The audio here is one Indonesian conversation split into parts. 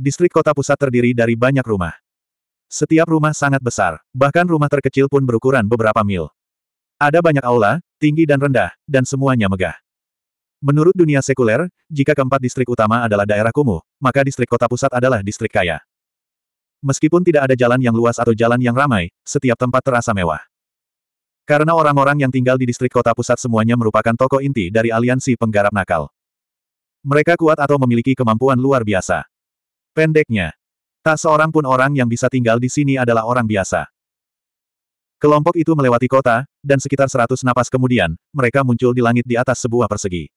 distrik kota pusat terdiri dari banyak rumah. Setiap rumah sangat besar, bahkan rumah terkecil pun berukuran beberapa mil. Ada banyak aula, tinggi dan rendah, dan semuanya megah. Menurut dunia sekuler, jika keempat distrik utama adalah daerah kumuh, maka distrik kota pusat adalah distrik kaya. Meskipun tidak ada jalan yang luas atau jalan yang ramai, setiap tempat terasa mewah. Karena orang-orang yang tinggal di distrik kota pusat semuanya merupakan toko inti dari aliansi penggarap nakal. Mereka kuat atau memiliki kemampuan luar biasa. Pendeknya, tak seorang pun orang yang bisa tinggal di sini adalah orang biasa. Kelompok itu melewati kota, dan sekitar seratus napas kemudian, mereka muncul di langit di atas sebuah persegi.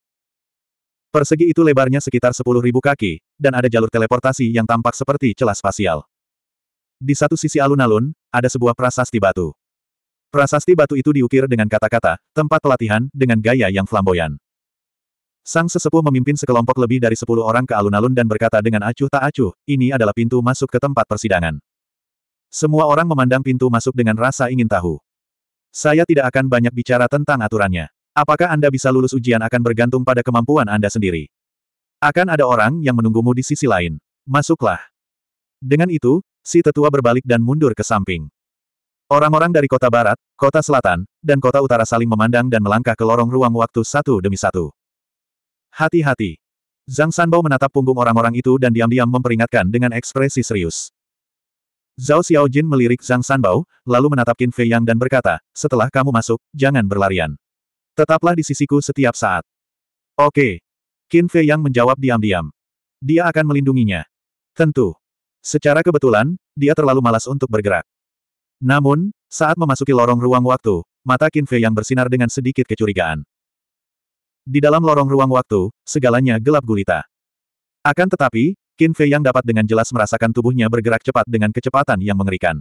Persegi itu lebarnya sekitar sepuluh ribu kaki, dan ada jalur teleportasi yang tampak seperti celah spasial. Di satu sisi alun-alun, ada sebuah prasasti batu. Prasasti batu itu diukir dengan kata-kata, tempat pelatihan, dengan gaya yang flamboyan. Sang sesepuh memimpin sekelompok lebih dari sepuluh orang ke alun-alun dan berkata dengan acuh tak acuh, ini adalah pintu masuk ke tempat persidangan. Semua orang memandang pintu masuk dengan rasa ingin tahu. Saya tidak akan banyak bicara tentang aturannya. Apakah Anda bisa lulus ujian akan bergantung pada kemampuan Anda sendiri. Akan ada orang yang menunggumu di sisi lain. Masuklah. Dengan itu, si tetua berbalik dan mundur ke samping. Orang-orang dari kota barat, kota selatan, dan kota utara saling memandang dan melangkah ke lorong ruang waktu satu demi satu. Hati-hati. Zhang Sanbao menatap punggung orang-orang itu dan diam-diam memperingatkan dengan ekspresi serius. Zhao Xiaojin melirik Zhang Sanbao, lalu menatap Qin Fei Yang dan berkata, setelah kamu masuk, jangan berlarian. Tetaplah di sisiku setiap saat. Oke. Qin Fei Yang menjawab diam-diam. Dia akan melindunginya. Tentu. Secara kebetulan, dia terlalu malas untuk bergerak. Namun, saat memasuki lorong ruang waktu, mata Qin Fei Yang bersinar dengan sedikit kecurigaan. Di dalam lorong ruang waktu, segalanya gelap gulita. Akan tetapi, Qin Fei yang dapat dengan jelas merasakan tubuhnya bergerak cepat dengan kecepatan yang mengerikan.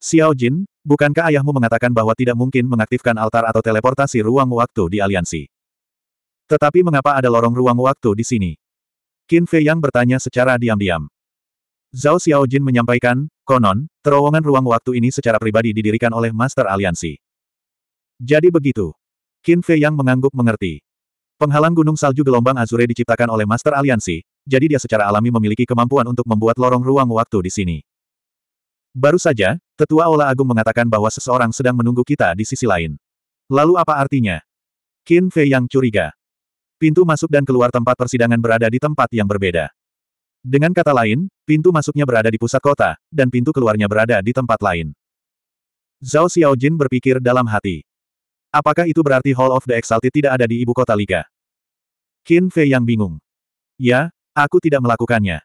Xiao Jin, bukankah ayahmu mengatakan bahwa tidak mungkin mengaktifkan altar atau teleportasi ruang waktu di aliansi? Tetapi mengapa ada lorong ruang waktu di sini? Qin Fei yang bertanya secara diam-diam. Zhao Xiao Jin menyampaikan, konon, terowongan ruang waktu ini secara pribadi didirikan oleh Master Aliansi. Jadi begitu. Qin Fei Yang mengangguk mengerti. Penghalang gunung salju gelombang Azure diciptakan oleh Master Aliansi, jadi dia secara alami memiliki kemampuan untuk membuat lorong ruang waktu di sini. Baru saja, Tetua Ola Agung mengatakan bahwa seseorang sedang menunggu kita di sisi lain. Lalu apa artinya? Qin Fei yang curiga. Pintu masuk dan keluar tempat persidangan berada di tempat yang berbeda. Dengan kata lain, pintu masuknya berada di pusat kota, dan pintu keluarnya berada di tempat lain. Zhao Xiaojin berpikir dalam hati. Apakah itu berarti Hall of the Exalted tidak ada di ibu kota Liga? Qin Fei yang bingung. Ya, aku tidak melakukannya.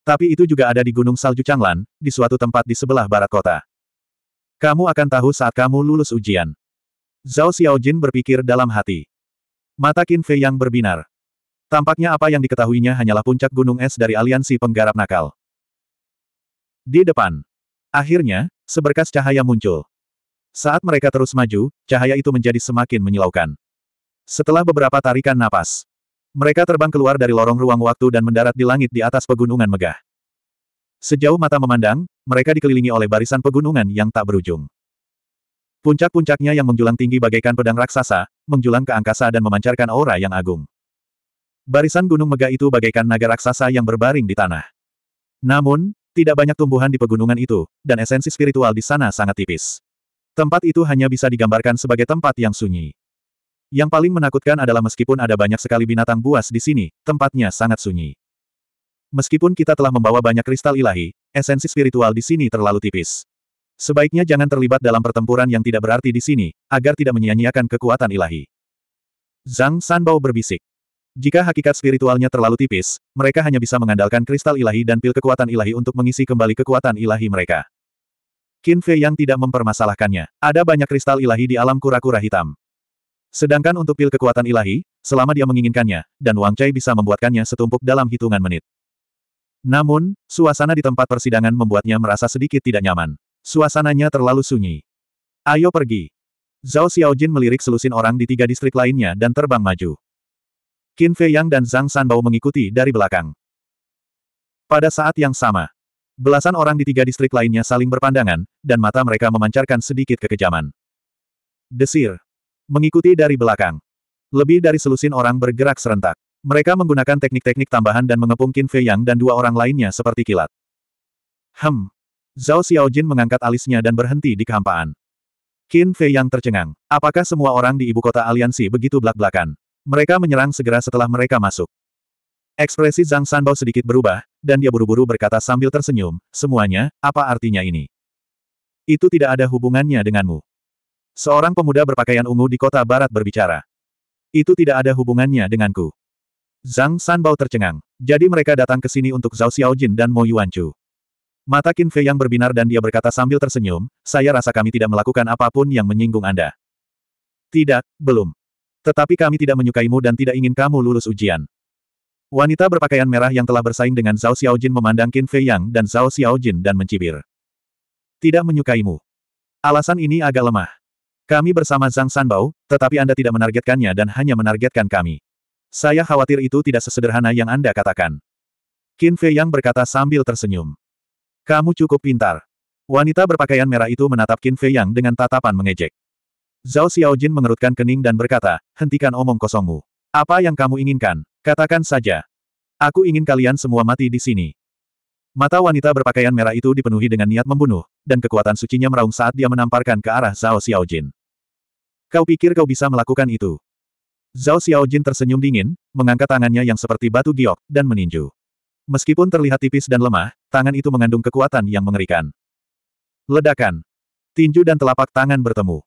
Tapi itu juga ada di Gunung Salju Changlan, di suatu tempat di sebelah barat kota. Kamu akan tahu saat kamu lulus ujian. Zhao Xiaojin berpikir dalam hati. Mata Qin Fei yang berbinar. Tampaknya apa yang diketahuinya hanyalah puncak gunung es dari aliansi penggarap nakal. Di depan. Akhirnya, seberkas cahaya muncul. Saat mereka terus maju, cahaya itu menjadi semakin menyilaukan. Setelah beberapa tarikan napas, mereka terbang keluar dari lorong ruang waktu dan mendarat di langit di atas pegunungan megah. Sejauh mata memandang, mereka dikelilingi oleh barisan pegunungan yang tak berujung. Puncak-puncaknya yang menjulang tinggi bagaikan pedang raksasa, menjulang ke angkasa dan memancarkan aura yang agung. Barisan gunung megah itu bagaikan naga raksasa yang berbaring di tanah. Namun, tidak banyak tumbuhan di pegunungan itu, dan esensi spiritual di sana sangat tipis. Tempat itu hanya bisa digambarkan sebagai tempat yang sunyi. Yang paling menakutkan adalah meskipun ada banyak sekali binatang buas di sini, tempatnya sangat sunyi. Meskipun kita telah membawa banyak kristal ilahi, esensi spiritual di sini terlalu tipis. Sebaiknya jangan terlibat dalam pertempuran yang tidak berarti di sini, agar tidak menyia-nyiakan kekuatan ilahi. Zhang Sanbao berbisik. Jika hakikat spiritualnya terlalu tipis, mereka hanya bisa mengandalkan kristal ilahi dan pil kekuatan ilahi untuk mengisi kembali kekuatan ilahi mereka. Qin Fei yang tidak mempermasalahkannya. Ada banyak kristal ilahi di alam kura-kura hitam. Sedangkan untuk pil kekuatan ilahi, selama dia menginginkannya, dan Wang Chai bisa membuatkannya setumpuk dalam hitungan menit. Namun, suasana di tempat persidangan membuatnya merasa sedikit tidak nyaman. Suasananya terlalu sunyi. Ayo pergi. Zhao Xiaojin melirik selusin orang di tiga distrik lainnya dan terbang maju. Qin Fei Yang dan Zhang Sanbao mengikuti dari belakang. Pada saat yang sama, Belasan orang di tiga distrik lainnya saling berpandangan, dan mata mereka memancarkan sedikit kekejaman. Desir. Mengikuti dari belakang. Lebih dari selusin orang bergerak serentak. Mereka menggunakan teknik-teknik tambahan dan mengepung Qin Fei Yang dan dua orang lainnya seperti kilat. Hem. Zhao Xiaojin mengangkat alisnya dan berhenti di kehampaan. Qin Fei Yang tercengang. Apakah semua orang di ibu kota aliansi begitu belak-belakan? Mereka menyerang segera setelah mereka masuk. Ekspresi Zhang Sanbao sedikit berubah, dan dia buru-buru berkata sambil tersenyum, semuanya, apa artinya ini? Itu tidak ada hubungannya denganmu. Seorang pemuda berpakaian ungu di kota barat berbicara. Itu tidak ada hubungannya denganku. Zhang Sanbao tercengang. Jadi mereka datang ke sini untuk Zhao Xiaojin dan Mo Yuanchu. Mata Qin Fei yang berbinar dan dia berkata sambil tersenyum, saya rasa kami tidak melakukan apapun yang menyinggung Anda. Tidak, belum. Tetapi kami tidak menyukaimu dan tidak ingin kamu lulus ujian. Wanita berpakaian merah yang telah bersaing dengan Zhao Xiaojin memandang Qin Fei Yang dan Zhao Xiaojin dan mencibir. Tidak menyukaimu. Alasan ini agak lemah. Kami bersama Zhang Sanbao, tetapi Anda tidak menargetkannya dan hanya menargetkan kami. Saya khawatir itu tidak sesederhana yang Anda katakan. Qin Fei Yang berkata sambil tersenyum. Kamu cukup pintar. Wanita berpakaian merah itu menatap Qin Fei Yang dengan tatapan mengejek. Zhao Xiaojin mengerutkan kening dan berkata, hentikan omong kosongmu. Apa yang kamu inginkan? Katakan saja. Aku ingin kalian semua mati di sini. Mata wanita berpakaian merah itu dipenuhi dengan niat membunuh, dan kekuatan sucinya meraung saat dia menamparkan ke arah Zhao Xiaojin. Kau pikir kau bisa melakukan itu? Zhao Xiaojin tersenyum dingin, mengangkat tangannya yang seperti batu giok, dan meninju. Meskipun terlihat tipis dan lemah, tangan itu mengandung kekuatan yang mengerikan. Ledakan. Tinju dan telapak tangan bertemu.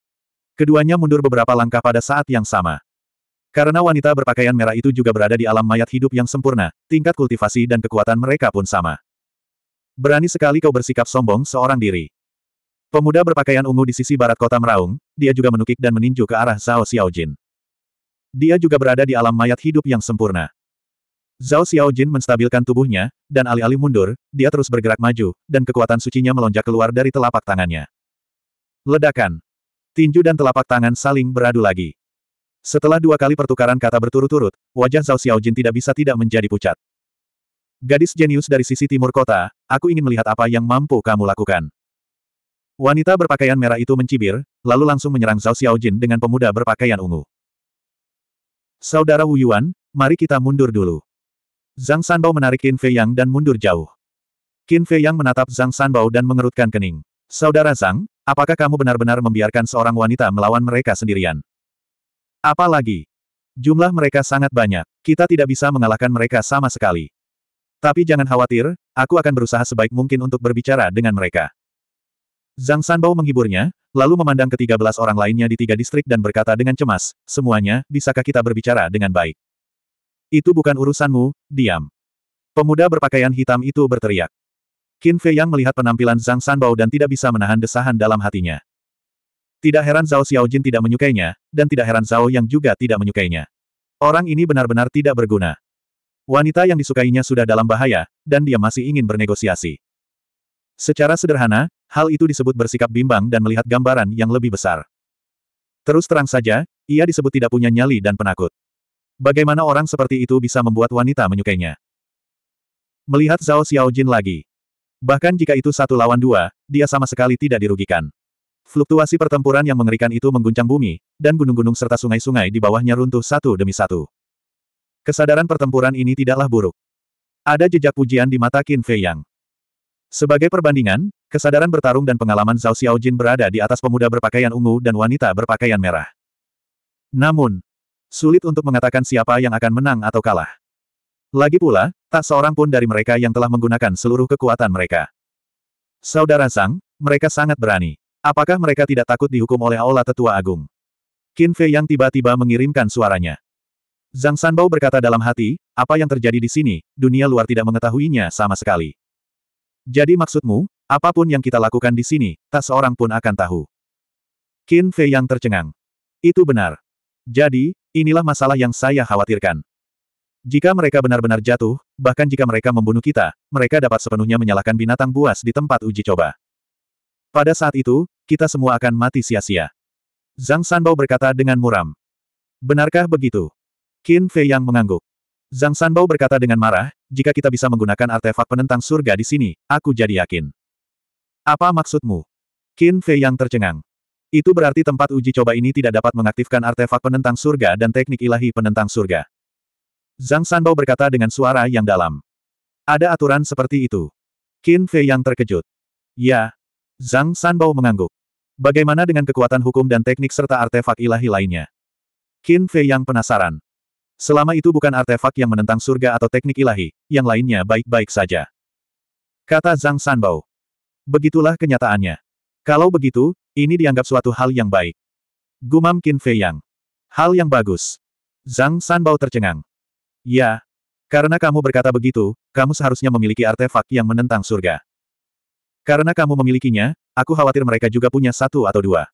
Keduanya mundur beberapa langkah pada saat yang sama. Karena wanita berpakaian merah itu juga berada di alam mayat hidup yang sempurna, tingkat kultivasi dan kekuatan mereka pun sama. Berani sekali kau bersikap sombong seorang diri. Pemuda berpakaian ungu di sisi barat kota meraung, dia juga menukik dan meninju ke arah Zhao Xiaojin. Dia juga berada di alam mayat hidup yang sempurna. Zhao Xiaojin menstabilkan tubuhnya, dan alih-alih mundur, dia terus bergerak maju, dan kekuatan sucinya melonjak keluar dari telapak tangannya. Ledakan. Tinju dan telapak tangan saling beradu lagi. Setelah dua kali pertukaran kata berturut-turut, wajah Zhao Xiaojin tidak bisa tidak menjadi pucat. Gadis jenius dari sisi timur kota, aku ingin melihat apa yang mampu kamu lakukan. Wanita berpakaian merah itu mencibir, lalu langsung menyerang Zhao Xiaojin dengan pemuda berpakaian ungu. Saudara Wu Yuan, mari kita mundur dulu. Zhang Sanbao menarik Qin Fei Yang dan mundur jauh. Qin Fei Yang menatap Zhang Sanbao dan mengerutkan kening. Saudara Zhang, apakah kamu benar-benar membiarkan seorang wanita melawan mereka sendirian? Apalagi, jumlah mereka sangat banyak, kita tidak bisa mengalahkan mereka sama sekali. Tapi jangan khawatir, aku akan berusaha sebaik mungkin untuk berbicara dengan mereka. Zhang Sanbao menghiburnya, lalu memandang ketiga belas orang lainnya di tiga distrik dan berkata dengan cemas, semuanya, bisakah kita berbicara dengan baik? Itu bukan urusanmu, diam. Pemuda berpakaian hitam itu berteriak. Qin Fei Yang melihat penampilan Zhang Sanbao dan tidak bisa menahan desahan dalam hatinya. Tidak heran Zhao Xiaojin tidak menyukainya, dan tidak heran Zhao yang juga tidak menyukainya. Orang ini benar-benar tidak berguna. Wanita yang disukainya sudah dalam bahaya, dan dia masih ingin bernegosiasi. Secara sederhana, hal itu disebut bersikap bimbang dan melihat gambaran yang lebih besar. Terus terang saja, ia disebut tidak punya nyali dan penakut. Bagaimana orang seperti itu bisa membuat wanita menyukainya? Melihat Zhao Xiaojin lagi. Bahkan jika itu satu lawan dua, dia sama sekali tidak dirugikan. Fluktuasi pertempuran yang mengerikan itu mengguncang bumi, dan gunung-gunung serta sungai-sungai di bawahnya runtuh satu demi satu. Kesadaran pertempuran ini tidaklah buruk. Ada jejak pujian di mata Qin Fei Yang. Sebagai perbandingan, kesadaran bertarung dan pengalaman Zhao Xiaojin berada di atas pemuda berpakaian ungu dan wanita berpakaian merah. Namun, sulit untuk mengatakan siapa yang akan menang atau kalah. Lagi pula, tak seorang pun dari mereka yang telah menggunakan seluruh kekuatan mereka. Saudara Sang, mereka sangat berani. Apakah mereka tidak takut dihukum oleh Aula Tetua Agung? Qin Fei yang tiba-tiba mengirimkan suaranya. Zhang Sanbao berkata dalam hati, apa yang terjadi di sini, dunia luar tidak mengetahuinya sama sekali. Jadi maksudmu, apapun yang kita lakukan di sini, tak seorang pun akan tahu. Qin Fei yang tercengang. Itu benar. Jadi, inilah masalah yang saya khawatirkan. Jika mereka benar-benar jatuh, bahkan jika mereka membunuh kita, mereka dapat sepenuhnya menyalahkan binatang buas di tempat uji coba. Pada saat itu, kita semua akan mati sia-sia. Zhang Sanbao berkata dengan muram. Benarkah begitu? Qin Fei yang mengangguk. Zhang Sanbao berkata dengan marah, jika kita bisa menggunakan artefak penentang surga di sini, aku jadi yakin. Apa maksudmu? Qin Fei yang tercengang. Itu berarti tempat uji coba ini tidak dapat mengaktifkan artefak penentang surga dan teknik ilahi penentang surga. Zhang Sanbao berkata dengan suara yang dalam. Ada aturan seperti itu. Qin Fei yang terkejut. Ya, Zhang Sanbao mengangguk. Bagaimana dengan kekuatan hukum dan teknik serta artefak ilahi lainnya? Qin Fei yang penasaran. Selama itu bukan artefak yang menentang surga atau teknik ilahi, yang lainnya baik-baik saja. Kata Zhang Sanbao. Begitulah kenyataannya. Kalau begitu, ini dianggap suatu hal yang baik. Gumam Qin Fei Yang. Hal yang bagus. Zhang Sanbao tercengang. Ya, karena kamu berkata begitu, kamu seharusnya memiliki artefak yang menentang surga. Karena kamu memilikinya, aku khawatir mereka juga punya satu atau dua.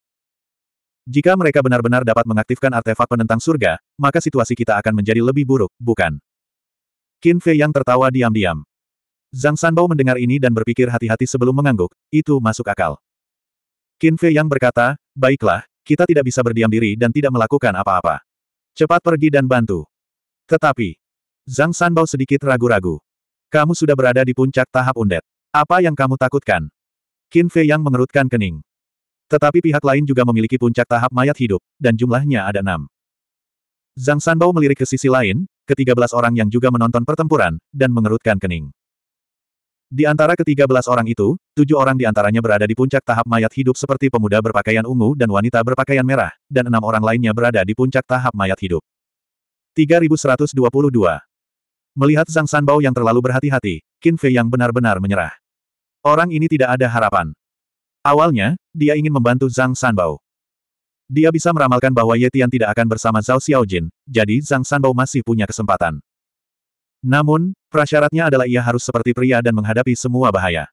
Jika mereka benar-benar dapat mengaktifkan artefak penentang surga, maka situasi kita akan menjadi lebih buruk, bukan? Qin Fei yang tertawa diam-diam. Zhang Sanbao mendengar ini dan berpikir hati-hati sebelum mengangguk, itu masuk akal. Qin Fei yang berkata, baiklah, kita tidak bisa berdiam diri dan tidak melakukan apa-apa. Cepat pergi dan bantu. Tetapi, Zhang Sanbao sedikit ragu-ragu. Kamu sudah berada di puncak tahap undet. Apa yang kamu takutkan? Qin Fei yang mengerutkan kening. Tetapi pihak lain juga memiliki puncak tahap mayat hidup, dan jumlahnya ada enam. Zhang Sanbao melirik ke sisi lain, ketiga belas orang yang juga menonton pertempuran, dan mengerutkan kening. Di antara ketiga belas orang itu, tujuh orang di antaranya berada di puncak tahap mayat hidup seperti pemuda berpakaian ungu dan wanita berpakaian merah, dan enam orang lainnya berada di puncak tahap mayat hidup. 3122 Melihat Zhang Sanbao yang terlalu berhati-hati, Qin Fei yang benar-benar menyerah. Orang ini tidak ada harapan. Awalnya, dia ingin membantu Zhang Sanbao. Dia bisa meramalkan bahwa Ye Tian tidak akan bersama Zhao Xiaojin, jadi Zhang Sanbao masih punya kesempatan. Namun, prasyaratnya adalah ia harus seperti pria dan menghadapi semua bahaya.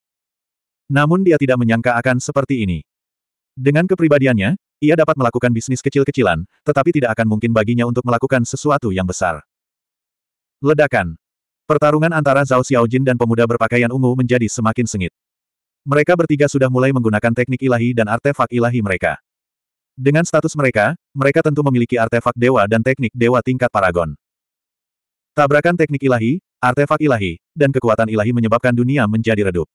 Namun dia tidak menyangka akan seperti ini. Dengan kepribadiannya, ia dapat melakukan bisnis kecil-kecilan, tetapi tidak akan mungkin baginya untuk melakukan sesuatu yang besar. Ledakan Pertarungan antara Zhao Xiaojin dan pemuda berpakaian ungu menjadi semakin sengit. Mereka bertiga sudah mulai menggunakan teknik ilahi dan artefak ilahi mereka. Dengan status mereka, mereka tentu memiliki artefak dewa dan teknik dewa tingkat paragon. Tabrakan teknik ilahi, artefak ilahi, dan kekuatan ilahi menyebabkan dunia menjadi redup.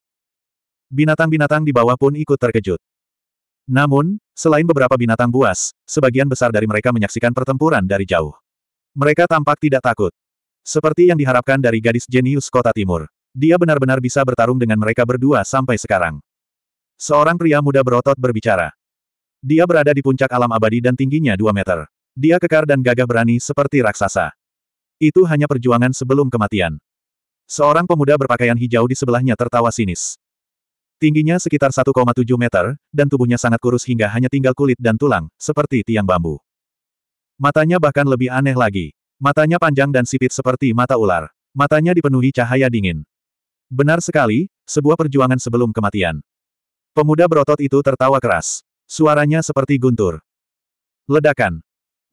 Binatang-binatang di bawah pun ikut terkejut. Namun, selain beberapa binatang buas, sebagian besar dari mereka menyaksikan pertempuran dari jauh. Mereka tampak tidak takut. Seperti yang diharapkan dari gadis jenius kota timur. Dia benar-benar bisa bertarung dengan mereka berdua sampai sekarang. Seorang pria muda berotot berbicara. Dia berada di puncak alam abadi dan tingginya 2 meter. Dia kekar dan gagah berani seperti raksasa. Itu hanya perjuangan sebelum kematian. Seorang pemuda berpakaian hijau di sebelahnya tertawa sinis. Tingginya sekitar 1,7 meter, dan tubuhnya sangat kurus hingga hanya tinggal kulit dan tulang, seperti tiang bambu. Matanya bahkan lebih aneh lagi. Matanya panjang dan sipit seperti mata ular. Matanya dipenuhi cahaya dingin. Benar sekali, sebuah perjuangan sebelum kematian. Pemuda berotot itu tertawa keras. Suaranya seperti guntur. Ledakan.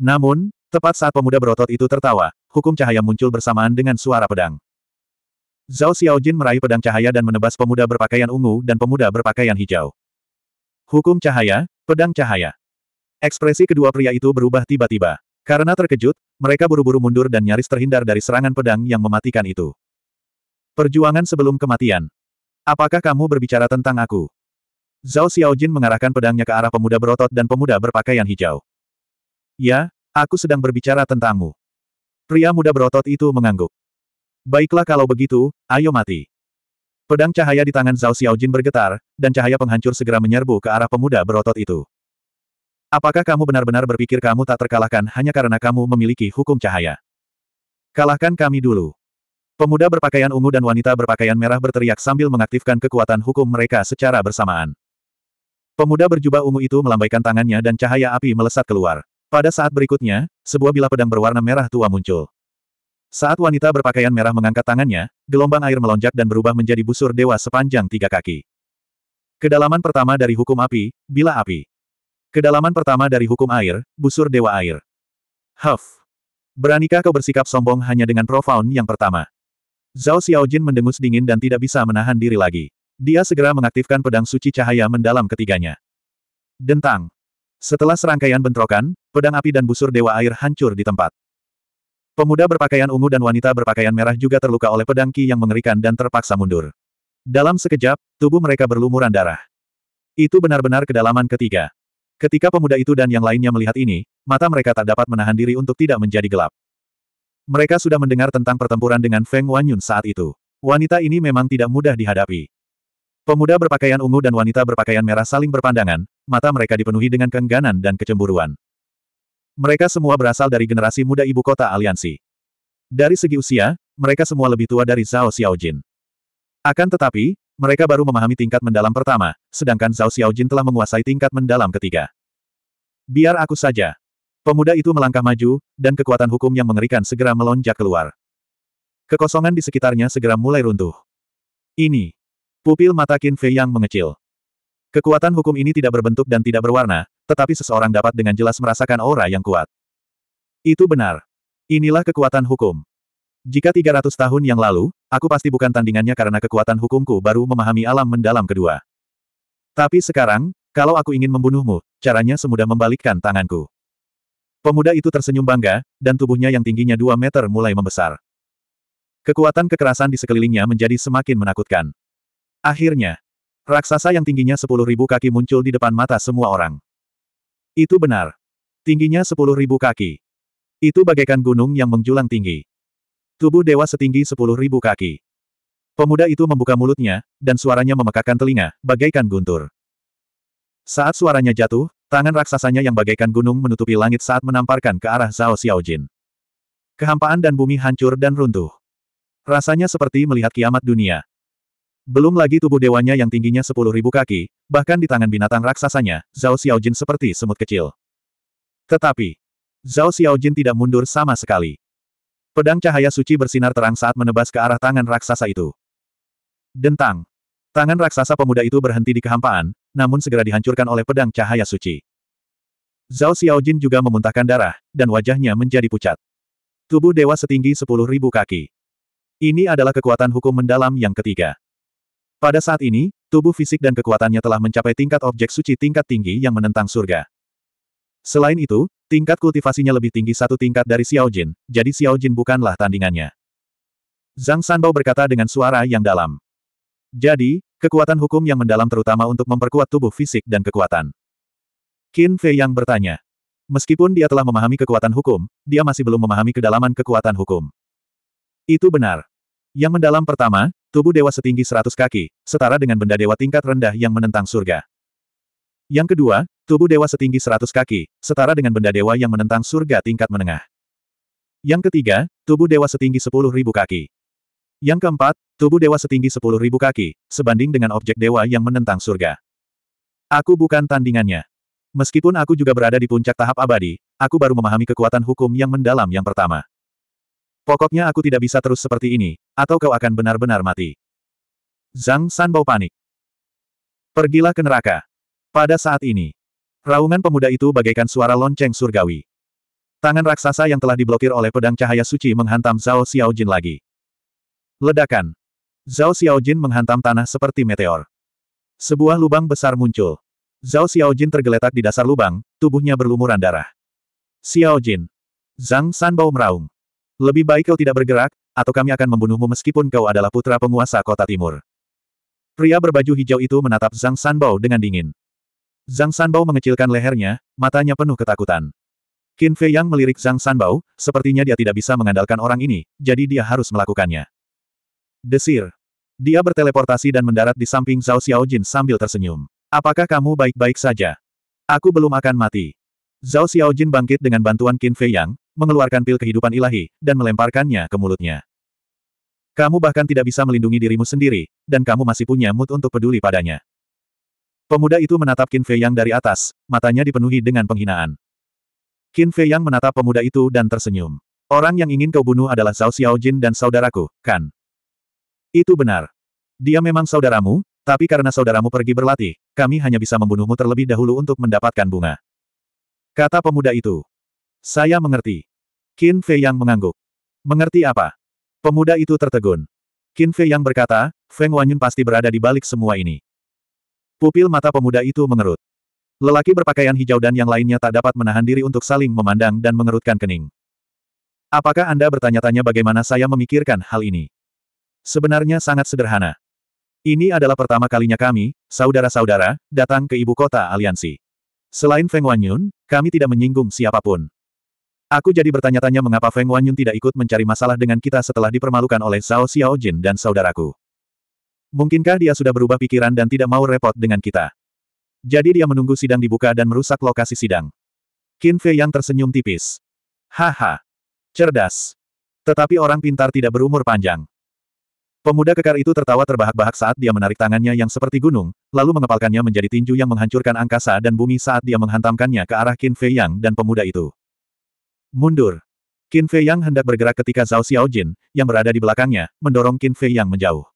Namun, tepat saat pemuda berotot itu tertawa, hukum cahaya muncul bersamaan dengan suara pedang. Zhao Xiaojin meraih pedang cahaya dan menebas pemuda berpakaian ungu dan pemuda berpakaian hijau. Hukum cahaya, pedang cahaya. Ekspresi kedua pria itu berubah tiba-tiba. Karena terkejut, mereka buru-buru mundur dan nyaris terhindar dari serangan pedang yang mematikan itu. Perjuangan sebelum kematian. Apakah kamu berbicara tentang aku? Zhao Xiaojin mengarahkan pedangnya ke arah pemuda berotot dan pemuda berpakaian hijau. Ya, aku sedang berbicara tentangmu. Pria muda berotot itu mengangguk. Baiklah kalau begitu, ayo mati. Pedang cahaya di tangan Zhao Xiaojin bergetar, dan cahaya penghancur segera menyerbu ke arah pemuda berotot itu. Apakah kamu benar-benar berpikir kamu tak terkalahkan hanya karena kamu memiliki hukum cahaya? Kalahkan kami dulu. Pemuda berpakaian ungu dan wanita berpakaian merah berteriak sambil mengaktifkan kekuatan hukum mereka secara bersamaan. Pemuda berjubah ungu itu melambaikan tangannya dan cahaya api melesat keluar. Pada saat berikutnya, sebuah bilah pedang berwarna merah tua muncul. Saat wanita berpakaian merah mengangkat tangannya, gelombang air melonjak dan berubah menjadi busur dewa sepanjang tiga kaki. Kedalaman pertama dari hukum api, bilah api. Kedalaman pertama dari hukum air, busur dewa air. Huff. Beranikah kau bersikap sombong hanya dengan profound yang pertama? Zhao Xiaojin mendengus dingin dan tidak bisa menahan diri lagi. Dia segera mengaktifkan pedang suci cahaya mendalam ketiganya. Dentang. Setelah serangkaian bentrokan, pedang api dan busur dewa air hancur di tempat. Pemuda berpakaian ungu dan wanita berpakaian merah juga terluka oleh pedang ki yang mengerikan dan terpaksa mundur. Dalam sekejap, tubuh mereka berlumuran darah. Itu benar-benar kedalaman ketiga. Ketika pemuda itu dan yang lainnya melihat ini, mata mereka tak dapat menahan diri untuk tidak menjadi gelap. Mereka sudah mendengar tentang pertempuran dengan Feng Wanyun saat itu. Wanita ini memang tidak mudah dihadapi. Pemuda berpakaian ungu dan wanita berpakaian merah saling berpandangan, mata mereka dipenuhi dengan keengganan dan kecemburuan. Mereka semua berasal dari generasi muda ibu kota aliansi. Dari segi usia, mereka semua lebih tua dari Zhao Xiaojin. Akan tetapi, mereka baru memahami tingkat mendalam pertama, sedangkan Zhao Xiaojin telah menguasai tingkat mendalam ketiga. Biar aku saja. Pemuda itu melangkah maju, dan kekuatan hukum yang mengerikan segera melonjak keluar. Kekosongan di sekitarnya segera mulai runtuh. Ini. Pupil mata Qin Fei yang mengecil. Kekuatan hukum ini tidak berbentuk dan tidak berwarna, tetapi seseorang dapat dengan jelas merasakan aura yang kuat. Itu benar. Inilah kekuatan hukum. Jika 300 tahun yang lalu, aku pasti bukan tandingannya karena kekuatan hukumku baru memahami alam mendalam kedua. Tapi sekarang, kalau aku ingin membunuhmu, caranya semudah membalikkan tanganku. Pemuda itu tersenyum bangga, dan tubuhnya yang tingginya 2 meter mulai membesar. Kekuatan kekerasan di sekelilingnya menjadi semakin menakutkan. Akhirnya, raksasa yang tingginya sepuluh ribu kaki muncul di depan mata semua orang. Itu benar. Tingginya sepuluh ribu kaki. Itu bagaikan gunung yang menjulang tinggi. Tubuh dewa setinggi sepuluh ribu kaki. Pemuda itu membuka mulutnya, dan suaranya memekakan telinga, bagaikan guntur. Saat suaranya jatuh, tangan raksasanya yang bagaikan gunung menutupi langit saat menamparkan ke arah Zhao Xiaojin. Kehampaan dan bumi hancur dan runtuh. Rasanya seperti melihat kiamat dunia. Belum lagi tubuh dewanya yang tingginya sepuluh ribu kaki, bahkan di tangan binatang raksasanya, Zhao Xiaojin seperti semut kecil. Tetapi, Zhao Xiaojin tidak mundur sama sekali. Pedang cahaya suci bersinar terang saat menebas ke arah tangan raksasa itu. Dentang. Tangan raksasa pemuda itu berhenti di kehampaan, namun segera dihancurkan oleh pedang cahaya suci. Zhao Xiaojin juga memuntahkan darah, dan wajahnya menjadi pucat. Tubuh dewa setinggi sepuluh ribu kaki. Ini adalah kekuatan hukum mendalam yang ketiga. Pada saat ini, tubuh fisik dan kekuatannya telah mencapai tingkat objek suci tingkat tinggi yang menentang surga. Selain itu, Tingkat kultivasinya lebih tinggi satu tingkat dari Xiao Jin, jadi Xiao Jin bukanlah tandingannya. Zhang Sanbao berkata dengan suara yang dalam. Jadi, kekuatan hukum yang mendalam terutama untuk memperkuat tubuh fisik dan kekuatan. Qin Fei yang bertanya. Meskipun dia telah memahami kekuatan hukum, dia masih belum memahami kedalaman kekuatan hukum. Itu benar. Yang mendalam pertama, tubuh dewa setinggi 100 kaki, setara dengan benda dewa tingkat rendah yang menentang surga. Yang kedua, Tubuh dewa setinggi seratus kaki, setara dengan benda dewa yang menentang surga tingkat menengah. Yang ketiga, tubuh dewa setinggi sepuluh ribu kaki. Yang keempat, tubuh dewa setinggi sepuluh ribu kaki, sebanding dengan objek dewa yang menentang surga. Aku bukan tandingannya. Meskipun aku juga berada di puncak tahap abadi, aku baru memahami kekuatan hukum yang mendalam yang pertama. Pokoknya aku tidak bisa terus seperti ini, atau kau akan benar-benar mati. Zhang Sanbao panik. Pergilah ke neraka. Pada saat ini, Raungan pemuda itu bagaikan suara lonceng surgawi. Tangan raksasa yang telah diblokir oleh pedang cahaya suci menghantam Zhao Xiaojin lagi. Ledakan. Zhao Xiaojin menghantam tanah seperti meteor. Sebuah lubang besar muncul. Zhao Xiaojin tergeletak di dasar lubang, tubuhnya berlumuran darah. Xiaojin. Zhang Sanbao meraung. Lebih baik kau tidak bergerak, atau kami akan membunuhmu meskipun kau adalah putra penguasa kota timur. Pria berbaju hijau itu menatap Zhang Sanbao dengan dingin. Zhang Sanbao mengecilkan lehernya, matanya penuh ketakutan. Qin Fei Yang melirik Zhang Sanbao, sepertinya dia tidak bisa mengandalkan orang ini, jadi dia harus melakukannya. Desir. Dia berteleportasi dan mendarat di samping Zhao Xiaojin sambil tersenyum. Apakah kamu baik-baik saja? Aku belum akan mati. Zhao Xiaojin bangkit dengan bantuan Qin Fei Yang, mengeluarkan pil kehidupan ilahi, dan melemparkannya ke mulutnya. Kamu bahkan tidak bisa melindungi dirimu sendiri, dan kamu masih punya mood untuk peduli padanya. Pemuda itu menatap Qin Fei Yang dari atas, matanya dipenuhi dengan penghinaan. Qin Fei Yang menatap pemuda itu dan tersenyum. Orang yang ingin kau bunuh adalah Zhao Xiaojin dan saudaraku, kan? Itu benar. Dia memang saudaramu, tapi karena saudaramu pergi berlatih, kami hanya bisa membunuhmu terlebih dahulu untuk mendapatkan bunga. Kata pemuda itu. Saya mengerti. Qin Fei Yang mengangguk. Mengerti apa? Pemuda itu tertegun. Qin Fei Yang berkata, Feng Wanyun pasti berada di balik semua ini. Pupil mata pemuda itu mengerut. Lelaki berpakaian hijau dan yang lainnya tak dapat menahan diri untuk saling memandang dan mengerutkan kening. Apakah Anda bertanya-tanya bagaimana saya memikirkan hal ini? Sebenarnya sangat sederhana. Ini adalah pertama kalinya kami, saudara-saudara, datang ke ibu kota aliansi. Selain Feng Wanyun, kami tidak menyinggung siapapun. Aku jadi bertanya-tanya mengapa Feng Wanyun tidak ikut mencari masalah dengan kita setelah dipermalukan oleh Zhao Xiaojin dan saudaraku. Mungkinkah dia sudah berubah pikiran dan tidak mau repot dengan kita? Jadi dia menunggu sidang dibuka dan merusak lokasi sidang. Qin Fei yang tersenyum tipis. Haha. Cerdas. Tetapi orang pintar tidak berumur panjang. Pemuda kekar itu tertawa terbahak-bahak saat dia menarik tangannya yang seperti gunung, lalu mengepalkannya menjadi tinju yang menghancurkan angkasa dan bumi saat dia menghantamkannya ke arah Qin Fei Yang dan pemuda itu. Mundur. Qin Fei Yang hendak bergerak ketika Zhao Xiaojin, yang berada di belakangnya, mendorong Qin Fei Yang menjauh.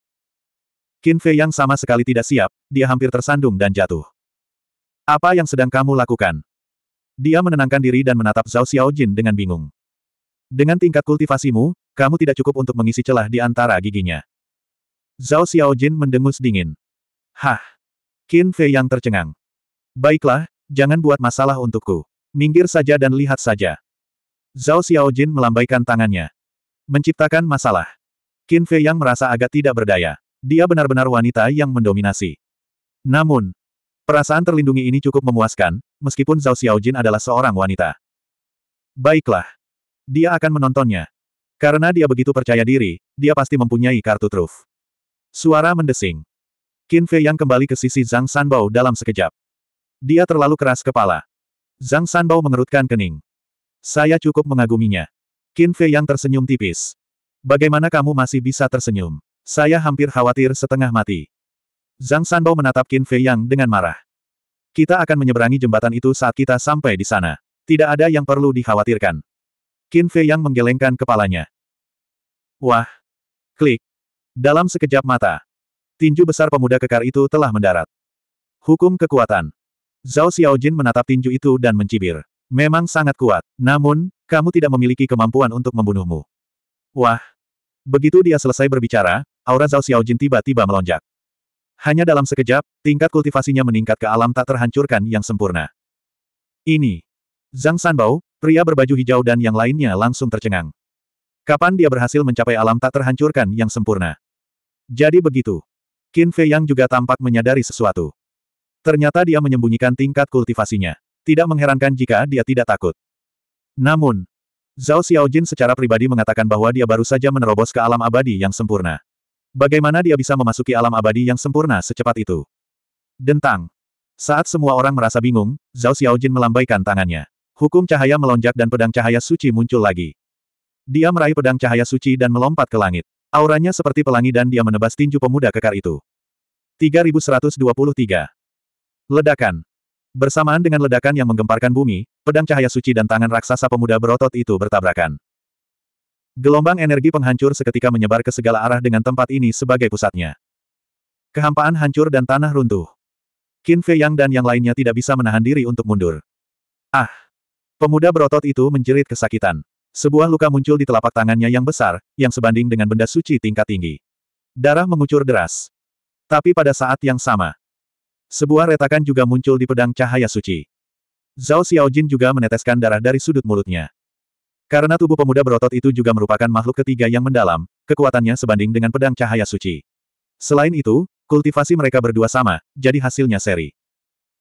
Qin Fei yang sama sekali tidak siap, dia hampir tersandung dan jatuh. Apa yang sedang kamu lakukan? Dia menenangkan diri dan menatap Zhao Xiaojin dengan bingung. Dengan tingkat kultivasimu, kamu tidak cukup untuk mengisi celah di antara giginya. Zhao Xiaojin mendengus dingin. Hah! Qin Fei yang tercengang. Baiklah, jangan buat masalah untukku. Minggir saja dan lihat saja. Zhao Xiaojin melambaikan tangannya. Menciptakan masalah. Qin Fei yang merasa agak tidak berdaya. Dia benar-benar wanita yang mendominasi. Namun, perasaan terlindungi ini cukup memuaskan, meskipun Zhao Xiaojin adalah seorang wanita. Baiklah. Dia akan menontonnya. Karena dia begitu percaya diri, dia pasti mempunyai kartu truf. Suara mendesing. Qin Fei yang kembali ke sisi Zhang Sanbao dalam sekejap. Dia terlalu keras kepala. Zhang Sanbao mengerutkan kening. Saya cukup mengaguminya. Qin Fei yang tersenyum tipis. Bagaimana kamu masih bisa tersenyum? Saya hampir khawatir setengah mati. Zhang Sanbao menatap Qin Fei Yang dengan marah. Kita akan menyeberangi jembatan itu saat kita sampai di sana. Tidak ada yang perlu dikhawatirkan. Qin Fei Yang menggelengkan kepalanya. Wah! Klik! Dalam sekejap mata, tinju besar pemuda kekar itu telah mendarat. Hukum kekuatan. Zhao Xiaojin menatap tinju itu dan mencibir. Memang sangat kuat, namun, kamu tidak memiliki kemampuan untuk membunuhmu. Wah! Begitu dia selesai berbicara, aura Zhao Xiaojin tiba-tiba melonjak. Hanya dalam sekejap, tingkat kultivasinya meningkat ke alam tak terhancurkan yang sempurna. Ini. Zhang Sanbao, pria berbaju hijau dan yang lainnya langsung tercengang. Kapan dia berhasil mencapai alam tak terhancurkan yang sempurna? Jadi begitu. Qin Fei Yang juga tampak menyadari sesuatu. Ternyata dia menyembunyikan tingkat kultivasinya. Tidak mengherankan jika dia tidak takut. Namun, Zhao Xiaojin secara pribadi mengatakan bahwa dia baru saja menerobos ke alam abadi yang sempurna. Bagaimana dia bisa memasuki alam abadi yang sempurna secepat itu? Dentang. Saat semua orang merasa bingung, Zhao Xiaojin melambaikan tangannya. Hukum cahaya melonjak dan pedang cahaya suci muncul lagi. Dia meraih pedang cahaya suci dan melompat ke langit. Auranya seperti pelangi dan dia menebas tinju pemuda kekar itu. 3123. Ledakan. Bersamaan dengan ledakan yang menggemparkan bumi, pedang cahaya suci dan tangan raksasa pemuda berotot itu bertabrakan. Gelombang energi penghancur seketika menyebar ke segala arah dengan tempat ini sebagai pusatnya. Kehampaan hancur dan tanah runtuh. Qin Fei Yang dan yang lainnya tidak bisa menahan diri untuk mundur. Ah! Pemuda berotot itu menjerit kesakitan. Sebuah luka muncul di telapak tangannya yang besar, yang sebanding dengan benda suci tingkat tinggi. Darah mengucur deras. Tapi pada saat yang sama, sebuah retakan juga muncul di pedang cahaya suci. Zhao Xiaojin juga meneteskan darah dari sudut mulutnya. Karena tubuh pemuda berotot itu juga merupakan makhluk ketiga yang mendalam, kekuatannya sebanding dengan pedang cahaya suci. Selain itu, kultivasi mereka berdua sama, jadi hasilnya seri.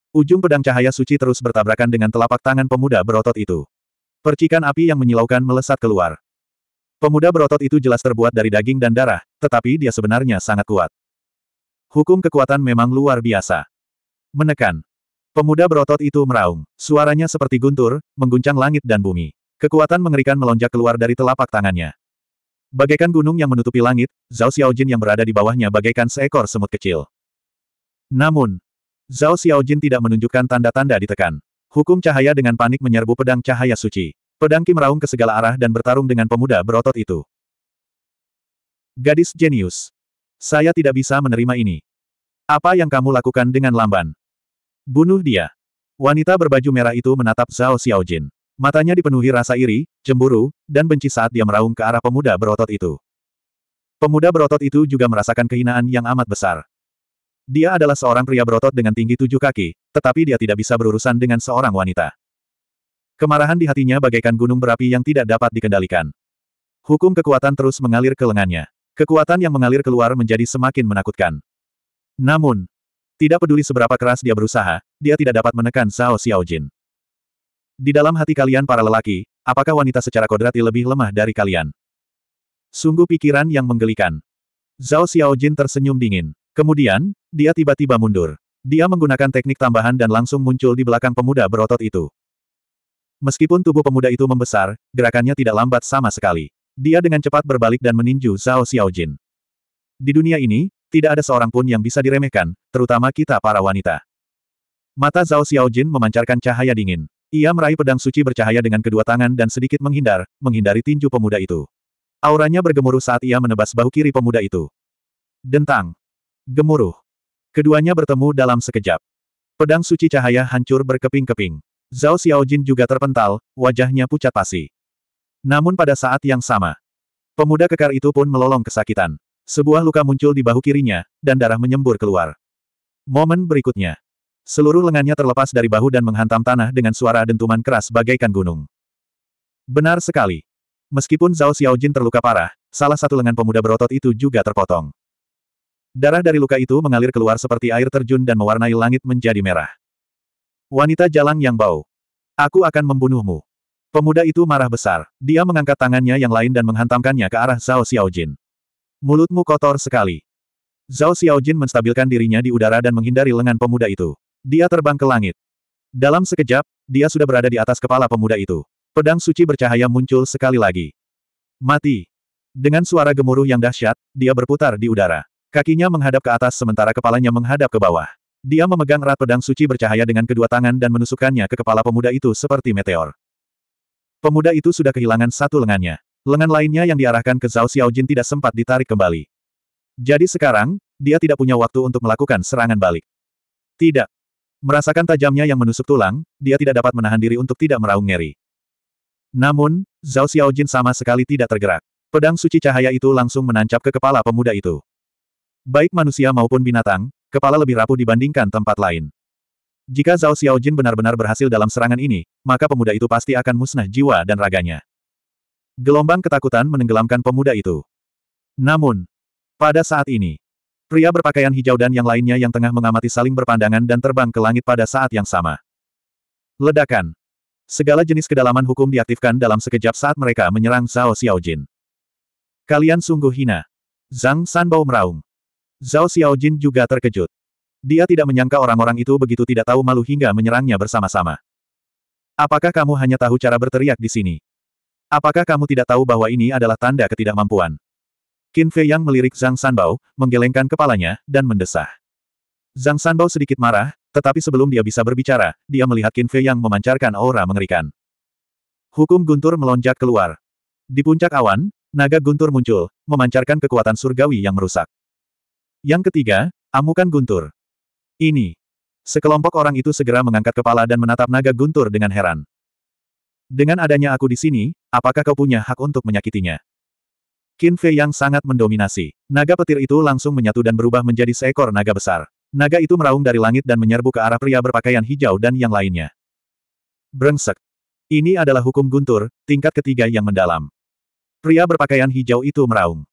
Ujung pedang cahaya suci terus bertabrakan dengan telapak tangan pemuda berotot itu. Percikan api yang menyilaukan melesat keluar. Pemuda berotot itu jelas terbuat dari daging dan darah, tetapi dia sebenarnya sangat kuat. Hukum kekuatan memang luar biasa. Menekan, Pemuda berotot itu meraung. Suaranya seperti guntur, mengguncang langit dan bumi. Kekuatan mengerikan melonjak keluar dari telapak tangannya. Bagaikan gunung yang menutupi langit, Zhao Xiaojin yang berada di bawahnya bagaikan seekor semut kecil. Namun, Zhao Xiaojin tidak menunjukkan tanda-tanda ditekan. Hukum cahaya dengan panik menyerbu pedang cahaya suci. Pedang Kim Raung ke segala arah dan bertarung dengan pemuda berotot itu. Gadis jenius. Saya tidak bisa menerima ini. Apa yang kamu lakukan dengan lamban? Bunuh dia. Wanita berbaju merah itu menatap Zhao Xiaojin. Matanya dipenuhi rasa iri, cemburu, dan benci saat dia meraung ke arah pemuda berotot itu. Pemuda berotot itu juga merasakan kehinaan yang amat besar. Dia adalah seorang pria berotot dengan tinggi tujuh kaki, tetapi dia tidak bisa berurusan dengan seorang wanita. Kemarahan di hatinya bagaikan gunung berapi yang tidak dapat dikendalikan. Hukum kekuatan terus mengalir ke lengannya. Kekuatan yang mengalir keluar menjadi semakin menakutkan. Namun, tidak peduli seberapa keras dia berusaha, dia tidak dapat menekan Zhao Xiaojin. Di dalam hati kalian para lelaki, apakah wanita secara kodrati lebih lemah dari kalian? Sungguh pikiran yang menggelikan. Zhao Xiaojin tersenyum dingin. Kemudian, dia tiba-tiba mundur. Dia menggunakan teknik tambahan dan langsung muncul di belakang pemuda berotot itu. Meskipun tubuh pemuda itu membesar, gerakannya tidak lambat sama sekali. Dia dengan cepat berbalik dan meninju Zhao Xiaojin. Di dunia ini, tidak ada seorang pun yang bisa diremehkan, terutama kita para wanita. Mata Zhao Xiaojin memancarkan cahaya dingin. Ia meraih pedang suci bercahaya dengan kedua tangan dan sedikit menghindar, menghindari tinju pemuda itu. Auranya bergemuruh saat ia menebas bahu kiri pemuda itu. Dentang. Gemuruh. Keduanya bertemu dalam sekejap. Pedang suci cahaya hancur berkeping-keping. Zhao Xiaojin juga terpental, wajahnya pucat pasi. Namun pada saat yang sama, pemuda kekar itu pun melolong kesakitan. Sebuah luka muncul di bahu kirinya, dan darah menyembur keluar. Momen berikutnya, Seluruh lengannya terlepas dari bahu dan menghantam tanah dengan suara dentuman keras bagaikan gunung. Benar sekali. Meskipun Zhao Xiaojin terluka parah, salah satu lengan pemuda berotot itu juga terpotong. Darah dari luka itu mengalir keluar seperti air terjun dan mewarnai langit menjadi merah. Wanita jalang yang bau. Aku akan membunuhmu. Pemuda itu marah besar. Dia mengangkat tangannya yang lain dan menghantamkannya ke arah Zhao Xiaojin. Mulutmu kotor sekali. Zhao Xiaojin menstabilkan dirinya di udara dan menghindari lengan pemuda itu. Dia terbang ke langit. Dalam sekejap, dia sudah berada di atas kepala pemuda itu. Pedang suci bercahaya muncul sekali lagi. Mati. Dengan suara gemuruh yang dahsyat, dia berputar di udara. Kakinya menghadap ke atas sementara kepalanya menghadap ke bawah. Dia memegang erat pedang suci bercahaya dengan kedua tangan dan menusukkannya ke kepala pemuda itu seperti meteor. Pemuda itu sudah kehilangan satu lengannya. Lengan lainnya yang diarahkan ke Zhao Xiaojin tidak sempat ditarik kembali. Jadi sekarang, dia tidak punya waktu untuk melakukan serangan balik. Tidak. Merasakan tajamnya yang menusuk tulang, dia tidak dapat menahan diri untuk tidak meraung ngeri. Namun, Zhao Xiaojin sama sekali tidak tergerak. Pedang suci cahaya itu langsung menancap ke kepala pemuda itu. Baik manusia maupun binatang, kepala lebih rapuh dibandingkan tempat lain. Jika Zhao Xiaojin benar-benar berhasil dalam serangan ini, maka pemuda itu pasti akan musnah jiwa dan raganya. Gelombang ketakutan menenggelamkan pemuda itu. Namun, pada saat ini, Pria berpakaian hijau dan yang lainnya yang tengah mengamati saling berpandangan dan terbang ke langit pada saat yang sama. Ledakan. Segala jenis kedalaman hukum diaktifkan dalam sekejap saat mereka menyerang Zhao Xiaojin. Kalian sungguh hina. Zhang Sanbao meraung. Zhao Xiaojin juga terkejut. Dia tidak menyangka orang-orang itu begitu tidak tahu malu hingga menyerangnya bersama-sama. Apakah kamu hanya tahu cara berteriak di sini? Apakah kamu tidak tahu bahwa ini adalah tanda ketidakmampuan? Qin Fei yang melirik Zhang Sanbao, menggelengkan kepalanya, dan mendesah. Zhang Sanbao sedikit marah, tetapi sebelum dia bisa berbicara, dia melihat Qin Fei yang memancarkan aura mengerikan. Hukum guntur melonjak keluar. Di puncak awan, naga guntur muncul, memancarkan kekuatan surgawi yang merusak. Yang ketiga, amukan guntur. Ini. Sekelompok orang itu segera mengangkat kepala dan menatap naga guntur dengan heran. Dengan adanya aku di sini, apakah kau punya hak untuk menyakitinya? Qin Fei yang sangat mendominasi. Naga petir itu langsung menyatu dan berubah menjadi seekor naga besar. Naga itu meraung dari langit dan menyerbu ke arah pria berpakaian hijau dan yang lainnya. Brengsek. Ini adalah hukum guntur, tingkat ketiga yang mendalam. Pria berpakaian hijau itu meraung.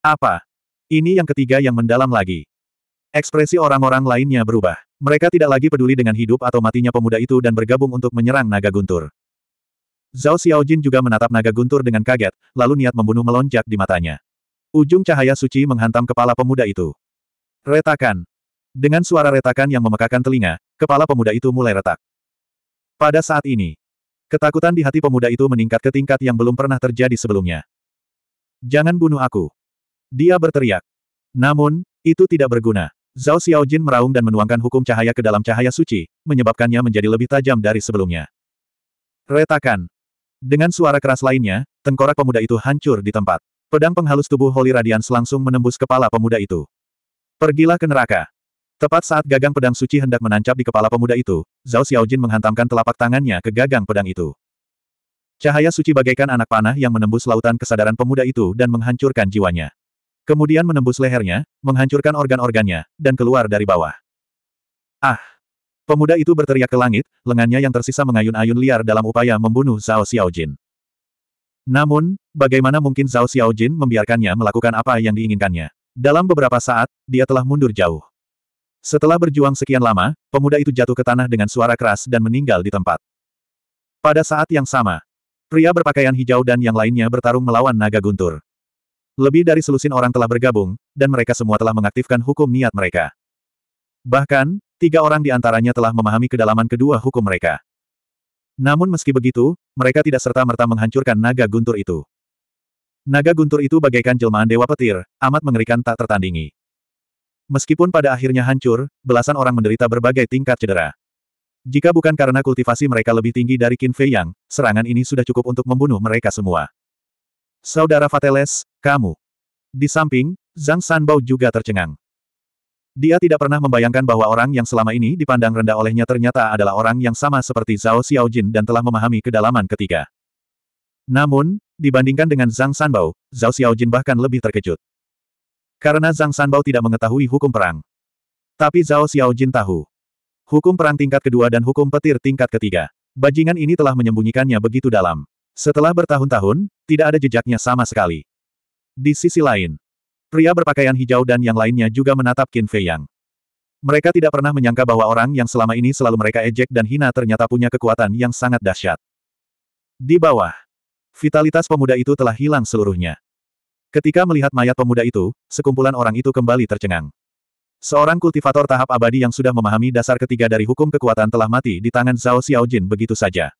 Apa? Ini yang ketiga yang mendalam lagi. Ekspresi orang-orang lainnya berubah. Mereka tidak lagi peduli dengan hidup atau matinya pemuda itu dan bergabung untuk menyerang naga guntur. Zhao Xiaojin juga menatap naga guntur dengan kaget, lalu niat membunuh melonjak di matanya. Ujung cahaya suci menghantam kepala pemuda itu. Retakan. Dengan suara retakan yang memekakan telinga, kepala pemuda itu mulai retak. Pada saat ini, ketakutan di hati pemuda itu meningkat ke tingkat yang belum pernah terjadi sebelumnya. Jangan bunuh aku. Dia berteriak. Namun, itu tidak berguna. Zhao Xiaojin meraung dan menuangkan hukum cahaya ke dalam cahaya suci, menyebabkannya menjadi lebih tajam dari sebelumnya. Retakan. Dengan suara keras lainnya, tengkorak pemuda itu hancur di tempat. Pedang penghalus tubuh Holy Radiance langsung menembus kepala pemuda itu. Pergilah ke neraka. Tepat saat gagang pedang suci hendak menancap di kepala pemuda itu, Zhao Xiaojin menghantamkan telapak tangannya ke gagang pedang itu. Cahaya suci bagaikan anak panah yang menembus lautan kesadaran pemuda itu dan menghancurkan jiwanya. Kemudian menembus lehernya, menghancurkan organ-organnya, dan keluar dari bawah. Ah! Pemuda itu berteriak ke langit, lengannya yang tersisa mengayun-ayun liar dalam upaya membunuh Zhao Xiaojin. Namun, bagaimana mungkin Zhao Xiaojin membiarkannya melakukan apa yang diinginkannya? Dalam beberapa saat, dia telah mundur jauh. Setelah berjuang sekian lama, pemuda itu jatuh ke tanah dengan suara keras dan meninggal di tempat. Pada saat yang sama, pria berpakaian hijau dan yang lainnya bertarung melawan naga guntur. Lebih dari selusin orang telah bergabung, dan mereka semua telah mengaktifkan hukum niat mereka. Bahkan, Tiga orang di antaranya telah memahami kedalaman kedua hukum mereka. Namun meski begitu, mereka tidak serta-merta menghancurkan naga guntur itu. Naga guntur itu bagaikan jelmaan dewa petir, amat mengerikan tak tertandingi. Meskipun pada akhirnya hancur, belasan orang menderita berbagai tingkat cedera. Jika bukan karena kultivasi mereka lebih tinggi dari Qin Fei Yang, serangan ini sudah cukup untuk membunuh mereka semua. Saudara Fateles, kamu. Di samping, Zhang Sanbao juga tercengang. Dia tidak pernah membayangkan bahwa orang yang selama ini dipandang rendah olehnya ternyata adalah orang yang sama seperti Zhao Xiaojin dan telah memahami kedalaman ketiga. Namun, dibandingkan dengan Zhang Sanbao, Zhao Xiaojin bahkan lebih terkejut. Karena Zhang Sanbao tidak mengetahui hukum perang. Tapi Zhao Xiaojin tahu. Hukum perang tingkat kedua dan hukum petir tingkat ketiga. Bajingan ini telah menyembunyikannya begitu dalam. Setelah bertahun-tahun, tidak ada jejaknya sama sekali. Di sisi lain, Pria berpakaian hijau dan yang lainnya juga menatap Qin Fei Yang. Mereka tidak pernah menyangka bahwa orang yang selama ini selalu mereka ejek dan hina ternyata punya kekuatan yang sangat dahsyat. Di bawah, vitalitas pemuda itu telah hilang seluruhnya. Ketika melihat mayat pemuda itu, sekumpulan orang itu kembali tercengang. Seorang kultivator tahap abadi yang sudah memahami dasar ketiga dari hukum kekuatan telah mati di tangan Zhao Xiaojin begitu saja.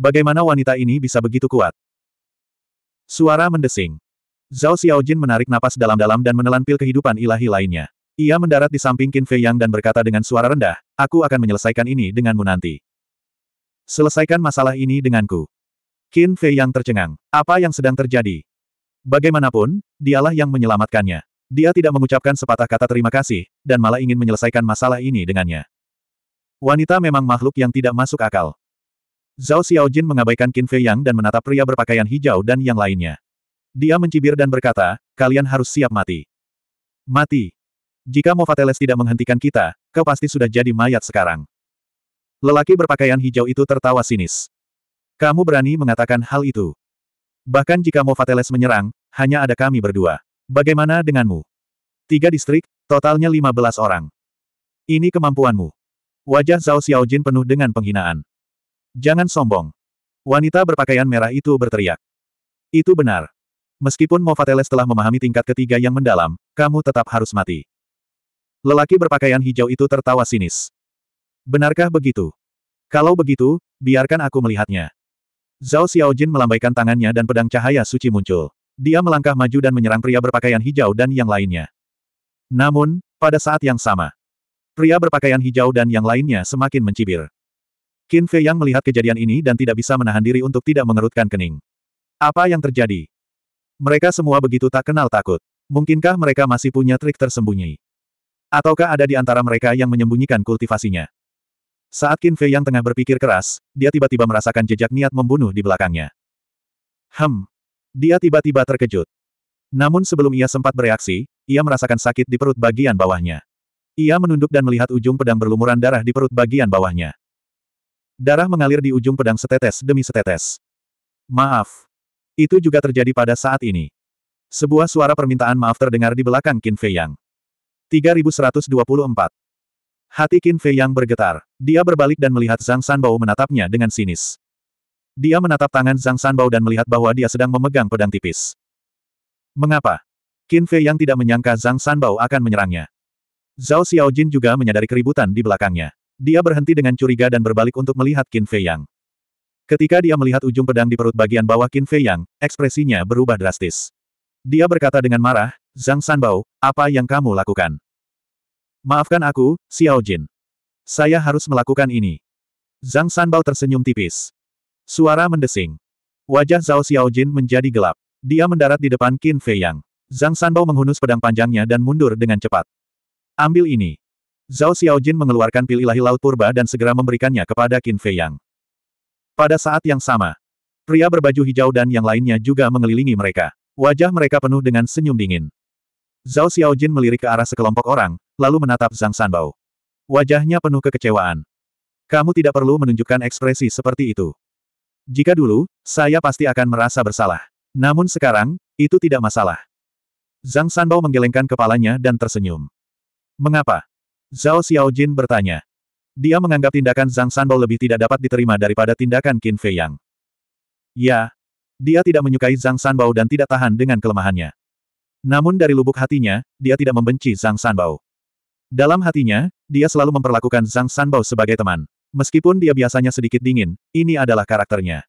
Bagaimana wanita ini bisa begitu kuat? Suara mendesing. Zhao Xiaojin menarik napas dalam-dalam dan menelan pil kehidupan ilahi lainnya. Ia mendarat di samping Qin Fei Yang dan berkata dengan suara rendah, aku akan menyelesaikan ini denganmu nanti. Selesaikan masalah ini denganku. Qin Fei Yang tercengang. Apa yang sedang terjadi? Bagaimanapun, dialah yang menyelamatkannya. Dia tidak mengucapkan sepatah kata terima kasih, dan malah ingin menyelesaikan masalah ini dengannya. Wanita memang makhluk yang tidak masuk akal. Zhao Xiaojin mengabaikan Qin Fei Yang dan menatap pria berpakaian hijau dan yang lainnya. Dia mencibir dan berkata, kalian harus siap mati. Mati. Jika Mofateles tidak menghentikan kita, kau pasti sudah jadi mayat sekarang. Lelaki berpakaian hijau itu tertawa sinis. Kamu berani mengatakan hal itu. Bahkan jika Mofateles menyerang, hanya ada kami berdua. Bagaimana denganmu? Tiga distrik, totalnya lima belas orang. Ini kemampuanmu. Wajah Zhao Xiaojin penuh dengan penghinaan. Jangan sombong. Wanita berpakaian merah itu berteriak. Itu benar. Meskipun Movateles telah memahami tingkat ketiga yang mendalam, kamu tetap harus mati. Lelaki berpakaian hijau itu tertawa sinis. Benarkah begitu? Kalau begitu, biarkan aku melihatnya. Zhao Xiaojin melambaikan tangannya dan pedang cahaya suci muncul. Dia melangkah maju dan menyerang pria berpakaian hijau dan yang lainnya. Namun, pada saat yang sama, pria berpakaian hijau dan yang lainnya semakin mencibir. Qin Fei Yang melihat kejadian ini dan tidak bisa menahan diri untuk tidak mengerutkan kening. Apa yang terjadi? Mereka semua begitu tak kenal takut. Mungkinkah mereka masih punya trik tersembunyi? Ataukah ada di antara mereka yang menyembunyikan kultivasinya? Saat Qin Fei yang tengah berpikir keras, dia tiba-tiba merasakan jejak niat membunuh di belakangnya. Hem. Dia tiba-tiba terkejut. Namun sebelum ia sempat bereaksi, ia merasakan sakit di perut bagian bawahnya. Ia menunduk dan melihat ujung pedang berlumuran darah di perut bagian bawahnya. Darah mengalir di ujung pedang setetes demi setetes. Maaf. Itu juga terjadi pada saat ini. Sebuah suara permintaan maaf terdengar di belakang Qin Fei Yang. 3124. Hati Qin Fei Yang bergetar. Dia berbalik dan melihat Zhang Sanbao menatapnya dengan sinis. Dia menatap tangan Zhang Sanbao dan melihat bahwa dia sedang memegang pedang tipis. Mengapa? Qin Fei Yang tidak menyangka Zhang Sanbao akan menyerangnya. Zhao Xiaojin juga menyadari keributan di belakangnya. Dia berhenti dengan curiga dan berbalik untuk melihat Qin Fei Yang. Ketika dia melihat ujung pedang di perut bagian bawah Qin Fei Yang, ekspresinya berubah drastis. Dia berkata dengan marah, Zhang Sanbao, apa yang kamu lakukan? Maafkan aku, Xiao Jin. Saya harus melakukan ini. Zhang Sanbao tersenyum tipis. Suara mendesing. Wajah Zhao Xiao Jin menjadi gelap. Dia mendarat di depan Qin Fei Yang. Zhang Sanbao menghunus pedang panjangnya dan mundur dengan cepat. Ambil ini. Zhao Xiao Jin mengeluarkan pil ilahi laut purba dan segera memberikannya kepada Qin Fei Yang. Pada saat yang sama, pria berbaju hijau dan yang lainnya juga mengelilingi mereka. Wajah mereka penuh dengan senyum dingin. Zhao Xiaojin melirik ke arah sekelompok orang, lalu menatap Zhang Sanbao. Wajahnya penuh kekecewaan. Kamu tidak perlu menunjukkan ekspresi seperti itu. Jika dulu, saya pasti akan merasa bersalah. Namun sekarang, itu tidak masalah. Zhang Sanbao menggelengkan kepalanya dan tersenyum. Mengapa? Zhao Xiaojin bertanya. Dia menganggap tindakan Zhang Sanbao lebih tidak dapat diterima daripada tindakan Qin Fei Yang. Ya, dia tidak menyukai Zhang Sanbao dan tidak tahan dengan kelemahannya. Namun dari lubuk hatinya, dia tidak membenci Zhang Sanbao. Dalam hatinya, dia selalu memperlakukan Zhang Sanbao sebagai teman. Meskipun dia biasanya sedikit dingin, ini adalah karakternya.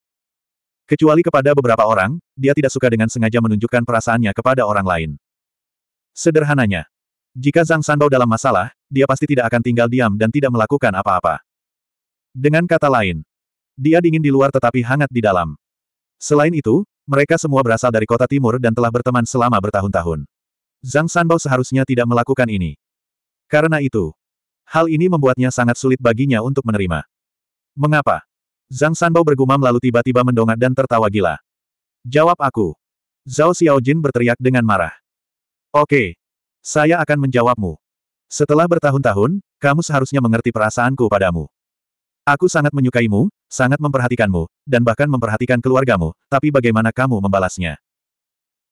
Kecuali kepada beberapa orang, dia tidak suka dengan sengaja menunjukkan perasaannya kepada orang lain. Sederhananya, jika Zhang Sanbao dalam masalah, dia pasti tidak akan tinggal diam dan tidak melakukan apa-apa. Dengan kata lain, dia dingin di luar tetapi hangat di dalam. Selain itu, mereka semua berasal dari kota timur dan telah berteman selama bertahun-tahun. Zhang Sanbao seharusnya tidak melakukan ini. Karena itu, hal ini membuatnya sangat sulit baginya untuk menerima. Mengapa? Zhang Sanbao bergumam lalu tiba-tiba mendongak dan tertawa gila. Jawab aku. Zhao Xiaojin berteriak dengan marah. Oke, saya akan menjawabmu. Setelah bertahun-tahun, kamu seharusnya mengerti perasaanku padamu. Aku sangat menyukaimu, sangat memperhatikanmu, dan bahkan memperhatikan keluargamu, tapi bagaimana kamu membalasnya?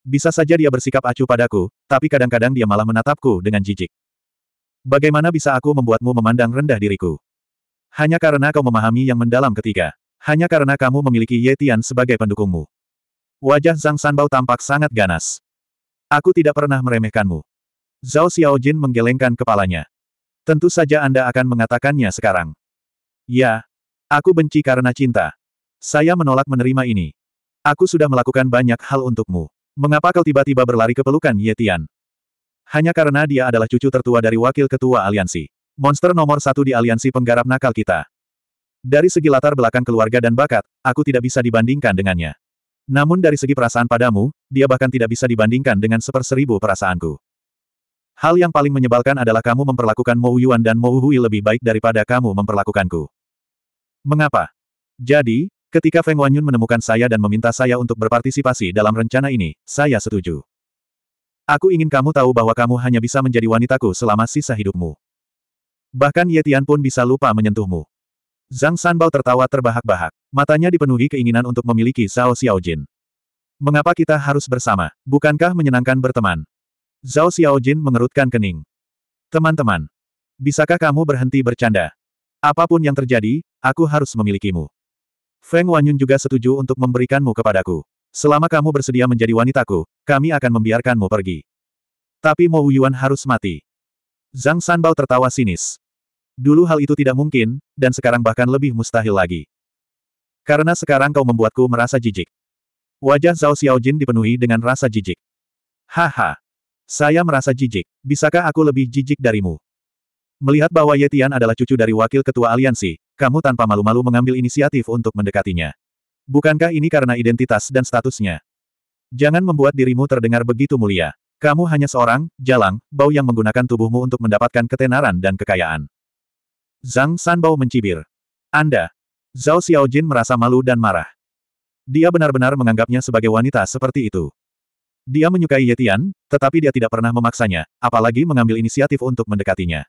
Bisa saja dia bersikap acuh padaku, tapi kadang-kadang dia malah menatapku dengan jijik. Bagaimana bisa aku membuatmu memandang rendah diriku? Hanya karena kau memahami yang mendalam ketiga. Hanya karena kamu memiliki Yetian sebagai pendukungmu. Wajah Zhang Sanbao tampak sangat ganas. Aku tidak pernah meremehkanmu. Zhao Xiaojin menggelengkan kepalanya. Tentu saja Anda akan mengatakannya sekarang. Ya. Aku benci karena cinta. Saya menolak menerima ini. Aku sudah melakukan banyak hal untukmu. Mengapa kau tiba-tiba berlari ke pelukan Yetian? Hanya karena dia adalah cucu tertua dari wakil ketua aliansi. Monster nomor satu di aliansi penggarap nakal kita. Dari segi latar belakang keluarga dan bakat, aku tidak bisa dibandingkan dengannya. Namun dari segi perasaan padamu, dia bahkan tidak bisa dibandingkan dengan seperseribu perasaanku. Hal yang paling menyebalkan adalah kamu memperlakukan Mo Yuan dan Mo Hui lebih baik daripada kamu memperlakukanku. Mengapa? Jadi, ketika Feng Wanyun menemukan saya dan meminta saya untuk berpartisipasi dalam rencana ini, saya setuju. Aku ingin kamu tahu bahwa kamu hanya bisa menjadi wanitaku selama sisa hidupmu. Bahkan Yetian pun bisa lupa menyentuhmu. Zhang Sanbao tertawa terbahak-bahak. Matanya dipenuhi keinginan untuk memiliki Zhao Xiaojin. Mengapa kita harus bersama? Bukankah menyenangkan berteman? Zhao Xiaojin mengerutkan kening. Teman-teman, bisakah kamu berhenti bercanda? Apapun yang terjadi, aku harus memilikimu. Feng Wanyun juga setuju untuk memberikanmu kepadaku. Selama kamu bersedia menjadi wanitaku, kami akan membiarkanmu pergi. Tapi Mo Yuan harus mati. Zhang Sanbao tertawa sinis. Dulu hal itu tidak mungkin, dan sekarang bahkan lebih mustahil lagi. Karena sekarang kau membuatku merasa jijik. Wajah Zhao Xiaojin dipenuhi dengan rasa jijik. Haha, saya merasa jijik. Bisakah aku lebih jijik darimu? Melihat bahwa Yetian adalah cucu dari wakil ketua aliansi, kamu tanpa malu-malu mengambil inisiatif untuk mendekatinya. Bukankah ini karena identitas dan statusnya? Jangan membuat dirimu terdengar begitu mulia. Kamu hanya seorang, jalang, bau yang menggunakan tubuhmu untuk mendapatkan ketenaran dan kekayaan. Zhang Sanbao mencibir. Anda. Zhao Xiaojin merasa malu dan marah. Dia benar-benar menganggapnya sebagai wanita seperti itu. Dia menyukai Yetian, tetapi dia tidak pernah memaksanya, apalagi mengambil inisiatif untuk mendekatinya.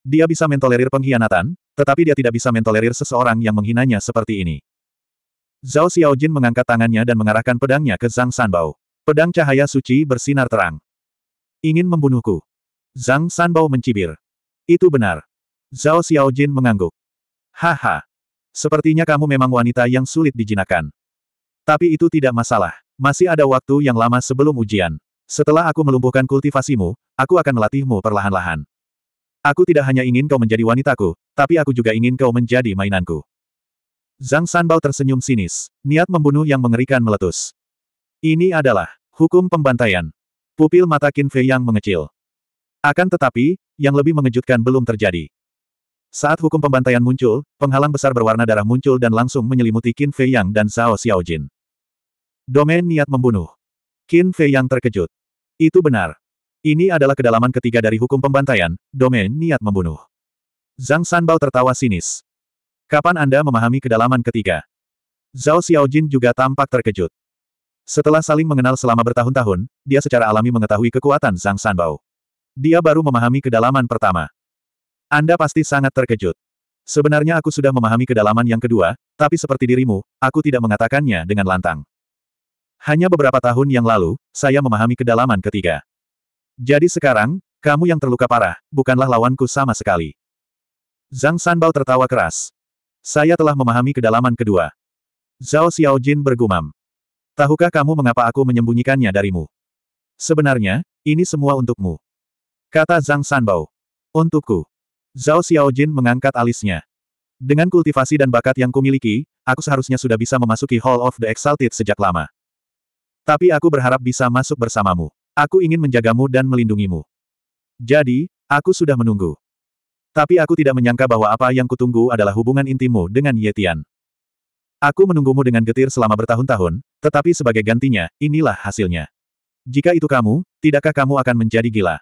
Dia bisa mentolerir pengkhianatan, tetapi dia tidak bisa mentolerir seseorang yang menghinanya seperti ini. Zhao Xiaojin mengangkat tangannya dan mengarahkan pedangnya ke Zhang Sanbao. Pedang cahaya suci bersinar terang. Ingin membunuhku. Zhang Sanbao mencibir. Itu benar. Zhao Xiaojin mengangguk. Haha. Sepertinya kamu memang wanita yang sulit dijinakan. Tapi itu tidak masalah. Masih ada waktu yang lama sebelum ujian. Setelah aku melumpuhkan kultivasimu, aku akan melatihmu perlahan-lahan. Aku tidak hanya ingin kau menjadi wanitaku, tapi aku juga ingin kau menjadi mainanku. Zhang Sanbao tersenyum sinis. Niat membunuh yang mengerikan meletus. Ini adalah hukum pembantaian. Pupil mata Qin Fei yang mengecil. Akan tetapi, yang lebih mengejutkan belum terjadi. Saat hukum pembantaian muncul, penghalang besar berwarna darah muncul dan langsung menyelimuti Qin Fei Yang dan Zhao Xiaojin. Domain niat membunuh. Qin Fei yang terkejut. Itu benar. Ini adalah kedalaman ketiga dari hukum pembantaian, domain niat membunuh. Zhang Sanbao tertawa sinis. Kapan Anda memahami kedalaman ketiga? Zhao Xiaojin juga tampak terkejut. Setelah saling mengenal selama bertahun-tahun, dia secara alami mengetahui kekuatan Zhang Sanbao. Dia baru memahami kedalaman pertama. Anda pasti sangat terkejut. Sebenarnya aku sudah memahami kedalaman yang kedua, tapi seperti dirimu, aku tidak mengatakannya dengan lantang. Hanya beberapa tahun yang lalu, saya memahami kedalaman ketiga. Jadi sekarang, kamu yang terluka parah, bukanlah lawanku sama sekali. Zhang Sanbao tertawa keras. Saya telah memahami kedalaman kedua. Zhao Xiaojin bergumam. Tahukah kamu mengapa aku menyembunyikannya darimu? Sebenarnya, ini semua untukmu. Kata Zhang Sanbao. Untukku. Zhao Xiaojin mengangkat alisnya. Dengan kultivasi dan bakat yang kumiliki, aku seharusnya sudah bisa memasuki Hall of the Exalted sejak lama. Tapi aku berharap bisa masuk bersamamu. Aku ingin menjagamu dan melindungimu. Jadi, aku sudah menunggu. Tapi aku tidak menyangka bahwa apa yang kutunggu adalah hubungan intimu dengan Yetian. Aku menunggumu dengan getir selama bertahun-tahun, tetapi sebagai gantinya, inilah hasilnya. Jika itu kamu, tidakkah kamu akan menjadi gila?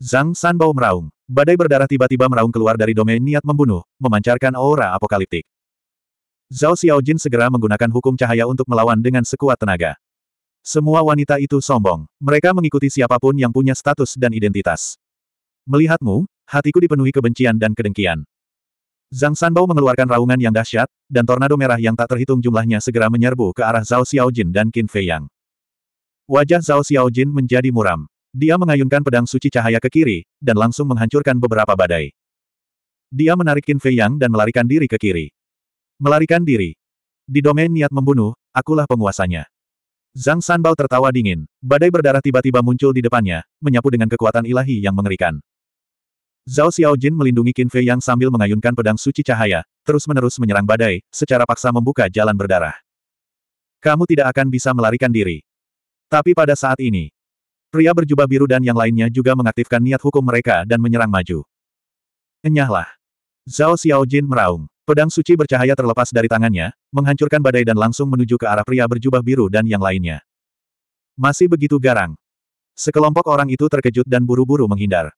Zhang Sanbao meraung. Badai berdarah tiba-tiba meraung keluar dari domain niat membunuh, memancarkan aura apokaliptik. Zhao Xiaojin segera menggunakan hukum cahaya untuk melawan dengan sekuat tenaga. Semua wanita itu sombong. Mereka mengikuti siapapun yang punya status dan identitas. Melihatmu, hatiku dipenuhi kebencian dan kedengkian. Zhang Sanbao mengeluarkan raungan yang dahsyat, dan tornado merah yang tak terhitung jumlahnya segera menyerbu ke arah Zhao Xiaojin dan Qin Fei Yang. Wajah Zhao Xiaojin menjadi muram. Dia mengayunkan pedang suci cahaya ke kiri, dan langsung menghancurkan beberapa badai. Dia menarik Qin Fei Yang dan melarikan diri ke kiri. Melarikan diri. Di domain niat membunuh, akulah penguasanya. Zhang Sanbao tertawa dingin. Badai berdarah tiba-tiba muncul di depannya, menyapu dengan kekuatan ilahi yang mengerikan. Zhao Xiaojin melindungi Qin Fei Yang sambil mengayunkan pedang suci cahaya, terus-menerus menyerang badai, secara paksa membuka jalan berdarah. Kamu tidak akan bisa melarikan diri. Tapi pada saat ini, pria berjubah biru dan yang lainnya juga mengaktifkan niat hukum mereka dan menyerang maju. Enyahlah. Zhao Xiaojin meraung. Pedang suci bercahaya terlepas dari tangannya, menghancurkan badai dan langsung menuju ke arah pria berjubah biru dan yang lainnya. Masih begitu garang. Sekelompok orang itu terkejut dan buru-buru menghindar.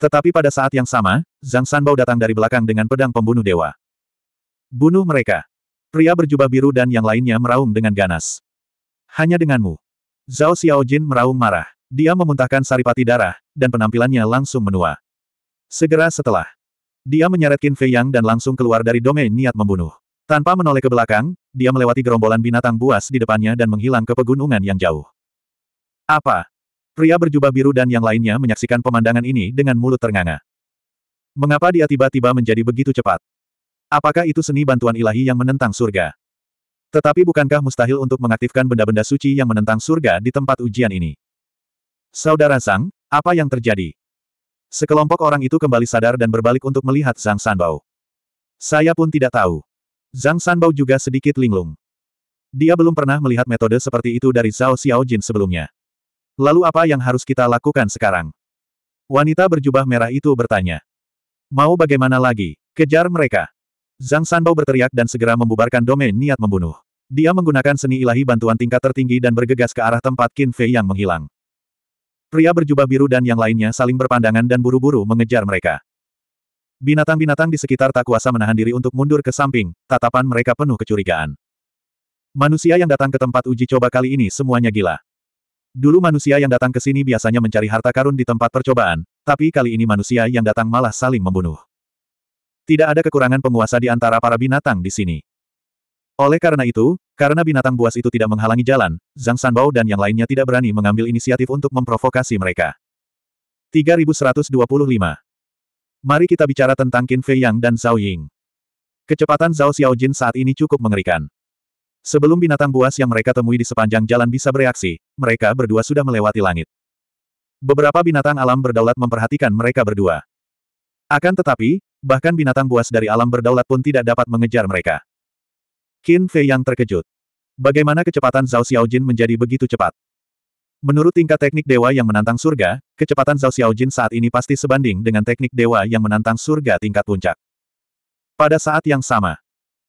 Tetapi pada saat yang sama, Zhang Sanbao datang dari belakang dengan pedang pembunuh dewa. Bunuh mereka. Pria berjubah biru dan yang lainnya meraung dengan ganas. Hanya denganmu. Zhao Xiaojin meraung marah. Dia memuntahkan saripati darah, dan penampilannya langsung menua. Segera setelah, dia menyeret Qin Fei Yang dan langsung keluar dari domain niat membunuh. Tanpa menoleh ke belakang, dia melewati gerombolan binatang buas di depannya dan menghilang ke pegunungan yang jauh. Apa? Pria berjubah biru dan yang lainnya menyaksikan pemandangan ini dengan mulut ternganga. Mengapa dia tiba-tiba menjadi begitu cepat? Apakah itu seni bantuan ilahi yang menentang surga? Tetapi bukankah mustahil untuk mengaktifkan benda-benda suci yang menentang surga di tempat ujian ini? Saudara Sang, apa yang terjadi? Sekelompok orang itu kembali sadar dan berbalik untuk melihat Zhang Sanbao. Saya pun tidak tahu. Zhang Sanbao juga sedikit linglung. Dia belum pernah melihat metode seperti itu dari Zhao Xiaojin sebelumnya. Lalu apa yang harus kita lakukan sekarang? Wanita berjubah merah itu bertanya. Mau bagaimana lagi? Kejar mereka. Zhang Sanbao berteriak dan segera membubarkan domain niat membunuh. Dia menggunakan seni ilahi bantuan tingkat tertinggi dan bergegas ke arah tempat Qin Fei yang menghilang. Pria berjubah biru dan yang lainnya saling berpandangan dan buru-buru mengejar mereka. Binatang-binatang di sekitar tak kuasa menahan diri untuk mundur ke samping, tatapan mereka penuh kecurigaan. Manusia yang datang ke tempat uji coba kali ini semuanya gila. Dulu manusia yang datang ke sini biasanya mencari harta karun di tempat percobaan, tapi kali ini manusia yang datang malah saling membunuh. Tidak ada kekurangan penguasa di antara para binatang di sini. Oleh karena itu, karena binatang buas itu tidak menghalangi jalan, Zhang Sanbao dan yang lainnya tidak berani mengambil inisiatif untuk memprovokasi mereka. 3125 Mari kita bicara tentang Qin Fei Yang dan Zhao Ying. Kecepatan Zhao Xiaojin saat ini cukup mengerikan. Sebelum binatang buas yang mereka temui di sepanjang jalan bisa bereaksi, mereka berdua sudah melewati langit. Beberapa binatang alam berdaulat memperhatikan mereka berdua. Akan tetapi, bahkan binatang buas dari alam berdaulat pun tidak dapat mengejar mereka. Qin Fei yang terkejut. Bagaimana kecepatan Zhao Xiaojin menjadi begitu cepat? Menurut tingkat teknik dewa yang menantang surga, kecepatan Zhao Xiaojin saat ini pasti sebanding dengan teknik dewa yang menantang surga tingkat puncak. Pada saat yang sama,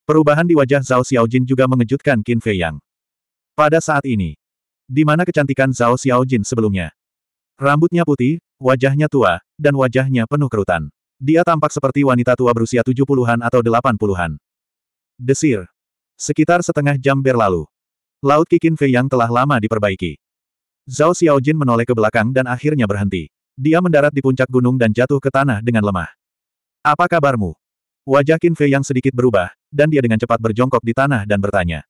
perubahan di wajah Zhao Xiaojin juga mengejutkan Qin Fei Yang. Pada saat ini, di mana kecantikan Zhao Xiaojin sebelumnya? Rambutnya putih, wajahnya tua, dan wajahnya penuh kerutan. Dia tampak seperti wanita tua berusia 70-an atau 80-an. Desir, Sekitar setengah jam berlalu. Laut Kikin Fei yang telah lama diperbaiki. Zhao Xiaojin menoleh ke belakang dan akhirnya berhenti. Dia mendarat di puncak gunung dan jatuh ke tanah dengan lemah. Apa kabarmu? Wajah Qin Fei yang sedikit berubah, dan dia dengan cepat berjongkok di tanah dan bertanya.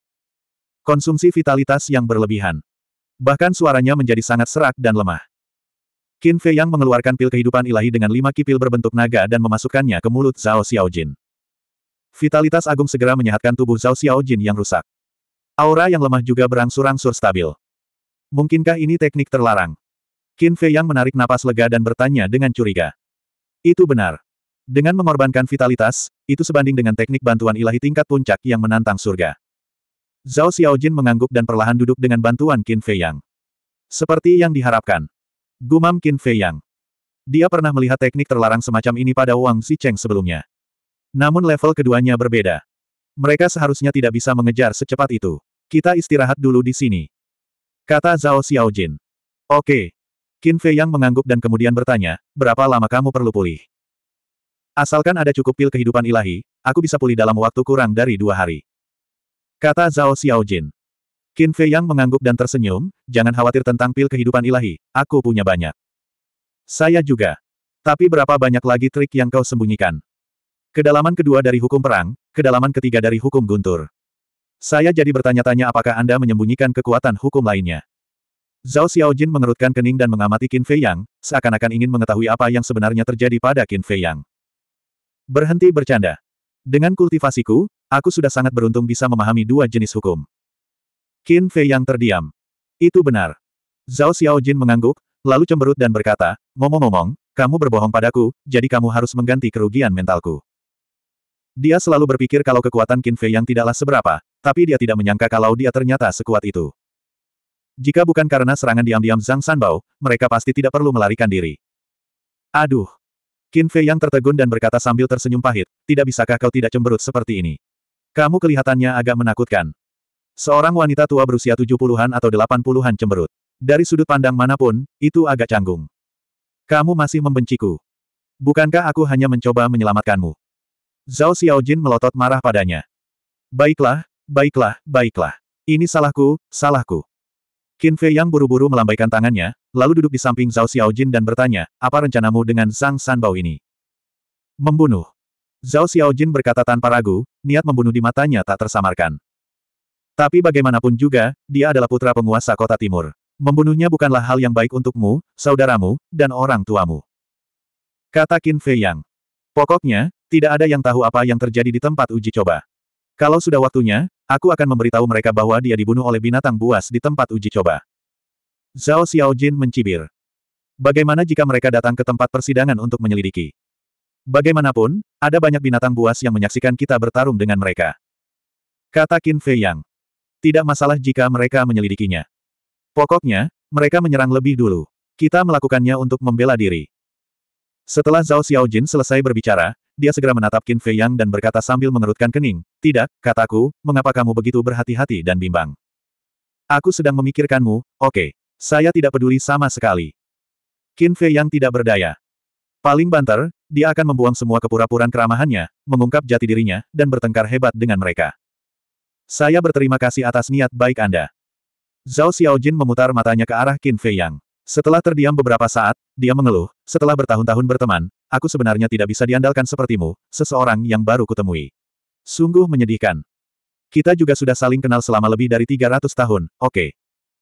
Konsumsi vitalitas yang berlebihan. Bahkan suaranya menjadi sangat serak dan lemah. Qin Fei yang mengeluarkan pil kehidupan ilahi dengan lima kipil berbentuk naga dan memasukkannya ke mulut Zhao Xiaojin. Vitalitas agung segera menyehatkan tubuh Zhao Xiaojin yang rusak. Aura yang lemah juga berangsur-angsur stabil. Mungkinkah ini teknik terlarang? Qin Fei yang menarik napas lega dan bertanya dengan curiga. Itu benar. Dengan mengorbankan vitalitas, itu sebanding dengan teknik bantuan ilahi tingkat puncak yang menantang surga. Zhao Xiaojin mengangguk dan perlahan duduk dengan bantuan Qin Fei Yang. Seperti yang diharapkan. Gumam Qin Fei Yang. Dia pernah melihat teknik terlarang semacam ini pada Wang Zicheng sebelumnya. Namun level keduanya berbeda. Mereka seharusnya tidak bisa mengejar secepat itu. Kita istirahat dulu di sini. Kata Zhao Xiaojin. Oke. Qin Fei Yang mengangguk dan kemudian bertanya, berapa lama kamu perlu pulih? Asalkan ada cukup pil kehidupan ilahi, aku bisa pulih dalam waktu kurang dari dua hari. Kata Zhao Xiaojin. Qin Fei Yang mengangguk dan tersenyum, jangan khawatir tentang pil kehidupan ilahi, aku punya banyak. Saya juga. Tapi berapa banyak lagi trik yang kau sembunyikan? Kedalaman kedua dari hukum perang, kedalaman ketiga dari hukum guntur. Saya jadi bertanya-tanya apakah Anda menyembunyikan kekuatan hukum lainnya. Zhao Xiaojin mengerutkan kening dan mengamati Qin Fei Yang, seakan-akan ingin mengetahui apa yang sebenarnya terjadi pada Qin Fei Yang. Berhenti bercanda. Dengan kultivasiku, aku sudah sangat beruntung bisa memahami dua jenis hukum. Qin Fei Yang terdiam. Itu benar. Zhao Xiaojin mengangguk, lalu cemberut dan berkata, ngomong-ngomong, kamu berbohong padaku, jadi kamu harus mengganti kerugian mentalku. Dia selalu berpikir kalau kekuatan Qin Fei yang tidaklah seberapa, tapi dia tidak menyangka kalau dia ternyata sekuat itu. Jika bukan karena serangan diam-diam Zhang Sanbao, mereka pasti tidak perlu melarikan diri. Aduh! Qin Fei yang tertegun dan berkata sambil tersenyum pahit, tidak bisakah kau tidak cemberut seperti ini? Kamu kelihatannya agak menakutkan. Seorang wanita tua berusia 70-an atau 80-an cemberut. Dari sudut pandang manapun, itu agak canggung. Kamu masih membenciku. Bukankah aku hanya mencoba menyelamatkanmu? Zhao Xiaojin melotot marah padanya. Baiklah, baiklah, baiklah. Ini salahku, salahku. Qin Fei yang buru-buru melambaikan tangannya, lalu duduk di samping Zhao Xiaojin dan bertanya, apa rencanamu dengan Zhang Sanbao ini? Membunuh. Zhao Xiaojin berkata tanpa ragu, niat membunuh di matanya tak tersamarkan. Tapi bagaimanapun juga, dia adalah putra penguasa kota timur. Membunuhnya bukanlah hal yang baik untukmu, saudaramu, dan orang tuamu. Kata Qin Fei Yang. Pokoknya, tidak ada yang tahu apa yang terjadi di tempat uji coba. Kalau sudah waktunya, aku akan memberitahu mereka bahwa dia dibunuh oleh binatang buas di tempat uji coba. Zhao Xiaojin mencibir. Bagaimana jika mereka datang ke tempat persidangan untuk menyelidiki? Bagaimanapun, ada banyak binatang buas yang menyaksikan kita bertarung dengan mereka. Kata Qin Fei Yang. Tidak masalah jika mereka menyelidikinya. Pokoknya, mereka menyerang lebih dulu. Kita melakukannya untuk membela diri. Setelah Zhao Xiaojin selesai berbicara, dia segera menatap Qin Fei Yang dan berkata sambil mengerutkan kening, Tidak, kataku, mengapa kamu begitu berhati-hati dan bimbang? Aku sedang memikirkanmu, oke. Okay. Saya tidak peduli sama sekali. Qin Fei Yang tidak berdaya. Paling banter, dia akan membuang semua kepura puraan keramahannya, mengungkap jati dirinya, dan bertengkar hebat dengan mereka. Saya berterima kasih atas niat baik Anda. Zhao Xiaojin memutar matanya ke arah Qin Fei Yang. Setelah terdiam beberapa saat, dia mengeluh, setelah bertahun-tahun berteman, aku sebenarnya tidak bisa diandalkan sepertimu, seseorang yang baru kutemui. Sungguh menyedihkan. Kita juga sudah saling kenal selama lebih dari 300 tahun, oke. Okay.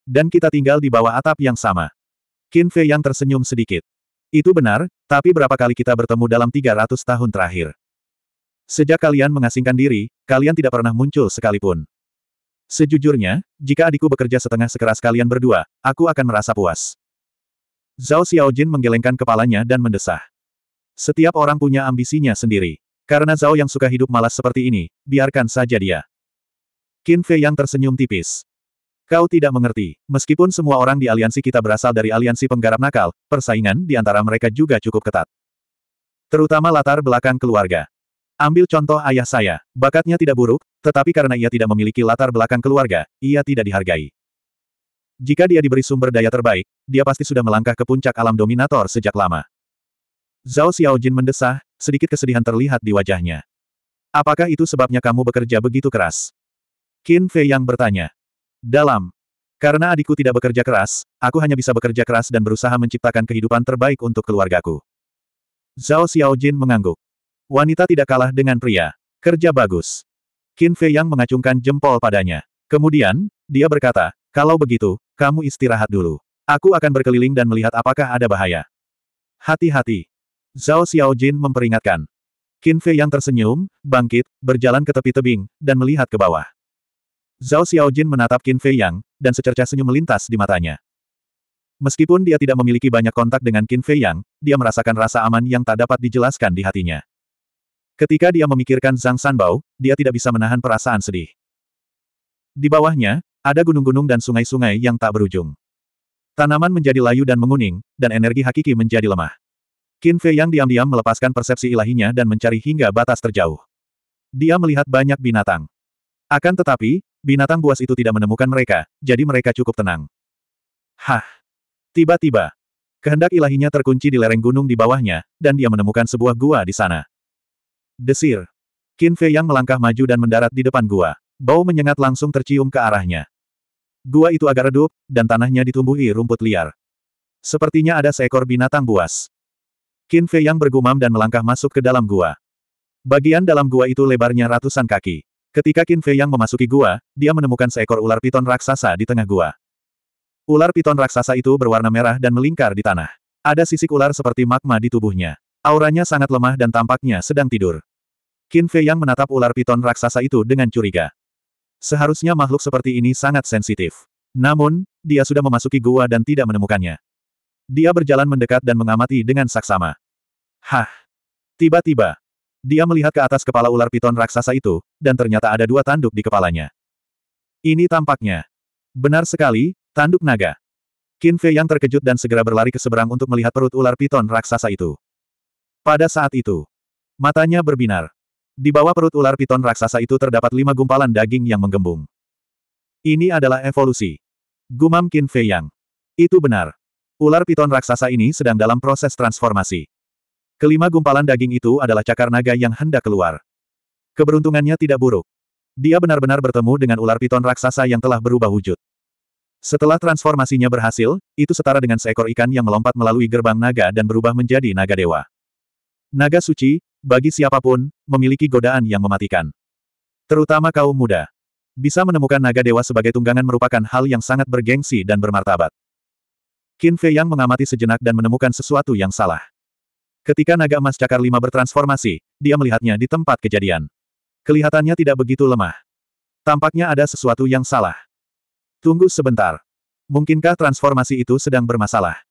Dan kita tinggal di bawah atap yang sama. Qin Fei yang tersenyum sedikit. Itu benar, tapi berapa kali kita bertemu dalam 300 tahun terakhir? Sejak kalian mengasingkan diri, kalian tidak pernah muncul sekalipun. Sejujurnya, jika adikku bekerja setengah sekeras kalian berdua, aku akan merasa puas. Zhao Xiaojin menggelengkan kepalanya dan mendesah. Setiap orang punya ambisinya sendiri. Karena Zhao yang suka hidup malas seperti ini, biarkan saja dia. Qin Fei yang tersenyum tipis. Kau tidak mengerti, meskipun semua orang di aliansi kita berasal dari aliansi penggarap nakal, persaingan di antara mereka juga cukup ketat. Terutama latar belakang keluarga. Ambil contoh ayah saya, bakatnya tidak buruk, tetapi karena ia tidak memiliki latar belakang keluarga, ia tidak dihargai. Jika dia diberi sumber daya terbaik, dia pasti sudah melangkah ke puncak alam dominator sejak lama. Zhao Xiaojin mendesah, sedikit kesedihan terlihat di wajahnya. Apakah itu sebabnya kamu bekerja begitu keras? Qin Fei yang bertanya. Dalam. Karena adikku tidak bekerja keras, aku hanya bisa bekerja keras dan berusaha menciptakan kehidupan terbaik untuk keluargaku. Zhao Xiaojin mengangguk. Wanita tidak kalah dengan pria. Kerja bagus. Qin Fei yang mengacungkan jempol padanya. Kemudian, dia berkata, kalau begitu, kamu istirahat dulu. Aku akan berkeliling dan melihat apakah ada bahaya. Hati-hati. Zhao Xiaojin memperingatkan. Qin Fei yang tersenyum, bangkit, berjalan ke tepi tebing, dan melihat ke bawah. Zhao Xiaojin menatap Qin Fei Yang, dan secercah senyum melintas di matanya. Meskipun dia tidak memiliki banyak kontak dengan Qin Fei Yang, dia merasakan rasa aman yang tak dapat dijelaskan di hatinya. Ketika dia memikirkan Zhang Sanbao, dia tidak bisa menahan perasaan sedih. Di bawahnya, ada gunung-gunung dan sungai-sungai yang tak berujung. Tanaman menjadi layu dan menguning, dan energi hakiki menjadi lemah. Qin Fei yang diam-diam melepaskan persepsi ilahinya dan mencari hingga batas terjauh. Dia melihat banyak binatang. Akan tetapi, binatang buas itu tidak menemukan mereka, jadi mereka cukup tenang. Hah! Tiba-tiba, kehendak ilahinya terkunci di lereng gunung di bawahnya, dan dia menemukan sebuah gua di sana. Desir. Qin Fei yang melangkah maju dan mendarat di depan gua. Bau menyengat langsung tercium ke arahnya. Gua itu agak redup, dan tanahnya ditumbuhi rumput liar. Sepertinya ada seekor binatang buas. Qin Fei yang bergumam dan melangkah masuk ke dalam gua. Bagian dalam gua itu lebarnya ratusan kaki. Ketika Qin Fei yang memasuki gua, dia menemukan seekor ular piton raksasa di tengah gua. Ular piton raksasa itu berwarna merah dan melingkar di tanah. Ada sisik ular seperti magma di tubuhnya. Auranya sangat lemah dan tampaknya sedang tidur. Qin Fei yang menatap ular piton raksasa itu dengan curiga. Seharusnya makhluk seperti ini sangat sensitif. Namun, dia sudah memasuki gua dan tidak menemukannya. Dia berjalan mendekat dan mengamati dengan saksama. Hah! Tiba-tiba, dia melihat ke atas kepala ular piton raksasa itu, dan ternyata ada dua tanduk di kepalanya. Ini tampaknya. Benar sekali, tanduk naga. Qin Fei yang terkejut dan segera berlari ke seberang untuk melihat perut ular piton raksasa itu. Pada saat itu, matanya berbinar. Di bawah perut ular piton raksasa itu terdapat lima gumpalan daging yang menggembung. Ini adalah evolusi. Gumam Qin Fei Yang. Itu benar. Ular piton raksasa ini sedang dalam proses transformasi. Kelima gumpalan daging itu adalah cakar naga yang hendak keluar. Keberuntungannya tidak buruk. Dia benar-benar bertemu dengan ular piton raksasa yang telah berubah wujud. Setelah transformasinya berhasil, itu setara dengan seekor ikan yang melompat melalui gerbang naga dan berubah menjadi naga dewa. Naga suci, bagi siapapun, memiliki godaan yang mematikan. Terutama kaum muda. Bisa menemukan naga dewa sebagai tunggangan merupakan hal yang sangat bergengsi dan bermartabat. Qin Fei Yang mengamati sejenak dan menemukan sesuatu yang salah. Ketika naga emas cakar lima bertransformasi, dia melihatnya di tempat kejadian. Kelihatannya tidak begitu lemah. Tampaknya ada sesuatu yang salah. Tunggu sebentar. Mungkinkah transformasi itu sedang bermasalah?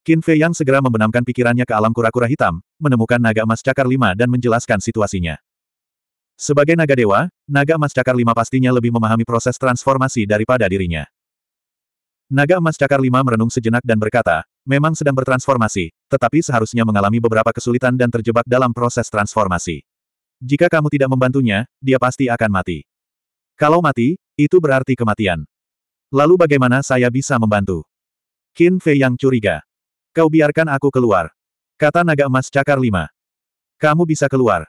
Qin Fei Yang segera membenamkan pikirannya ke alam kura-kura hitam, menemukan naga emas cakar lima dan menjelaskan situasinya. Sebagai naga dewa, naga emas cakar lima pastinya lebih memahami proses transformasi daripada dirinya. Naga emas cakar lima merenung sejenak dan berkata, memang sedang bertransformasi, tetapi seharusnya mengalami beberapa kesulitan dan terjebak dalam proses transformasi. Jika kamu tidak membantunya, dia pasti akan mati. Kalau mati, itu berarti kematian. Lalu bagaimana saya bisa membantu? Qin Fei yang curiga. Kau biarkan aku keluar. Kata naga emas cakar lima. Kamu bisa keluar.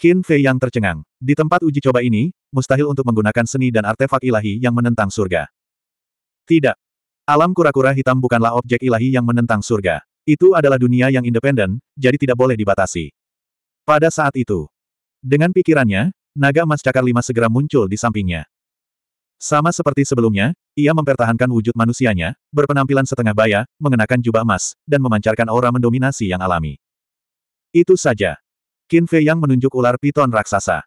Qin Fei yang tercengang. Di tempat uji coba ini, mustahil untuk menggunakan seni dan artefak ilahi yang menentang surga. Tidak. Alam kura-kura hitam bukanlah objek ilahi yang menentang surga. Itu adalah dunia yang independen, jadi tidak boleh dibatasi. Pada saat itu, dengan pikirannya, naga emas cakar lima segera muncul di sampingnya. Sama seperti sebelumnya, ia mempertahankan wujud manusianya, berpenampilan setengah baya, mengenakan jubah emas, dan memancarkan aura mendominasi yang alami. Itu saja. Qin Fei yang menunjuk ular piton raksasa.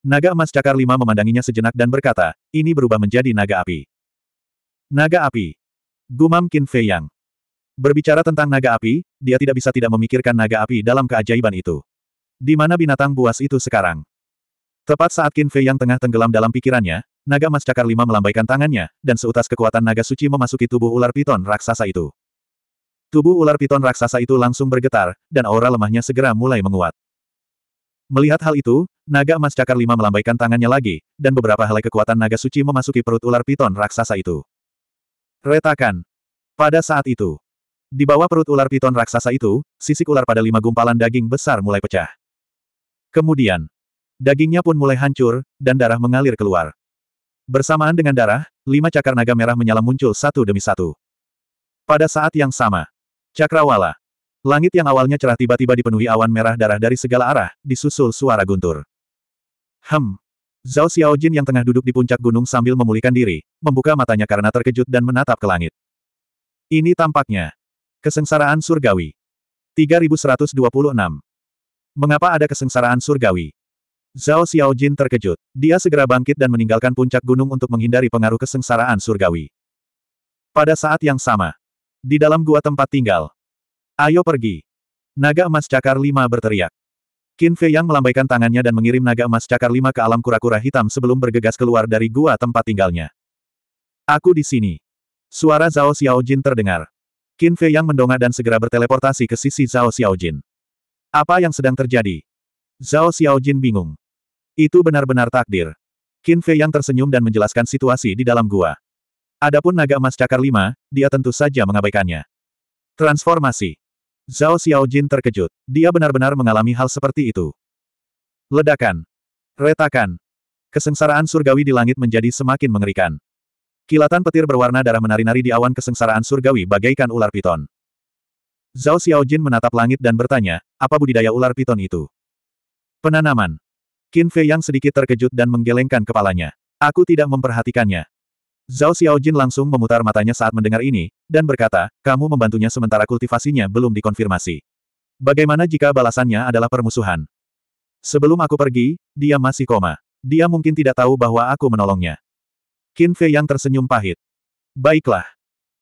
Naga emas cakar lima memandanginya sejenak dan berkata, ini berubah menjadi naga api. Naga api. Gumam Qin Fei Yang. Berbicara tentang naga api, dia tidak bisa tidak memikirkan naga api dalam keajaiban itu. Di mana binatang buas itu sekarang? Tepat saat Qin Fei yang tengah tenggelam dalam pikirannya, Naga Mas Cakar Lima melambaikan tangannya, dan seutas kekuatan naga suci memasuki tubuh ular piton raksasa itu. Tubuh ular piton raksasa itu langsung bergetar, dan aura lemahnya segera mulai menguat. Melihat hal itu, naga emas cakar lima melambaikan tangannya lagi, dan beberapa helai kekuatan naga suci memasuki perut ular piton raksasa itu. Retakan. Pada saat itu, di bawah perut ular piton raksasa itu, sisik ular pada lima gumpalan daging besar mulai pecah. Kemudian, dagingnya pun mulai hancur, dan darah mengalir keluar. Bersamaan dengan darah, lima cakar naga merah menyala muncul satu demi satu. Pada saat yang sama, Cakrawala. Langit yang awalnya cerah tiba-tiba dipenuhi awan merah darah dari segala arah, disusul suara guntur. Hem. Zhao Xiaojin yang tengah duduk di puncak gunung sambil memulihkan diri, membuka matanya karena terkejut dan menatap ke langit. Ini tampaknya. Kesengsaraan surgawi. 3126. Mengapa ada kesengsaraan surgawi? Zhao Xiaojin terkejut. Dia segera bangkit dan meninggalkan puncak gunung untuk menghindari pengaruh kesengsaraan surgawi. Pada saat yang sama, di dalam gua tempat tinggal. Ayo pergi. Naga emas cakar lima berteriak. Qin Fei Yang melambaikan tangannya dan mengirim naga emas cakar lima ke alam kura-kura hitam sebelum bergegas keluar dari gua tempat tinggalnya. Aku di sini. Suara Zhao Xiaojin terdengar. Qin Fei Yang mendongak dan segera berteleportasi ke sisi Zhao Xiaojin. Apa yang sedang terjadi? Zhao Xiaojin bingung. Itu benar-benar takdir. Qin Fei yang tersenyum dan menjelaskan situasi di dalam gua. Adapun naga emas cakar lima, dia tentu saja mengabaikannya. Transformasi. Zhao Xiaojin terkejut. Dia benar-benar mengalami hal seperti itu. Ledakan. Retakan. Kesengsaraan surgawi di langit menjadi semakin mengerikan. Kilatan petir berwarna darah menari-nari di awan kesengsaraan surgawi bagaikan ular piton. Zhao Xiaojin menatap langit dan bertanya, apa budidaya ular piton itu? Penanaman. Qin Fei yang sedikit terkejut dan menggelengkan kepalanya. Aku tidak memperhatikannya. Zhao Xiaojin langsung memutar matanya saat mendengar ini, dan berkata, kamu membantunya sementara kultivasinya belum dikonfirmasi. Bagaimana jika balasannya adalah permusuhan? Sebelum aku pergi, dia masih koma. Dia mungkin tidak tahu bahwa aku menolongnya. Qin Fei yang tersenyum pahit. Baiklah.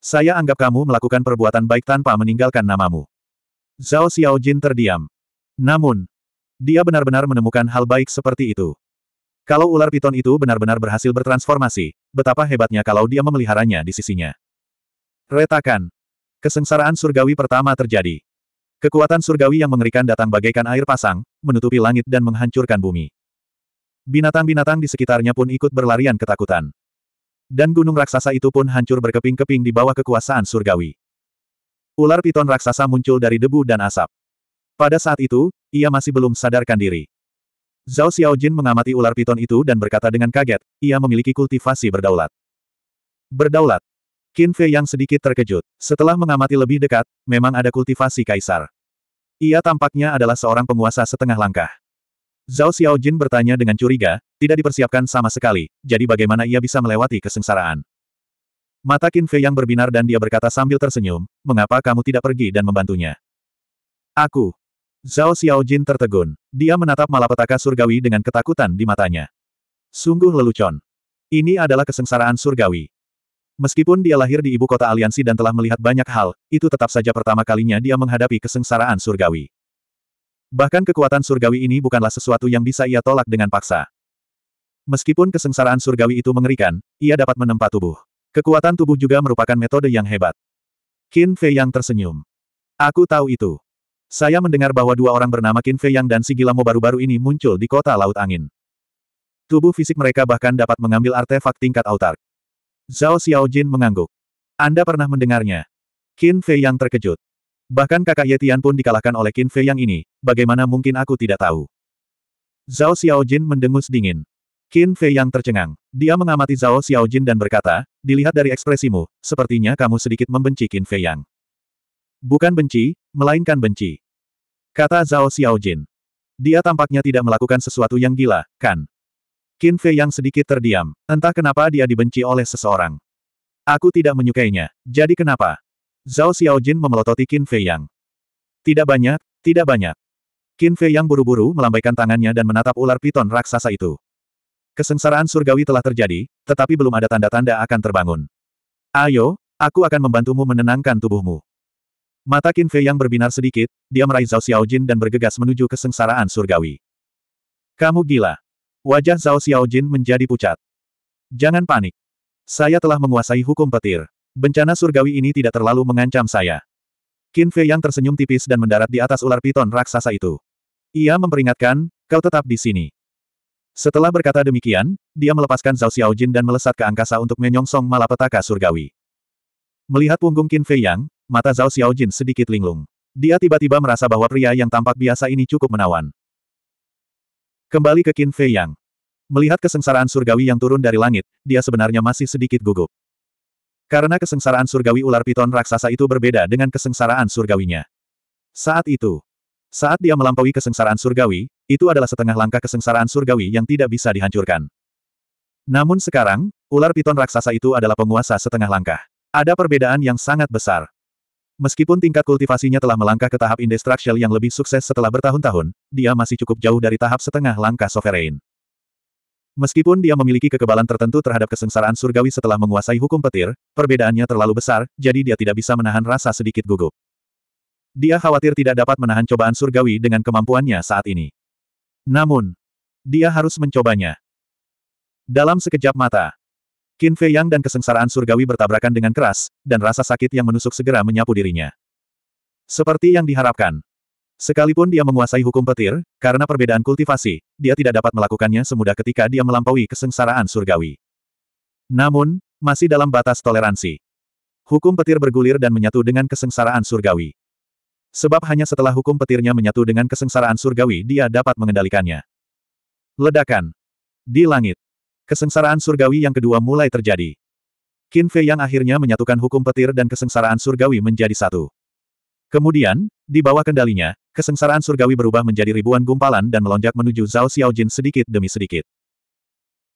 Saya anggap kamu melakukan perbuatan baik tanpa meninggalkan namamu. Zhao Xiaojin terdiam. Namun, dia benar-benar menemukan hal baik seperti itu. Kalau ular piton itu benar-benar berhasil bertransformasi, betapa hebatnya kalau dia memeliharanya di sisinya. Retakan. Kesengsaraan surgawi pertama terjadi. Kekuatan surgawi yang mengerikan datang bagaikan air pasang, menutupi langit dan menghancurkan bumi. Binatang-binatang di sekitarnya pun ikut berlarian ketakutan. Dan gunung raksasa itu pun hancur berkeping-keping di bawah kekuasaan surgawi. Ular piton raksasa muncul dari debu dan asap. Pada saat itu, ia masih belum sadarkan diri. Zhao Xiaojin mengamati ular piton itu dan berkata dengan kaget, ia memiliki kultivasi berdaulat. Berdaulat. Qin Fei yang sedikit terkejut. Setelah mengamati lebih dekat, memang ada kultivasi kaisar. Ia tampaknya adalah seorang penguasa setengah langkah. Zhao Xiaojin bertanya dengan curiga, tidak dipersiapkan sama sekali, jadi bagaimana ia bisa melewati kesengsaraan. Mata Qin Fei yang berbinar dan dia berkata sambil tersenyum, mengapa kamu tidak pergi dan membantunya? Aku. Zhao Xiaojin tertegun. Dia menatap malapetaka surgawi dengan ketakutan di matanya. Sungguh lelucon. Ini adalah kesengsaraan surgawi. Meskipun dia lahir di ibu kota aliansi dan telah melihat banyak hal, itu tetap saja pertama kalinya dia menghadapi kesengsaraan surgawi. Bahkan kekuatan surgawi ini bukanlah sesuatu yang bisa ia tolak dengan paksa. Meskipun kesengsaraan surgawi itu mengerikan, ia dapat menempa tubuh. Kekuatan tubuh juga merupakan metode yang hebat. Qin Fei yang tersenyum. Aku tahu itu. Saya mendengar bahwa dua orang bernama Qin Fei Yang dan Sigilamo baru-baru ini muncul di kota Laut Angin. Tubuh fisik mereka bahkan dapat mengambil artefak tingkat autark. Zhao Xiaojin mengangguk. Anda pernah mendengarnya. Qin Fei Yang terkejut. Bahkan kakak Yetian pun dikalahkan oleh Qin Fei Yang ini, bagaimana mungkin aku tidak tahu. Zhao Xiaojin mendengus dingin. Qin Fei yang tercengang. Dia mengamati Zhao Xiaojin dan berkata, dilihat dari ekspresimu, sepertinya kamu sedikit membenci Qin Fei yang. Bukan benci, melainkan benci. Kata Zhao Xiaojin. Dia tampaknya tidak melakukan sesuatu yang gila, kan? Qin Fei yang sedikit terdiam. Entah kenapa dia dibenci oleh seseorang. Aku tidak menyukainya. Jadi kenapa? Zhao Xiaojin memelototi Qin Fei Yang. Tidak banyak, tidak banyak. Qin Fei Yang buru-buru melambaikan tangannya dan menatap ular piton raksasa itu. Kesengsaraan surgawi telah terjadi, tetapi belum ada tanda-tanda akan terbangun. Ayo, aku akan membantumu menenangkan tubuhmu. Mata Qin Fei yang berbinar sedikit, dia meraih Zhao Xiaojin dan bergegas menuju kesengsaraan surgawi. Kamu gila. Wajah Zhao Xiaojin menjadi pucat. Jangan panik. Saya telah menguasai hukum petir. Bencana surgawi ini tidak terlalu mengancam saya. Qin Fei yang tersenyum tipis dan mendarat di atas ular piton raksasa itu. Ia memperingatkan, kau tetap di sini. Setelah berkata demikian, dia melepaskan Zhao Xiaojin dan melesat ke angkasa untuk menyongsong malapetaka surgawi. Melihat punggung Qin Fei Yang, mata Zhao Xiaojin sedikit linglung. Dia tiba-tiba merasa bahwa pria yang tampak biasa ini cukup menawan. Kembali ke Qin Fei Yang. Melihat kesengsaraan surgawi yang turun dari langit, dia sebenarnya masih sedikit gugup. Karena kesengsaraan surgawi ular piton raksasa itu berbeda dengan kesengsaraan surgawinya. Saat itu, saat dia melampaui kesengsaraan surgawi, itu adalah setengah langkah kesengsaraan surgawi yang tidak bisa dihancurkan. Namun sekarang, ular piton raksasa itu adalah penguasa setengah langkah. Ada perbedaan yang sangat besar. Meskipun tingkat kultivasinya telah melangkah ke tahap industrial yang lebih sukses setelah bertahun-tahun, dia masih cukup jauh dari tahap setengah langkah sovereign. Meskipun dia memiliki kekebalan tertentu terhadap kesengsaraan surgawi setelah menguasai hukum petir, perbedaannya terlalu besar, jadi dia tidak bisa menahan rasa sedikit gugup. Dia khawatir tidak dapat menahan cobaan surgawi dengan kemampuannya saat ini. Namun, dia harus mencobanya. Dalam sekejap mata, Qin Fei Yang dan kesengsaraan surgawi bertabrakan dengan keras, dan rasa sakit yang menusuk segera menyapu dirinya. Seperti yang diharapkan. Sekalipun dia menguasai hukum petir, karena perbedaan kultivasi, dia tidak dapat melakukannya semudah ketika dia melampaui kesengsaraan surgawi. Namun, masih dalam batas toleransi. Hukum petir bergulir dan menyatu dengan kesengsaraan surgawi. Sebab hanya setelah hukum petirnya menyatu dengan kesengsaraan surgawi dia dapat mengendalikannya. Ledakan. Di langit. Kesengsaraan surgawi yang kedua mulai terjadi. Qin Fei yang akhirnya menyatukan hukum petir dan kesengsaraan surgawi menjadi satu. Kemudian, di bawah kendalinya, kesengsaraan surgawi berubah menjadi ribuan gumpalan dan melonjak menuju Zhao Xiaojin sedikit demi sedikit.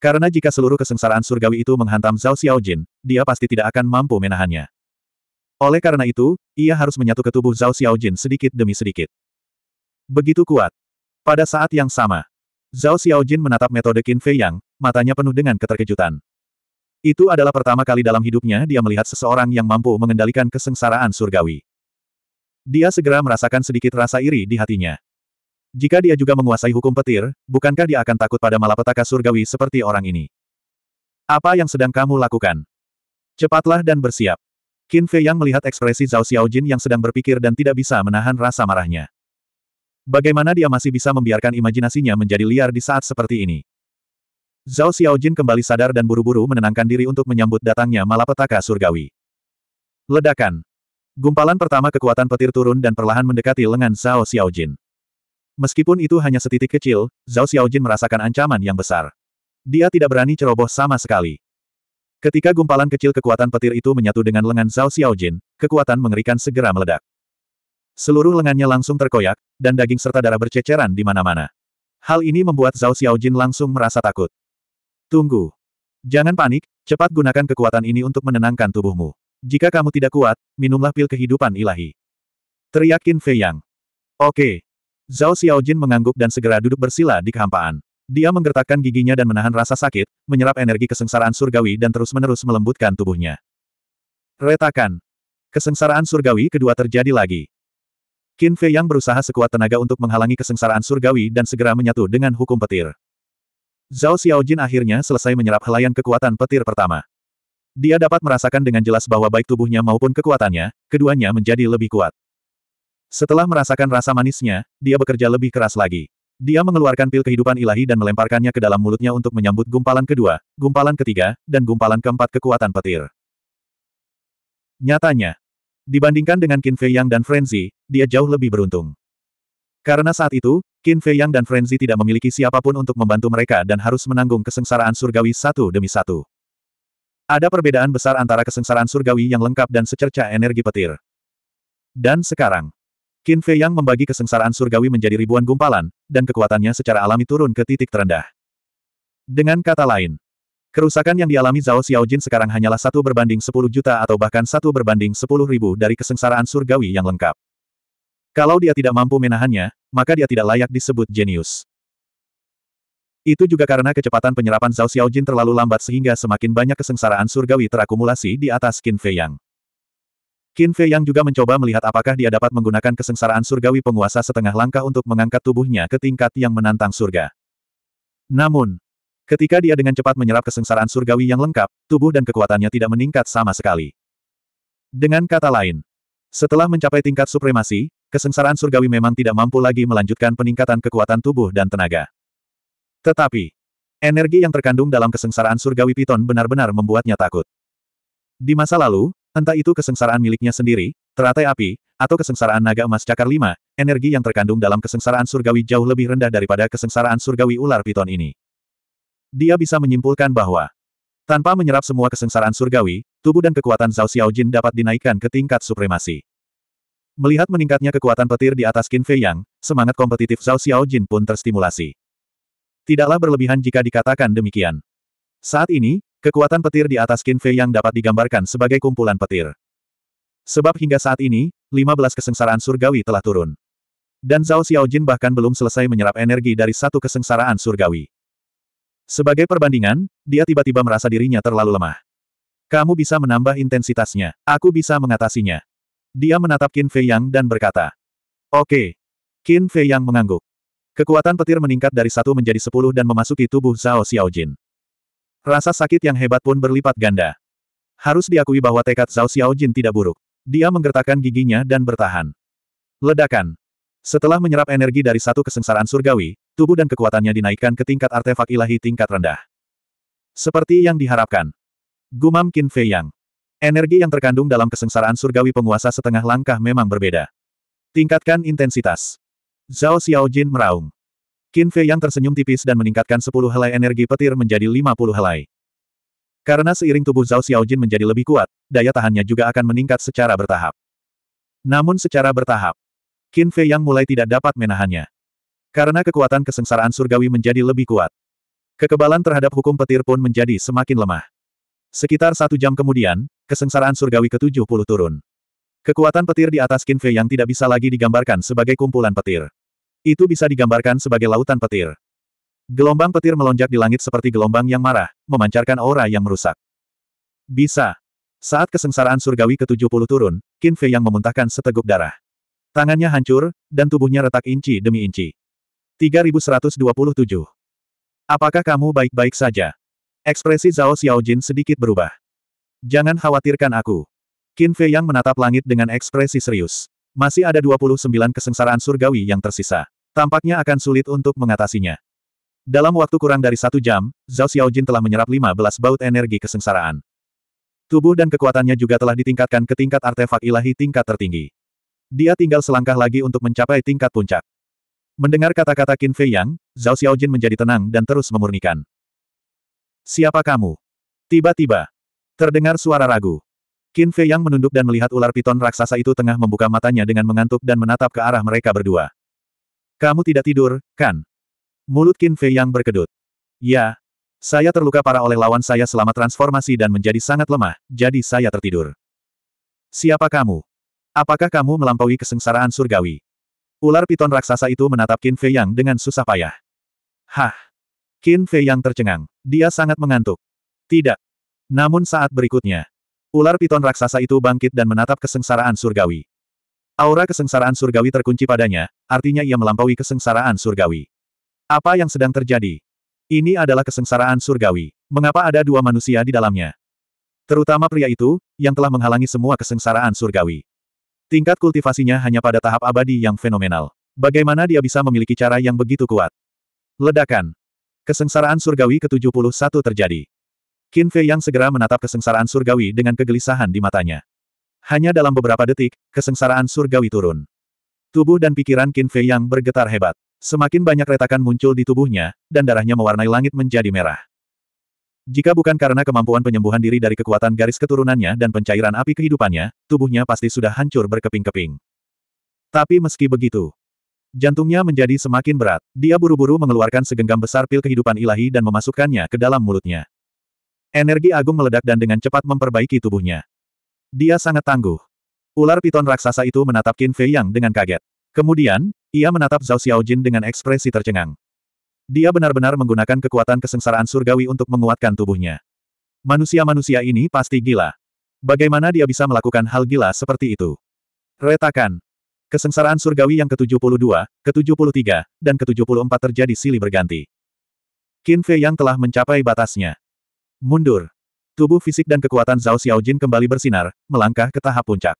Karena jika seluruh kesengsaraan surgawi itu menghantam Zhao Xiaojin, dia pasti tidak akan mampu menahannya. Oleh karena itu, ia harus menyatu ke tubuh Zhao Xiaojin sedikit demi sedikit. Begitu kuat. Pada saat yang sama, Zhao Xiaojin menatap metode Qin Fei Yang, matanya penuh dengan keterkejutan. Itu adalah pertama kali dalam hidupnya dia melihat seseorang yang mampu mengendalikan kesengsaraan surgawi. Dia segera merasakan sedikit rasa iri di hatinya. Jika dia juga menguasai hukum petir, bukankah dia akan takut pada malapetaka surgawi seperti orang ini? Apa yang sedang kamu lakukan? Cepatlah dan bersiap. Qin Fei yang melihat ekspresi Zhao Xiaojin yang sedang berpikir dan tidak bisa menahan rasa marahnya. Bagaimana dia masih bisa membiarkan imajinasinya menjadi liar di saat seperti ini? Zhao Xiaojin kembali sadar dan buru-buru menenangkan diri untuk menyambut datangnya malapetaka surgawi. Ledakan. Gumpalan pertama kekuatan petir turun dan perlahan mendekati lengan Zhao Xiaojin. Meskipun itu hanya setitik kecil, Zhao Xiaojin merasakan ancaman yang besar. Dia tidak berani ceroboh sama sekali. Ketika gumpalan kecil kekuatan petir itu menyatu dengan lengan Zhao Xiaojin, kekuatan mengerikan segera meledak. Seluruh lengannya langsung terkoyak, dan daging serta darah berceceran di mana-mana. Hal ini membuat Zhao Xiaojin langsung merasa takut. Tunggu. Jangan panik, cepat gunakan kekuatan ini untuk menenangkan tubuhmu. Jika kamu tidak kuat, minumlah pil kehidupan ilahi. Teriak Qin Fei Yang. Oke. Zhao Xiaojin mengangguk dan segera duduk bersila di kehampaan. Dia menggertakkan giginya dan menahan rasa sakit, menyerap energi kesengsaraan surgawi dan terus-menerus melembutkan tubuhnya. Retakan. Kesengsaraan surgawi kedua terjadi lagi. Qin Fei Yang berusaha sekuat tenaga untuk menghalangi kesengsaraan surgawi dan segera menyatu dengan hukum petir. Zhao Xiaojin akhirnya selesai menyerap helaian kekuatan petir pertama. Dia dapat merasakan dengan jelas bahwa baik tubuhnya maupun kekuatannya, keduanya menjadi lebih kuat. Setelah merasakan rasa manisnya, dia bekerja lebih keras lagi. Dia mengeluarkan pil kehidupan ilahi dan melemparkannya ke dalam mulutnya untuk menyambut gumpalan kedua, gumpalan ketiga, dan gumpalan keempat kekuatan petir. Nyatanya, dibandingkan dengan Qin Fei Yang dan Frenzy, dia jauh lebih beruntung. Karena saat itu, Qin Fei Yang dan Frenzy tidak memiliki siapapun untuk membantu mereka dan harus menanggung kesengsaraan surgawi satu demi satu. Ada perbedaan besar antara kesengsaraan surgawi yang lengkap dan secerca energi petir. Dan sekarang, Qin Fei Yang membagi kesengsaraan surgawi menjadi ribuan gumpalan, dan kekuatannya secara alami turun ke titik terendah. Dengan kata lain, kerusakan yang dialami Zhao Xiaojin sekarang hanyalah satu berbanding 10 juta atau bahkan satu berbanding 10 ribu dari kesengsaraan surgawi yang lengkap. Kalau dia tidak mampu menahannya, maka dia tidak layak disebut jenius. Itu juga karena kecepatan penyerapan Zhao Xiaojin terlalu lambat sehingga semakin banyak kesengsaraan surgawi terakumulasi di atas Qin Fei Yang. Qin Fei Yang juga mencoba melihat apakah dia dapat menggunakan kesengsaraan surgawi penguasa setengah langkah untuk mengangkat tubuhnya ke tingkat yang menantang surga. Namun, ketika dia dengan cepat menyerap kesengsaraan surgawi yang lengkap, tubuh dan kekuatannya tidak meningkat sama sekali. Dengan kata lain, setelah mencapai tingkat supremasi, Kesengsaraan surgawi memang tidak mampu lagi melanjutkan peningkatan kekuatan tubuh dan tenaga. Tetapi, energi yang terkandung dalam kesengsaraan surgawi Piton benar-benar membuatnya takut. Di masa lalu, entah itu kesengsaraan miliknya sendiri, teratai api, atau kesengsaraan naga emas cakar lima, energi yang terkandung dalam kesengsaraan surgawi jauh lebih rendah daripada kesengsaraan surgawi ular Piton ini. Dia bisa menyimpulkan bahwa tanpa menyerap semua kesengsaraan surgawi, tubuh dan kekuatan Zhao Xiaojin dapat dinaikkan ke tingkat supremasi. Melihat meningkatnya kekuatan petir di atas Qin Fei Yang, semangat kompetitif Zhao Xiaojin pun terstimulasi. Tidaklah berlebihan jika dikatakan demikian. Saat ini, kekuatan petir di atas Qin Fei Yang dapat digambarkan sebagai kumpulan petir. Sebab hingga saat ini, 15 kesengsaraan surgawi telah turun. Dan Zhao Xiaojin bahkan belum selesai menyerap energi dari satu kesengsaraan surgawi. Sebagai perbandingan, dia tiba-tiba merasa dirinya terlalu lemah. Kamu bisa menambah intensitasnya. Aku bisa mengatasinya. Dia menatap Qin Fei Yang dan berkata. Oke. Qin Fei Yang mengangguk. Kekuatan petir meningkat dari satu menjadi sepuluh dan memasuki tubuh Zhao Xiaojin. Rasa sakit yang hebat pun berlipat ganda. Harus diakui bahwa tekad Zhao Xiaojin tidak buruk. Dia menggertakkan giginya dan bertahan. Ledakan. Setelah menyerap energi dari satu kesengsaraan surgawi, tubuh dan kekuatannya dinaikkan ke tingkat artefak ilahi tingkat rendah. Seperti yang diharapkan. Gumam Qin Fei Yang. Energi yang terkandung dalam kesengsaraan surgawi penguasa setengah langkah memang berbeda. Tingkatkan intensitas. Zhao Xiaojin meraung. Qin Fei yang tersenyum tipis dan meningkatkan 10 helai energi petir menjadi 50 helai. Karena seiring tubuh Zhao Xiaojin menjadi lebih kuat, daya tahannya juga akan meningkat secara bertahap. Namun secara bertahap, Qin Fei yang mulai tidak dapat menahannya. Karena kekuatan kesengsaraan surgawi menjadi lebih kuat. Kekebalan terhadap hukum petir pun menjadi semakin lemah. Sekitar satu jam kemudian, Kesengsaraan surgawi ke-70 turun. Kekuatan petir di atas Kinfe yang tidak bisa lagi digambarkan sebagai kumpulan petir. Itu bisa digambarkan sebagai lautan petir. Gelombang petir melonjak di langit seperti gelombang yang marah, memancarkan aura yang merusak. Bisa. Saat kesengsaraan surgawi ke-70 turun, Kinfe yang memuntahkan seteguk darah. Tangannya hancur, dan tubuhnya retak inci demi inci. 3127. Apakah kamu baik-baik saja? Ekspresi Zhao Xiaojin sedikit berubah. Jangan khawatirkan aku. Qin Fei yang menatap langit dengan ekspresi serius. Masih ada 29 kesengsaraan surgawi yang tersisa. Tampaknya akan sulit untuk mengatasinya. Dalam waktu kurang dari satu jam, Zhao Xiaojin telah menyerap 15 baut energi kesengsaraan. Tubuh dan kekuatannya juga telah ditingkatkan ke tingkat artefak ilahi tingkat tertinggi. Dia tinggal selangkah lagi untuk mencapai tingkat puncak. Mendengar kata-kata Qin Fei Yang, Zhao Xiaojin menjadi tenang dan terus memurnikan. Siapa kamu? Tiba-tiba, Terdengar suara ragu. Qin Fei Yang menunduk dan melihat ular piton raksasa itu tengah membuka matanya dengan mengantuk dan menatap ke arah mereka berdua. Kamu tidak tidur, kan? Mulut Qin Fei Yang berkedut. Ya. Saya terluka parah oleh lawan saya selama transformasi dan menjadi sangat lemah, jadi saya tertidur. Siapa kamu? Apakah kamu melampaui kesengsaraan surgawi? Ular piton raksasa itu menatap Qin Fei Yang dengan susah payah. Hah! Qin Fei Yang tercengang. Dia sangat mengantuk. Tidak, namun saat berikutnya, ular piton raksasa itu bangkit dan menatap kesengsaraan surgawi. Aura kesengsaraan surgawi terkunci padanya, artinya ia melampaui kesengsaraan surgawi. Apa yang sedang terjadi? Ini adalah kesengsaraan surgawi. Mengapa ada dua manusia di dalamnya? Terutama pria itu, yang telah menghalangi semua kesengsaraan surgawi. Tingkat kultivasinya hanya pada tahap abadi yang fenomenal. Bagaimana dia bisa memiliki cara yang begitu kuat? Ledakan. Kesengsaraan surgawi ke-71 terjadi. Qin Fei yang segera menatap kesengsaraan surgawi dengan kegelisahan di matanya. Hanya dalam beberapa detik, kesengsaraan surgawi turun. Tubuh dan pikiran Qin Fei yang bergetar hebat. Semakin banyak retakan muncul di tubuhnya, dan darahnya mewarnai langit menjadi merah. Jika bukan karena kemampuan penyembuhan diri dari kekuatan garis keturunannya dan pencairan api kehidupannya, tubuhnya pasti sudah hancur berkeping-keping. Tapi meski begitu, jantungnya menjadi semakin berat. Dia buru-buru mengeluarkan segenggam besar pil kehidupan ilahi dan memasukkannya ke dalam mulutnya. Energi agung meledak dan dengan cepat memperbaiki tubuhnya. Dia sangat tangguh. Ular piton raksasa itu menatap Qin Fei Yang dengan kaget. Kemudian, ia menatap Zhao Xiaojin dengan ekspresi tercengang. Dia benar-benar menggunakan kekuatan kesengsaraan surgawi untuk menguatkan tubuhnya. Manusia-manusia ini pasti gila. Bagaimana dia bisa melakukan hal gila seperti itu? Retakan. Kesengsaraan surgawi yang ke-72, ke-73, dan ke-74 terjadi silih berganti. Qin Fei Yang telah mencapai batasnya. Mundur. Tubuh fisik dan kekuatan Zhao Xiaojin kembali bersinar, melangkah ke tahap puncak.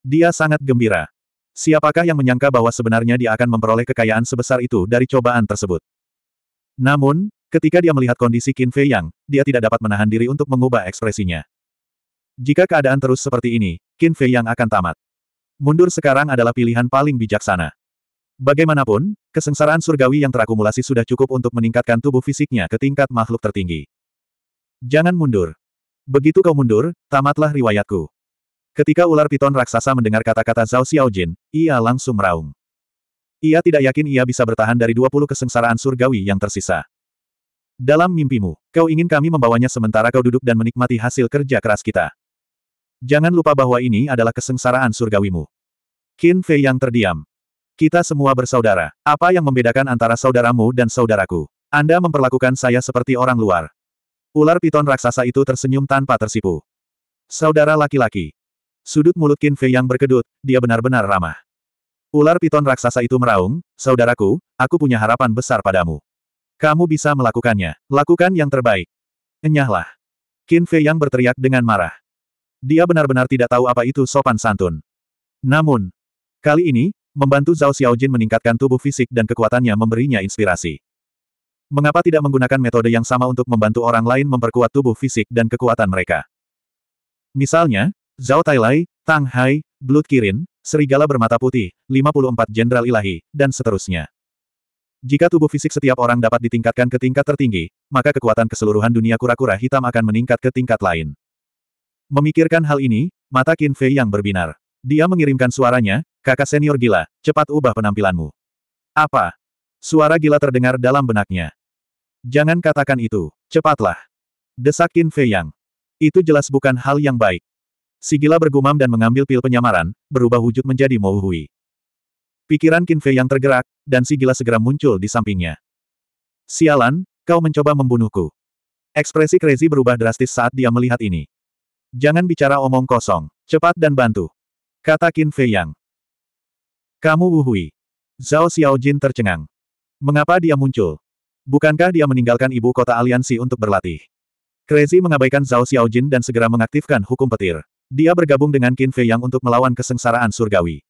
Dia sangat gembira. Siapakah yang menyangka bahwa sebenarnya dia akan memperoleh kekayaan sebesar itu dari cobaan tersebut? Namun, ketika dia melihat kondisi Qin Fei Yang, dia tidak dapat menahan diri untuk mengubah ekspresinya. Jika keadaan terus seperti ini, Qin Fei Yang akan tamat. Mundur sekarang adalah pilihan paling bijaksana. Bagaimanapun, kesengsaraan surgawi yang terakumulasi sudah cukup untuk meningkatkan tubuh fisiknya ke tingkat makhluk tertinggi. Jangan mundur. Begitu kau mundur, tamatlah riwayatku. Ketika ular piton raksasa mendengar kata-kata Zhao Xiaojin, ia langsung meraung. Ia tidak yakin ia bisa bertahan dari 20 kesengsaraan surgawi yang tersisa. Dalam mimpimu, kau ingin kami membawanya sementara kau duduk dan menikmati hasil kerja keras kita. Jangan lupa bahwa ini adalah kesengsaraan surgawimu. Qin Fei yang terdiam. Kita semua bersaudara. Apa yang membedakan antara saudaramu dan saudaraku? Anda memperlakukan saya seperti orang luar. Ular piton raksasa itu tersenyum tanpa tersipu. Saudara laki-laki. Sudut mulut Qin Fei yang berkedut, dia benar-benar ramah. Ular piton raksasa itu meraung, saudaraku, aku punya harapan besar padamu. Kamu bisa melakukannya, lakukan yang terbaik. Enyahlah. Qin Fei yang berteriak dengan marah. Dia benar-benar tidak tahu apa itu sopan santun. Namun, kali ini, membantu Zhao Xiaojin meningkatkan tubuh fisik dan kekuatannya memberinya inspirasi. Mengapa tidak menggunakan metode yang sama untuk membantu orang lain memperkuat tubuh fisik dan kekuatan mereka? Misalnya, Zhao Tailai, Tang Hai, Blood Kirin, Serigala Bermata Putih, 54 Jenderal Ilahi, dan seterusnya. Jika tubuh fisik setiap orang dapat ditingkatkan ke tingkat tertinggi, maka kekuatan keseluruhan dunia kura-kura hitam akan meningkat ke tingkat lain. Memikirkan hal ini, mata Qin Fei yang berbinar. Dia mengirimkan suaranya, kakak senior gila, cepat ubah penampilanmu. Apa? Suara gila terdengar dalam benaknya. Jangan katakan itu. Cepatlah. Desak Qin Fei Yang. Itu jelas bukan hal yang baik. Sigila bergumam dan mengambil pil penyamaran, berubah wujud menjadi Mo Hui. Pikiran Qin Fei Yang tergerak, dan Sigila segera muncul di sampingnya. Sialan, kau mencoba membunuhku. Ekspresi Crazy berubah drastis saat dia melihat ini. Jangan bicara omong kosong. Cepat dan bantu. Kata Qin Fei Yang. Kamu Hui. Zhao Xiaojin tercengang. Mengapa dia muncul? Bukankah dia meninggalkan ibu kota aliansi untuk berlatih? Crazy mengabaikan Zhao Xiaojin dan segera mengaktifkan hukum petir. Dia bergabung dengan Qin Fei Yang untuk melawan kesengsaraan surgawi.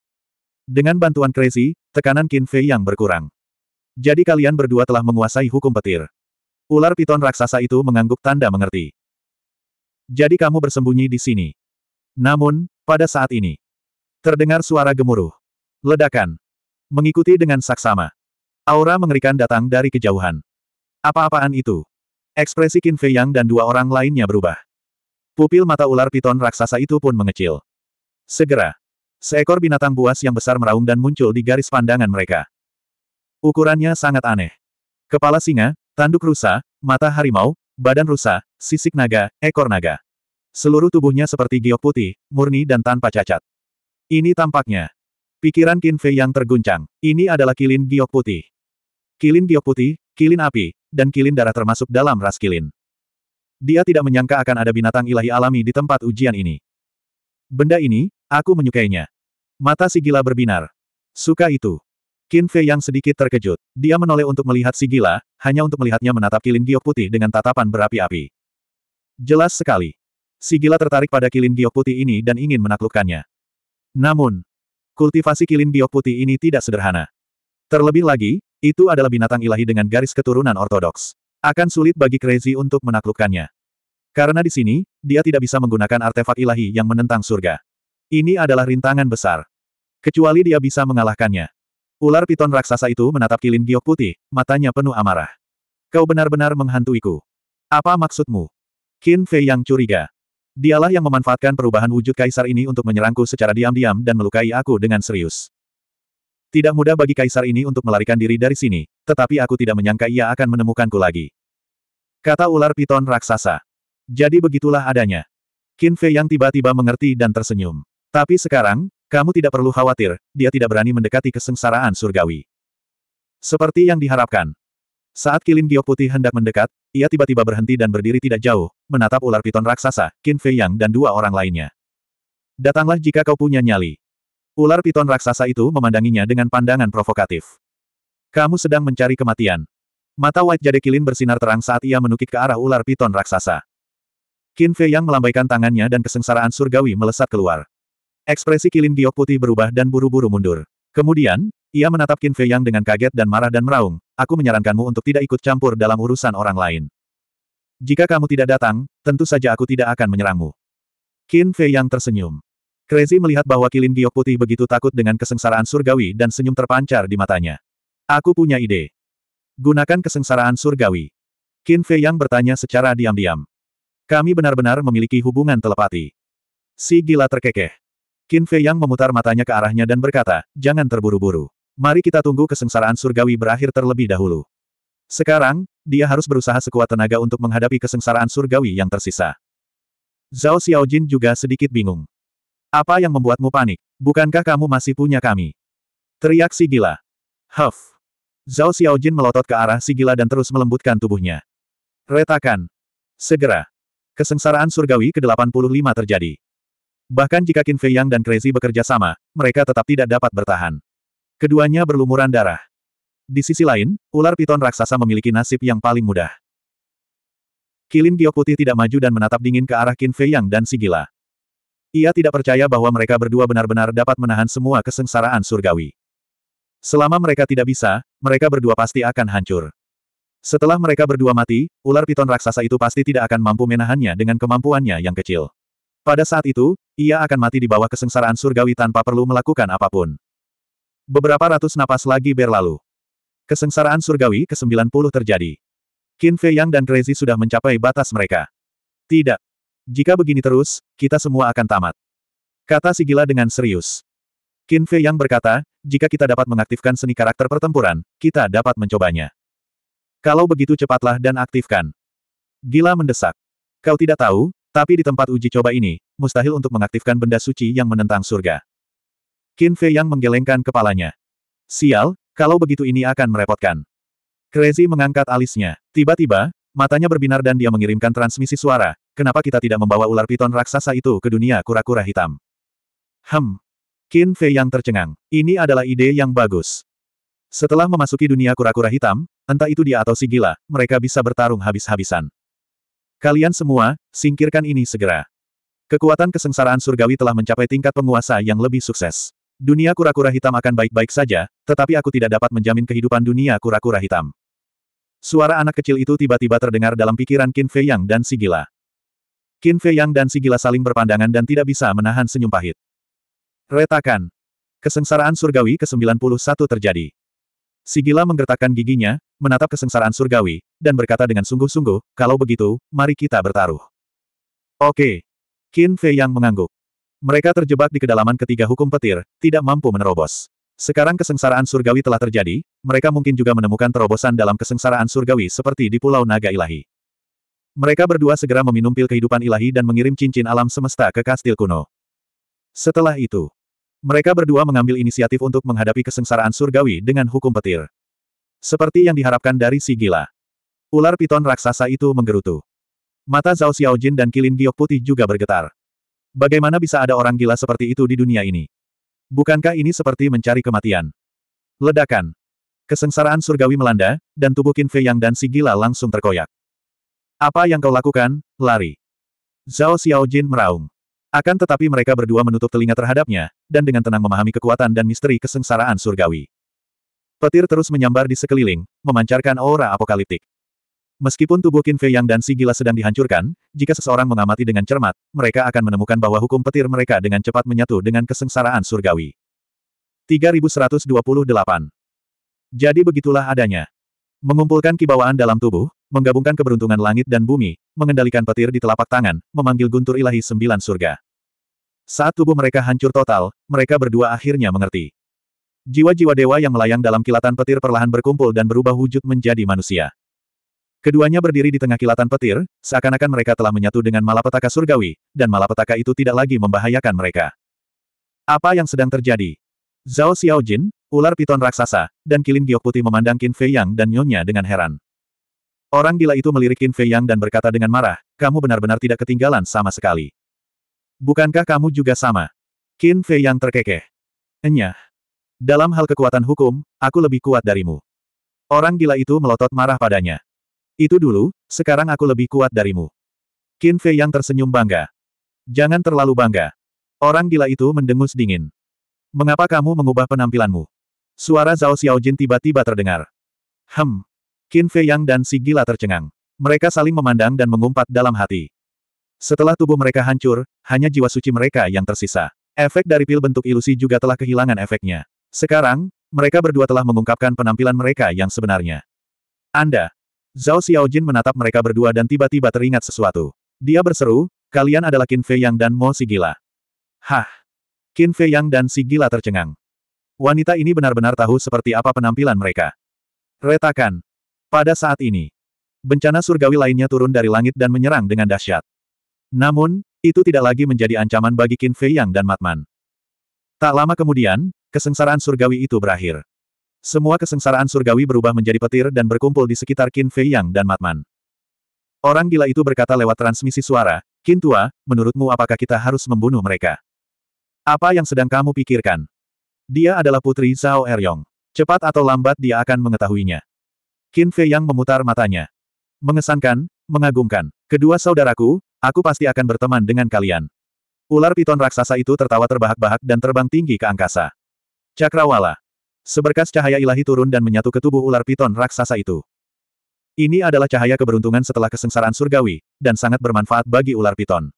Dengan bantuan Crazy, tekanan Qin Fei Yang berkurang. Jadi kalian berdua telah menguasai hukum petir. Ular piton raksasa itu mengangguk tanda mengerti. Jadi kamu bersembunyi di sini. Namun, pada saat ini, terdengar suara gemuruh. Ledakan. Mengikuti dengan saksama. Aura mengerikan datang dari kejauhan. Apa-apaan itu? Ekspresi Qin Fei Yang dan dua orang lainnya berubah. Pupil mata ular piton raksasa itu pun mengecil. Segera, seekor binatang buas yang besar meraung dan muncul di garis pandangan mereka. Ukurannya sangat aneh. Kepala singa, tanduk rusa, mata harimau, badan rusa, sisik naga, ekor naga. Seluruh tubuhnya seperti giok putih, murni dan tanpa cacat. Ini tampaknya. Pikiran Qin Fei yang terguncang. Ini adalah kilin giok putih. Kilin giok putih, kilin api, dan kilin darah termasuk dalam ras kilin. Dia tidak menyangka akan ada binatang ilahi alami di tempat ujian ini. Benda ini, aku menyukainya. Mata si gila berbinar. Suka itu. Qin Fei yang sedikit terkejut. Dia menoleh untuk melihat si gila, hanya untuk melihatnya menatap kilin giok putih dengan tatapan berapi-api. Jelas sekali. Si gila tertarik pada kilin giok putih ini dan ingin menaklukkannya. Namun, kultivasi kilin giok putih ini tidak sederhana. Terlebih lagi, itu adalah binatang ilahi dengan garis keturunan ortodoks. Akan sulit bagi Crazy untuk menaklukkannya. Karena di sini, dia tidak bisa menggunakan artefak ilahi yang menentang surga. Ini adalah rintangan besar. Kecuali dia bisa mengalahkannya. Ular piton raksasa itu menatap kilin giok putih, matanya penuh amarah. Kau benar-benar menghantuiku. Apa maksudmu? Qin Fei yang curiga. Dialah yang memanfaatkan perubahan wujud kaisar ini untuk menyerangku secara diam-diam dan melukai aku dengan serius. Tidak mudah bagi kaisar ini untuk melarikan diri dari sini, tetapi aku tidak menyangka ia akan menemukanku lagi. Kata ular piton raksasa. Jadi begitulah adanya. Qin Fei yang tiba-tiba mengerti dan tersenyum. Tapi sekarang, kamu tidak perlu khawatir, dia tidak berani mendekati kesengsaraan surgawi. Seperti yang diharapkan. Saat kilin giok putih hendak mendekat, ia tiba-tiba berhenti dan berdiri tidak jauh, menatap ular piton raksasa, Qin Fei Yang dan dua orang lainnya. Datanglah jika kau punya nyali. Ular piton raksasa itu memandanginya dengan pandangan provokatif. Kamu sedang mencari kematian. Mata White Jade Kilin bersinar terang saat ia menukik ke arah ular piton raksasa. Qin Fei yang melambaikan tangannya dan kesengsaraan surgawi melesat keluar. Ekspresi Kilin Giok putih berubah dan buru-buru mundur. Kemudian, ia menatap Qin Fei yang dengan kaget dan marah dan meraung, aku menyarankanmu untuk tidak ikut campur dalam urusan orang lain. Jika kamu tidak datang, tentu saja aku tidak akan menyerangmu. Qin Fei yang tersenyum. Crazy melihat bahwa kilin giok putih begitu takut dengan kesengsaraan surgawi dan senyum terpancar di matanya. Aku punya ide. Gunakan kesengsaraan surgawi. Qin Fei Yang bertanya secara diam-diam. Kami benar-benar memiliki hubungan telepati. Si gila terkekeh. Qin Fei Yang memutar matanya ke arahnya dan berkata, jangan terburu-buru. Mari kita tunggu kesengsaraan surgawi berakhir terlebih dahulu. Sekarang, dia harus berusaha sekuat tenaga untuk menghadapi kesengsaraan surgawi yang tersisa. Zhao Xiaojin juga sedikit bingung. Apa yang membuatmu panik? Bukankah kamu masih punya kami? Teriak si gila. Huff. Zhao Xiaojin melotot ke arah si gila dan terus melembutkan tubuhnya. Retakan. Segera. Kesengsaraan surgawi ke-85 terjadi. Bahkan jika Qin Fei Yang dan Crazy bekerja sama, mereka tetap tidak dapat bertahan. Keduanya berlumuran darah. Di sisi lain, ular piton raksasa memiliki nasib yang paling mudah. Kilin giok putih tidak maju dan menatap dingin ke arah Qin Fei Yang dan si gila. Ia tidak percaya bahwa mereka berdua benar-benar dapat menahan semua kesengsaraan surgawi. Selama mereka tidak bisa, mereka berdua pasti akan hancur. Setelah mereka berdua mati, ular piton raksasa itu pasti tidak akan mampu menahannya dengan kemampuannya yang kecil. Pada saat itu, ia akan mati di bawah kesengsaraan surgawi tanpa perlu melakukan apapun. Beberapa ratus napas lagi berlalu. Kesengsaraan surgawi ke-90 terjadi. Qin Fei Yang dan Crazy sudah mencapai batas mereka. Tidak, jika begini terus, kita semua akan tamat. Kata Sigila dengan serius. Qin Fei yang berkata, jika kita dapat mengaktifkan seni karakter pertempuran, kita dapat mencobanya. Kalau begitu cepatlah dan aktifkan. Gila mendesak. Kau tidak tahu, tapi di tempat uji coba ini, mustahil untuk mengaktifkan benda suci yang menentang surga. Qin Fei yang menggelengkan kepalanya. Sial, kalau begitu ini akan merepotkan. Crazy mengangkat alisnya. Tiba-tiba, matanya berbinar dan dia mengirimkan transmisi suara, kenapa kita tidak membawa ular piton raksasa itu ke dunia kura-kura hitam? Hem. Qin Fei yang tercengang. Ini adalah ide yang bagus. Setelah memasuki dunia kura-kura hitam, entah itu dia atau si gila, mereka bisa bertarung habis-habisan. Kalian semua, singkirkan ini segera. Kekuatan kesengsaraan surgawi telah mencapai tingkat penguasa yang lebih sukses. Dunia kura-kura hitam akan baik-baik saja, tetapi aku tidak dapat menjamin kehidupan dunia kura-kura hitam. Suara anak kecil itu tiba-tiba terdengar dalam pikiran Qin Fei Yang dan si Qin Fei Yang dan Sigila saling berpandangan dan tidak bisa menahan senyum pahit. Retakan. Kesengsaraan surgawi ke-91 terjadi. Sigila menggertakkan giginya, menatap kesengsaraan surgawi, dan berkata dengan sungguh-sungguh, kalau begitu, mari kita bertaruh. Oke. Qin Fei Yang mengangguk. Mereka terjebak di kedalaman ketiga hukum petir, tidak mampu menerobos. Sekarang kesengsaraan surgawi telah terjadi, mereka mungkin juga menemukan terobosan dalam kesengsaraan surgawi seperti di Pulau Naga Ilahi. Mereka berdua segera meminum pil kehidupan ilahi dan mengirim cincin alam semesta ke kastil kuno. Setelah itu, mereka berdua mengambil inisiatif untuk menghadapi kesengsaraan surgawi dengan hukum petir. Seperti yang diharapkan dari si gila. Ular piton raksasa itu menggerutu. Mata Zhao Xiaojin dan kilin giok putih juga bergetar. Bagaimana bisa ada orang gila seperti itu di dunia ini? Bukankah ini seperti mencari kematian? Ledakan. Kesengsaraan surgawi melanda, dan tubuh Qin Fei Yang dan si gila langsung terkoyak. Apa yang kau lakukan? Lari. Zhao Xiaojin meraung. Akan tetapi mereka berdua menutup telinga terhadapnya, dan dengan tenang memahami kekuatan dan misteri kesengsaraan surgawi. Petir terus menyambar di sekeliling, memancarkan aura apokaliptik. Meskipun tubuh Qin Fei Yang dan si gila sedang dihancurkan, jika seseorang mengamati dengan cermat, mereka akan menemukan bahwa hukum petir mereka dengan cepat menyatu dengan kesengsaraan surgawi. 3128 Jadi begitulah adanya. Mengumpulkan kibawaan dalam tubuh, menggabungkan keberuntungan langit dan bumi, mengendalikan petir di telapak tangan, memanggil guntur ilahi sembilan surga. Saat tubuh mereka hancur total, mereka berdua akhirnya mengerti. Jiwa-jiwa dewa yang melayang dalam kilatan petir perlahan berkumpul dan berubah wujud menjadi manusia. Keduanya berdiri di tengah kilatan petir, seakan-akan mereka telah menyatu dengan malapetaka surgawi, dan malapetaka itu tidak lagi membahayakan mereka. Apa yang sedang terjadi? Zhao Xiaojin, ular piton raksasa, dan kilin giok putih memandang Qin Fei Yang dan Nyonya dengan heran. Orang gila itu melirik Qin Fei Yang dan berkata dengan marah, kamu benar-benar tidak ketinggalan sama sekali. Bukankah kamu juga sama? Qin Fei Yang terkekeh. Enyah. Dalam hal kekuatan hukum, aku lebih kuat darimu. Orang gila itu melotot marah padanya. Itu dulu, sekarang aku lebih kuat darimu. Qin Fei Yang tersenyum bangga. Jangan terlalu bangga. Orang gila itu mendengus dingin. Mengapa kamu mengubah penampilanmu? Suara Zhao Xiaojin tiba-tiba terdengar. Hem, Qin Fei Yang dan si gila tercengang. Mereka saling memandang dan mengumpat dalam hati. Setelah tubuh mereka hancur, hanya jiwa suci mereka yang tersisa. Efek dari pil bentuk ilusi juga telah kehilangan efeknya. Sekarang, mereka berdua telah mengungkapkan penampilan mereka yang sebenarnya. Anda. Zhao Xiaojin menatap mereka berdua dan tiba-tiba teringat sesuatu. Dia berseru, kalian adalah Qin Fei Yang dan Mo si gila. Hah. Qin Fei Yang dan si gila tercengang. Wanita ini benar-benar tahu seperti apa penampilan mereka. Retakan. Pada saat ini, bencana surgawi lainnya turun dari langit dan menyerang dengan dahsyat. Namun, itu tidak lagi menjadi ancaman bagi Qin Fei Yang dan Matman. Tak lama kemudian, kesengsaraan surgawi itu berakhir. Semua kesengsaraan surgawi berubah menjadi petir dan berkumpul di sekitar Qin Fei Yang dan Matman. Orang gila itu berkata lewat transmisi suara, Qin Tua, menurutmu apakah kita harus membunuh mereka? Apa yang sedang kamu pikirkan? Dia adalah putri Zhao Eryong. Cepat atau lambat dia akan mengetahuinya. Qin Fei yang memutar matanya. Mengesankan, mengagumkan. Kedua saudaraku, aku pasti akan berteman dengan kalian. Ular piton raksasa itu tertawa terbahak-bahak dan terbang tinggi ke angkasa. Cakrawala. Seberkas cahaya ilahi turun dan menyatu ke tubuh ular piton raksasa itu. Ini adalah cahaya keberuntungan setelah kesengsaraan surgawi, dan sangat bermanfaat bagi ular piton.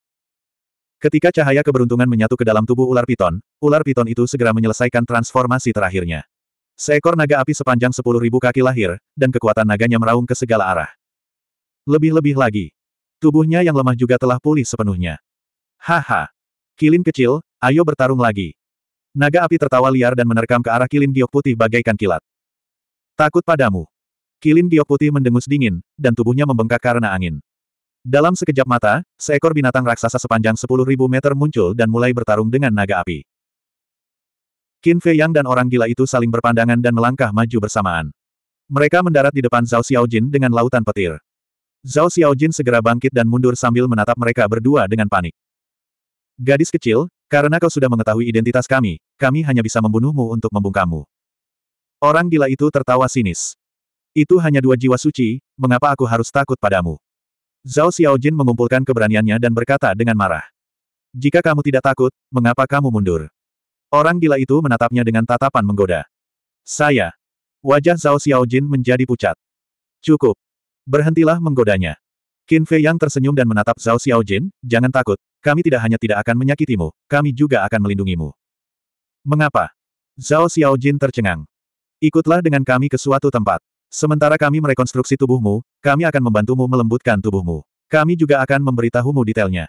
Ketika cahaya keberuntungan menyatu ke dalam tubuh ular piton, ular piton itu segera menyelesaikan transformasi terakhirnya. Seekor naga api sepanjang sepuluh ribu kaki lahir, dan kekuatan naganya meraung ke segala arah. Lebih-lebih lagi. Tubuhnya yang lemah juga telah pulih sepenuhnya. Haha. Kilin kecil, ayo bertarung lagi. Naga api tertawa liar dan menerkam ke arah kilin giok putih bagaikan kilat. Takut padamu. Kilin giok putih mendengus dingin, dan tubuhnya membengkak karena angin. Dalam sekejap mata, seekor binatang raksasa sepanjang sepuluh ribu meter muncul dan mulai bertarung dengan naga api. Qin Fei Yang dan orang gila itu saling berpandangan dan melangkah maju bersamaan. Mereka mendarat di depan Zhao Xiaojin dengan lautan petir. Zhao Xiaojin segera bangkit dan mundur sambil menatap mereka berdua dengan panik. Gadis kecil, karena kau sudah mengetahui identitas kami, kami hanya bisa membunuhmu untuk membungkamu. Orang gila itu tertawa sinis. Itu hanya dua jiwa suci, mengapa aku harus takut padamu? Zhao Xiaojin mengumpulkan keberaniannya dan berkata dengan marah. Jika kamu tidak takut, mengapa kamu mundur? Orang gila itu menatapnya dengan tatapan menggoda. Saya. Wajah Zhao Xiaojin menjadi pucat. Cukup. Berhentilah menggodanya. Qin Fei yang tersenyum dan menatap Zhao Xiaojin, jangan takut, kami tidak hanya tidak akan menyakitimu, kami juga akan melindungimu. Mengapa? Zhao Xiaojin tercengang. Ikutlah dengan kami ke suatu tempat. Sementara kami merekonstruksi tubuhmu, kami akan membantumu melembutkan tubuhmu. Kami juga akan memberitahumu detailnya.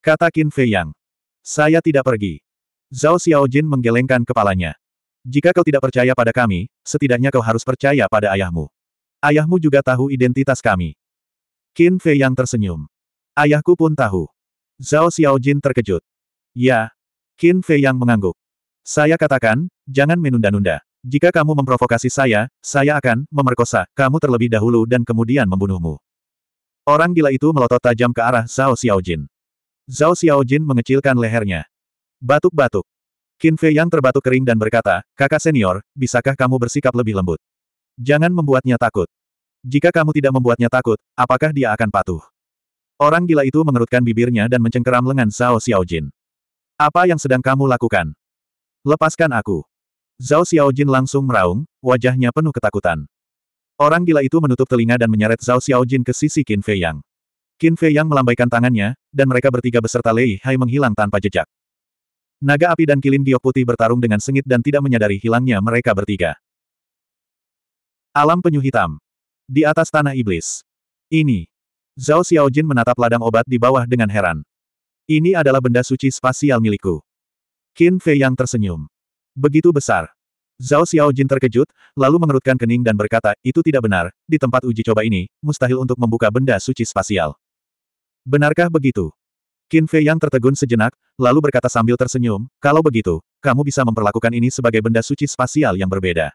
Kata Qin Fei Yang. Saya tidak pergi. Zhao Xiaojin menggelengkan kepalanya. Jika kau tidak percaya pada kami, setidaknya kau harus percaya pada ayahmu. Ayahmu juga tahu identitas kami. Qin Fei yang tersenyum. Ayahku pun tahu. Zhao Xiaojin terkejut. Ya. Qin Fei yang mengangguk. Saya katakan, jangan menunda-nunda. Jika kamu memprovokasi saya, saya akan memerkosa kamu terlebih dahulu dan kemudian membunuhmu. Orang gila itu melotot tajam ke arah Zhao Xiaojin. Zhao Xiaojin mengecilkan lehernya. Batuk-batuk. Qin Fei yang terbatuk kering dan berkata, kakak senior, bisakah kamu bersikap lebih lembut? Jangan membuatnya takut. Jika kamu tidak membuatnya takut, apakah dia akan patuh? Orang gila itu mengerutkan bibirnya dan mencengkeram lengan Zhao Xiaojin. Apa yang sedang kamu lakukan? Lepaskan aku. Zhao Xiaojin langsung meraung, wajahnya penuh ketakutan. Orang gila itu menutup telinga dan menyeret Zhao Xiaojin ke sisi Qin Fei Yang. Qin Fei Yang melambaikan tangannya, dan mereka bertiga beserta Lei Hai menghilang tanpa jejak. Naga api dan kilin giok putih bertarung dengan sengit dan tidak menyadari hilangnya mereka bertiga. Alam penyu hitam. Di atas tanah iblis. Ini. Zhao Xiaojin menatap ladang obat di bawah dengan heran. Ini adalah benda suci spasial milikku. Qin Fei yang tersenyum. Begitu besar. Zhao Xiaojin terkejut, lalu mengerutkan kening dan berkata, itu tidak benar, di tempat uji coba ini, mustahil untuk membuka benda suci spasial. Benarkah begitu? Qin Fei yang tertegun sejenak, lalu berkata sambil tersenyum, kalau begitu, kamu bisa memperlakukan ini sebagai benda suci spasial yang berbeda.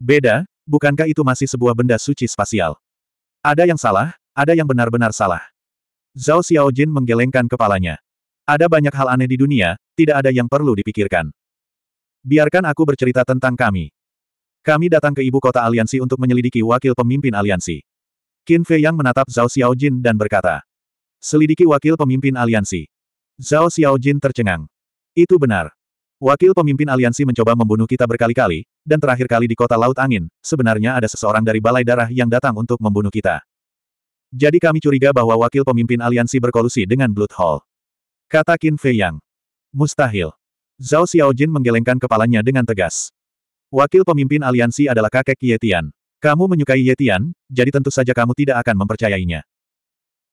Beda, bukankah itu masih sebuah benda suci spasial? Ada yang salah, ada yang benar-benar salah. Zhao Xiaojin menggelengkan kepalanya. Ada banyak hal aneh di dunia, tidak ada yang perlu dipikirkan. Biarkan aku bercerita tentang kami. Kami datang ke ibu kota aliansi untuk menyelidiki wakil pemimpin aliansi. Qin Fei Yang menatap Zhao Xiaojin dan berkata, Selidiki wakil pemimpin aliansi. Zhao Xiaojin tercengang. Itu benar. Wakil pemimpin aliansi mencoba membunuh kita berkali-kali, dan terakhir kali di kota Laut Angin, sebenarnya ada seseorang dari Balai Darah yang datang untuk membunuh kita. Jadi kami curiga bahwa wakil pemimpin aliansi berkolusi dengan Blood Hall. Kata Qin Fei Yang. Mustahil. Zhao Xiaojin menggelengkan kepalanya dengan tegas. Wakil pemimpin aliansi adalah kakek Yetian. Kamu menyukai Yetian, jadi tentu saja kamu tidak akan mempercayainya.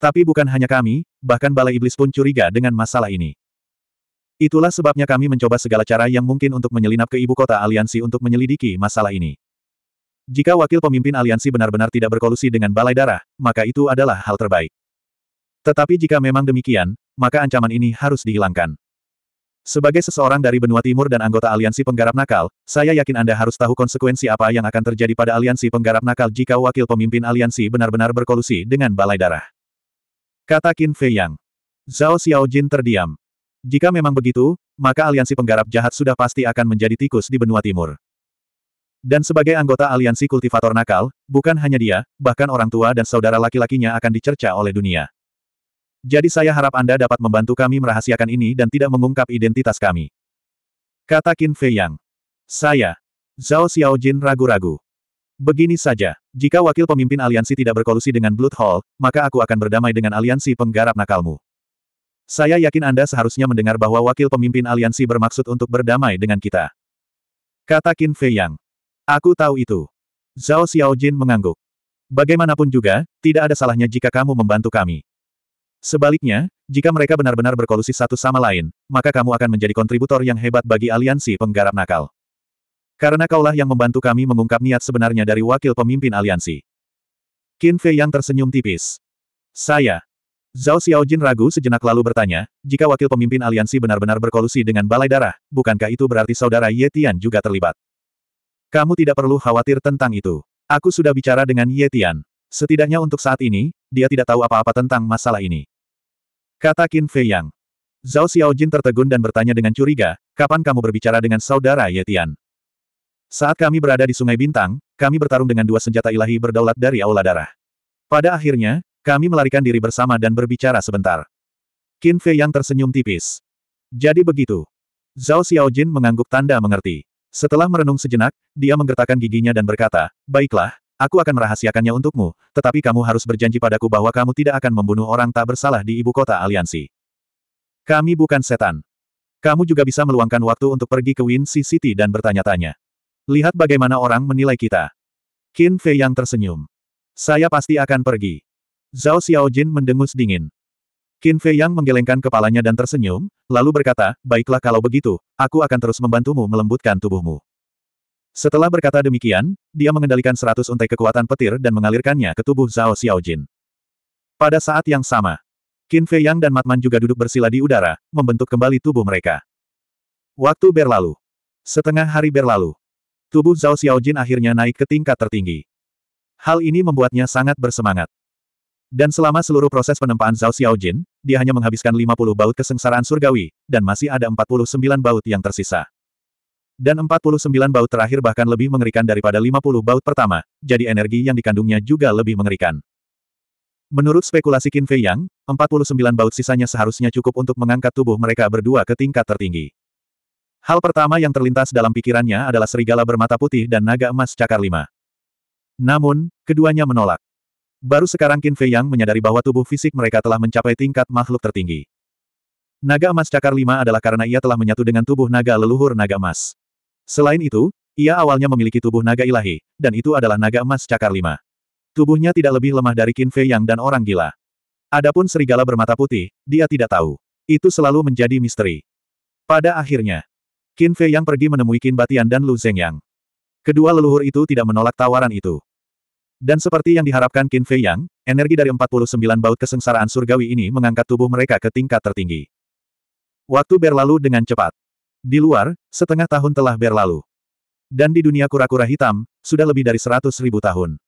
Tapi bukan hanya kami, bahkan Balai Iblis pun curiga dengan masalah ini. Itulah sebabnya kami mencoba segala cara yang mungkin untuk menyelinap ke ibu kota aliansi untuk menyelidiki masalah ini. Jika wakil pemimpin aliansi benar-benar tidak berkolusi dengan balai darah, maka itu adalah hal terbaik. Tetapi jika memang demikian, maka ancaman ini harus dihilangkan. Sebagai seseorang dari benua timur dan anggota aliansi penggarap nakal, saya yakin Anda harus tahu konsekuensi apa yang akan terjadi pada aliansi penggarap nakal jika wakil pemimpin aliansi benar-benar berkolusi dengan balai darah. Kata Qin Fei Yang. Zhao Xiaojin terdiam. Jika memang begitu, maka aliansi penggarap jahat sudah pasti akan menjadi tikus di benua timur. Dan sebagai anggota aliansi kultivator nakal, bukan hanya dia, bahkan orang tua dan saudara laki-lakinya akan dicerca oleh dunia. Jadi saya harap Anda dapat membantu kami merahasiakan ini dan tidak mengungkap identitas kami. Kata Qin Fei Yang. Saya. Zhao Xiaojin ragu-ragu. Begini saja, jika wakil pemimpin aliansi tidak berkolusi dengan Blood Hall, maka aku akan berdamai dengan aliansi penggarap nakalmu. Saya yakin Anda seharusnya mendengar bahwa wakil pemimpin aliansi bermaksud untuk berdamai dengan kita. Kata Qin Fei Yang. Aku tahu itu. Zhao Xiaojin mengangguk. Bagaimanapun juga, tidak ada salahnya jika kamu membantu kami. Sebaliknya, jika mereka benar-benar berkolusi satu sama lain, maka kamu akan menjadi kontributor yang hebat bagi aliansi penggarap nakal. Karena kaulah yang membantu kami mengungkap niat sebenarnya dari wakil pemimpin aliansi. Qin Fei yang tersenyum tipis. Saya. Zhao Xiaojin ragu sejenak lalu bertanya, jika wakil pemimpin aliansi benar-benar berkolusi dengan balai darah, bukankah itu berarti saudara Ye Tian juga terlibat? Kamu tidak perlu khawatir tentang itu. Aku sudah bicara dengan Ye Tian. Setidaknya untuk saat ini, dia tidak tahu apa-apa tentang masalah ini. Kata Qin Fei Yang. Zhao Xiaojin tertegun dan bertanya dengan curiga, kapan kamu berbicara dengan saudara Ye Tian? Saat kami berada di Sungai Bintang, kami bertarung dengan dua senjata ilahi berdaulat dari aula darah. Pada akhirnya, kami melarikan diri bersama dan berbicara sebentar. Qin Fei yang tersenyum tipis. Jadi begitu. Zhao Xiaojin mengangguk tanda mengerti. Setelah merenung sejenak, dia menggertakkan giginya dan berkata, Baiklah, aku akan merahasiakannya untukmu, tetapi kamu harus berjanji padaku bahwa kamu tidak akan membunuh orang tak bersalah di ibu kota aliansi. Kami bukan setan. Kamu juga bisa meluangkan waktu untuk pergi ke Win City dan bertanya-tanya. Lihat bagaimana orang menilai kita. Qin Fei yang tersenyum. Saya pasti akan pergi. Zhao Xiaojin mendengus dingin. Qin Fei yang menggelengkan kepalanya dan tersenyum, lalu berkata, baiklah kalau begitu, aku akan terus membantumu melembutkan tubuhmu. Setelah berkata demikian, dia mengendalikan seratus untai kekuatan petir dan mengalirkannya ke tubuh Zhao Xiaojin. Pada saat yang sama, Qin Fei Yang dan Matman juga duduk bersila di udara, membentuk kembali tubuh mereka. Waktu berlalu. Setengah hari berlalu. Tubuh Zhao Xiaojin akhirnya naik ke tingkat tertinggi. Hal ini membuatnya sangat bersemangat. Dan selama seluruh proses penempaan Zhao Xiaojin, dia hanya menghabiskan 50 baut kesengsaraan surgawi, dan masih ada 49 baut yang tersisa. Dan 49 baut terakhir bahkan lebih mengerikan daripada 50 baut pertama, jadi energi yang dikandungnya juga lebih mengerikan. Menurut spekulasi Qin Fei Yang, 49 baut sisanya seharusnya cukup untuk mengangkat tubuh mereka berdua ke tingkat tertinggi. Hal pertama yang terlintas dalam pikirannya adalah serigala bermata putih dan naga emas cakar lima. Namun, keduanya menolak. Baru sekarang Qin Fei Yang menyadari bahwa tubuh fisik mereka telah mencapai tingkat makhluk tertinggi. Naga emas cakar lima adalah karena ia telah menyatu dengan tubuh naga leluhur naga emas. Selain itu, ia awalnya memiliki tubuh naga ilahi, dan itu adalah naga emas cakar lima. Tubuhnya tidak lebih lemah dari Qin Fei Yang dan orang gila. Adapun serigala bermata putih, dia tidak tahu. Itu selalu menjadi misteri. Pada akhirnya, Qin Fei yang pergi menemui Qin Batian dan Lu Zhengyang. Kedua leluhur itu tidak menolak tawaran itu. Dan seperti yang diharapkan Qin Fei Yang, energi dari 49 baut kesengsaraan surgawi ini mengangkat tubuh mereka ke tingkat tertinggi. Waktu berlalu dengan cepat. Di luar, setengah tahun telah berlalu. Dan di dunia kura-kura hitam, sudah lebih dari 100 ribu tahun.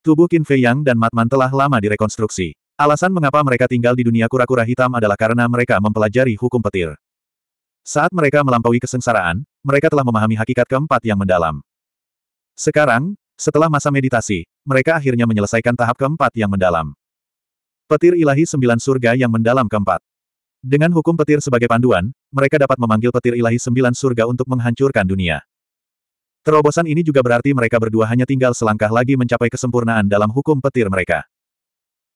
Tubuh Qin Fei Yang dan Matman telah lama direkonstruksi. Alasan mengapa mereka tinggal di dunia kura-kura hitam adalah karena mereka mempelajari hukum petir. Saat mereka melampaui kesengsaraan, mereka telah memahami hakikat keempat yang mendalam. Sekarang, setelah masa meditasi, mereka akhirnya menyelesaikan tahap keempat yang mendalam. Petir ilahi sembilan surga yang mendalam keempat. Dengan hukum petir sebagai panduan, mereka dapat memanggil petir ilahi sembilan surga untuk menghancurkan dunia. Terobosan ini juga berarti mereka berdua hanya tinggal selangkah lagi mencapai kesempurnaan dalam hukum petir mereka.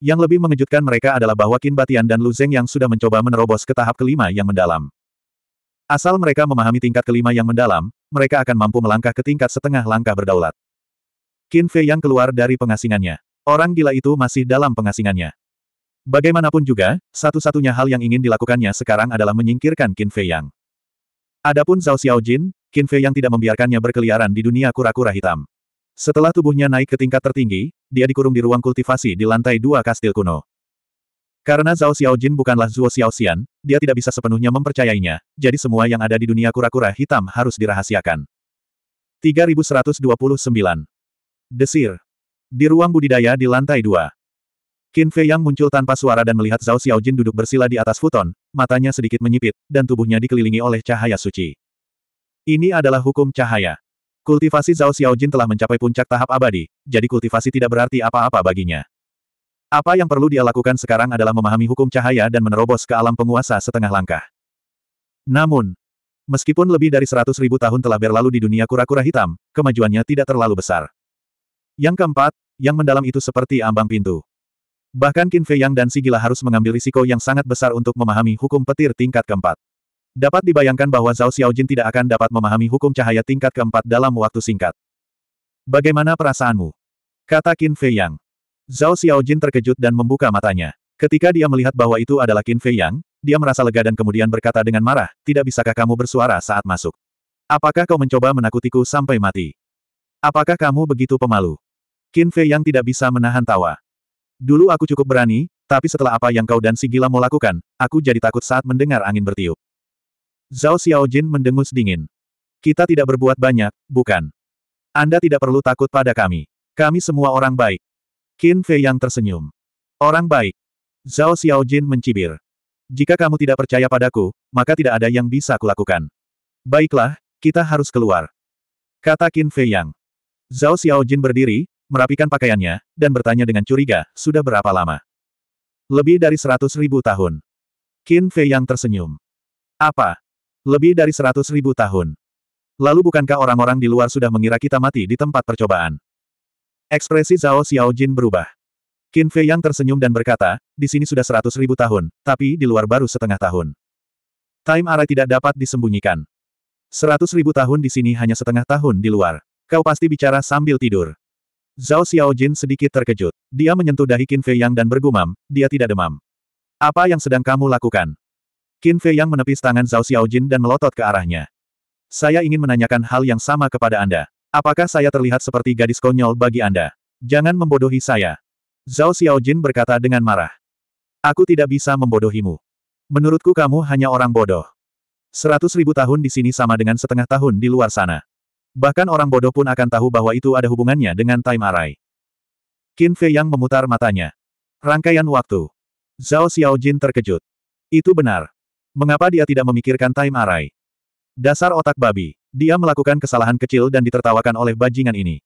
Yang lebih mengejutkan mereka adalah bahwa Kin Batian dan Lu Zeng yang sudah mencoba menerobos ke tahap kelima yang mendalam. Asal mereka memahami tingkat kelima yang mendalam, mereka akan mampu melangkah ke tingkat setengah langkah berdaulat. Qin Fei yang keluar dari pengasingannya. Orang gila itu masih dalam pengasingannya. Bagaimanapun juga, satu-satunya hal yang ingin dilakukannya sekarang adalah menyingkirkan Qin Fei Yang. Adapun Zhao Xiaojin, Qin Fei Yang tidak membiarkannya berkeliaran di dunia kura-kura hitam. Setelah tubuhnya naik ke tingkat tertinggi, dia dikurung di ruang kultivasi di lantai dua kastil kuno. Karena Zhao Xiaojin bukanlah Zhuo Xiaoxian, dia tidak bisa sepenuhnya mempercayainya, jadi semua yang ada di dunia kura-kura hitam harus dirahasiakan. 3129. Desir. Di ruang budidaya di lantai dua. Qin Fei Yang muncul tanpa suara dan melihat Zhao Xiaojin duduk bersila di atas futon, matanya sedikit menyipit, dan tubuhnya dikelilingi oleh cahaya suci. Ini adalah hukum cahaya. Kultivasi Zhao Xiaojin telah mencapai puncak tahap abadi, jadi kultivasi tidak berarti apa-apa baginya. Apa yang perlu dia lakukan sekarang adalah memahami hukum cahaya dan menerobos ke alam penguasa setengah langkah. Namun, meskipun lebih dari seratus ribu tahun telah berlalu di dunia kura-kura hitam, kemajuannya tidak terlalu besar. Yang keempat, yang mendalam itu seperti ambang pintu. Bahkan Qin Fei Yang dan Si Gila harus mengambil risiko yang sangat besar untuk memahami hukum petir tingkat keempat. Dapat dibayangkan bahwa Zhao Xiaojin tidak akan dapat memahami hukum cahaya tingkat keempat dalam waktu singkat. Bagaimana perasaanmu? Kata Qin Fei Yang. Zhao Xiaojin terkejut dan membuka matanya. Ketika dia melihat bahwa itu adalah Qin Fei Yang, dia merasa lega dan kemudian berkata dengan marah, tidak bisakah kamu bersuara saat masuk? Apakah kau mencoba menakutiku sampai mati? Apakah kamu begitu pemalu? Qin Fei Yang tidak bisa menahan tawa. Dulu aku cukup berani, tapi setelah apa yang kau dan si gila mau lakukan, aku jadi takut saat mendengar angin bertiup. Zhao Xiaojin mendengus dingin. Kita tidak berbuat banyak, bukan? Anda tidak perlu takut pada kami. Kami semua orang baik. Qin Fei yang tersenyum. Orang baik. Zhao Xiaojin mencibir. Jika kamu tidak percaya padaku, maka tidak ada yang bisa kulakukan. Baiklah, kita harus keluar. Kata Qin Fei Yang. Zhao Xiaojin berdiri, merapikan pakaiannya, dan bertanya dengan curiga, sudah berapa lama? Lebih dari seratus ribu tahun. Qin Fei Yang tersenyum. Apa? Lebih dari seratus ribu tahun. Lalu bukankah orang-orang di luar sudah mengira kita mati di tempat percobaan? Ekspresi Zhao Xiaojin berubah. Qin Fei yang tersenyum dan berkata, di sini sudah seratus ribu tahun, tapi di luar baru setengah tahun. Time array tidak dapat disembunyikan. Seratus ribu tahun di sini hanya setengah tahun di luar. Kau pasti bicara sambil tidur. Zhao Xiaojin sedikit terkejut. Dia menyentuh dahi Qin Fei Yang dan bergumam, dia tidak demam. Apa yang sedang kamu lakukan? Qin Fei Yang menepis tangan Zhao Xiaojin dan melotot ke arahnya. Saya ingin menanyakan hal yang sama kepada Anda. Apakah saya terlihat seperti gadis konyol bagi Anda? Jangan membodohi saya. Zhao Xiaojin berkata dengan marah. Aku tidak bisa membodohimu. Menurutku kamu hanya orang bodoh. Seratus ribu tahun di sini sama dengan setengah tahun di luar sana. Bahkan orang bodoh pun akan tahu bahwa itu ada hubungannya dengan time array. Qin Fei yang memutar matanya. Rangkaian waktu. Zhao Xiaojin terkejut. Itu benar. Mengapa dia tidak memikirkan time array? Dasar otak babi. Dia melakukan kesalahan kecil dan ditertawakan oleh bajingan ini.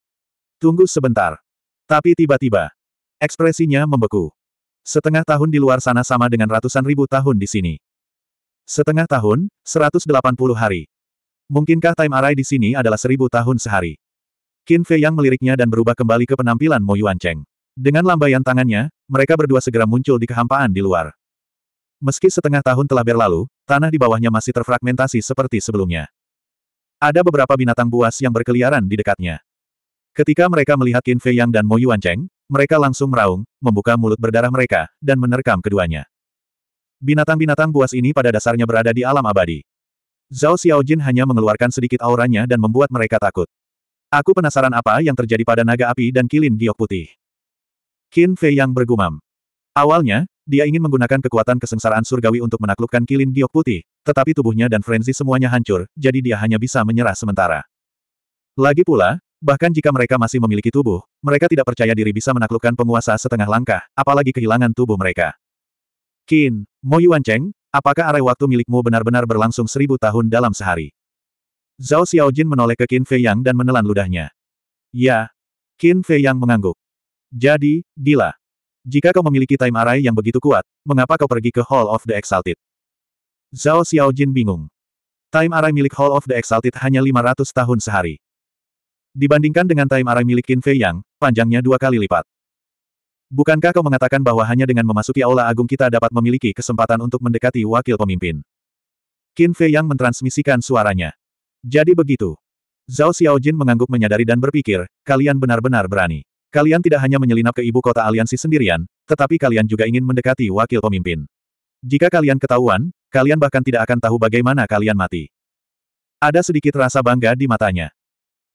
Tunggu sebentar. Tapi tiba-tiba, ekspresinya membeku. Setengah tahun di luar sana sama dengan ratusan ribu tahun di sini. Setengah tahun, 180 hari. Mungkinkah time array di sini adalah seribu tahun sehari? Qin Fei yang meliriknya dan berubah kembali ke penampilan Mo Yuan Cheng. Dengan lambaian tangannya, mereka berdua segera muncul di kehampaan di luar. Meski setengah tahun telah berlalu, tanah di bawahnya masih terfragmentasi seperti sebelumnya. Ada beberapa binatang buas yang berkeliaran di dekatnya. Ketika mereka melihat Qin Fei Yang dan Mo Yuan Cheng, mereka langsung meraung, membuka mulut berdarah mereka, dan menerkam keduanya. Binatang-binatang buas ini pada dasarnya berada di alam abadi. Zhao Xiaojin hanya mengeluarkan sedikit auranya dan membuat mereka takut. Aku penasaran apa yang terjadi pada naga api dan kilin giok putih. Qin Fei Yang bergumam. Awalnya, dia ingin menggunakan kekuatan kesengsaraan surgawi untuk menaklukkan kilin giok putih, tetapi tubuhnya dan frenzy semuanya hancur, jadi dia hanya bisa menyerah sementara. Lagi pula, bahkan jika mereka masih memiliki tubuh, mereka tidak percaya diri bisa menaklukkan penguasa setengah langkah, apalagi kehilangan tubuh mereka. Kin, Mo Yuan Cheng, apakah arai waktu milikmu benar-benar berlangsung seribu tahun dalam sehari? Zhao Xiaojin menoleh ke Qin Fei Yang dan menelan ludahnya. Ya. Qin Fei Yang mengangguk. Jadi, gila. Jika kau memiliki time array yang begitu kuat, mengapa kau pergi ke Hall of the Exalted? Zhao Xiaojin bingung. Time array milik Hall of the Exalted hanya 500 tahun sehari. Dibandingkan dengan time array milik Qin Fei Yang, panjangnya dua kali lipat. Bukankah kau mengatakan bahwa hanya dengan memasuki Aula Agung kita dapat memiliki kesempatan untuk mendekati wakil pemimpin? Qin Fei Yang mentransmisikan suaranya. Jadi begitu. Zhao Xiaojin mengangguk menyadari dan berpikir, kalian benar-benar berani. Kalian tidak hanya menyelinap ke ibu kota aliansi sendirian, tetapi kalian juga ingin mendekati wakil pemimpin. Jika kalian ketahuan, kalian bahkan tidak akan tahu bagaimana kalian mati. Ada sedikit rasa bangga di matanya.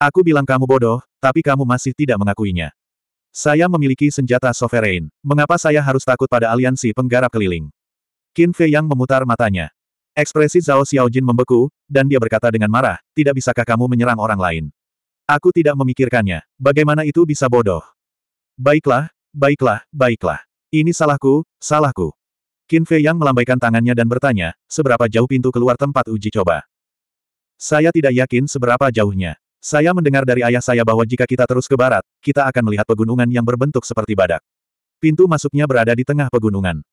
Aku bilang kamu bodoh, tapi kamu masih tidak mengakuinya. Saya memiliki senjata sovereign. Mengapa saya harus takut pada aliansi penggarap keliling? Qin Fei yang memutar matanya. Ekspresi Zhao Xiaojin membeku, dan dia berkata dengan marah, tidak bisakah kamu menyerang orang lain? Aku tidak memikirkannya. Bagaimana itu bisa bodoh? Baiklah, baiklah, baiklah. Ini salahku, salahku. Qin Fei Yang melambaikan tangannya dan bertanya, seberapa jauh pintu keluar tempat uji coba? Saya tidak yakin seberapa jauhnya. Saya mendengar dari ayah saya bahwa jika kita terus ke barat, kita akan melihat pegunungan yang berbentuk seperti badak. Pintu masuknya berada di tengah pegunungan.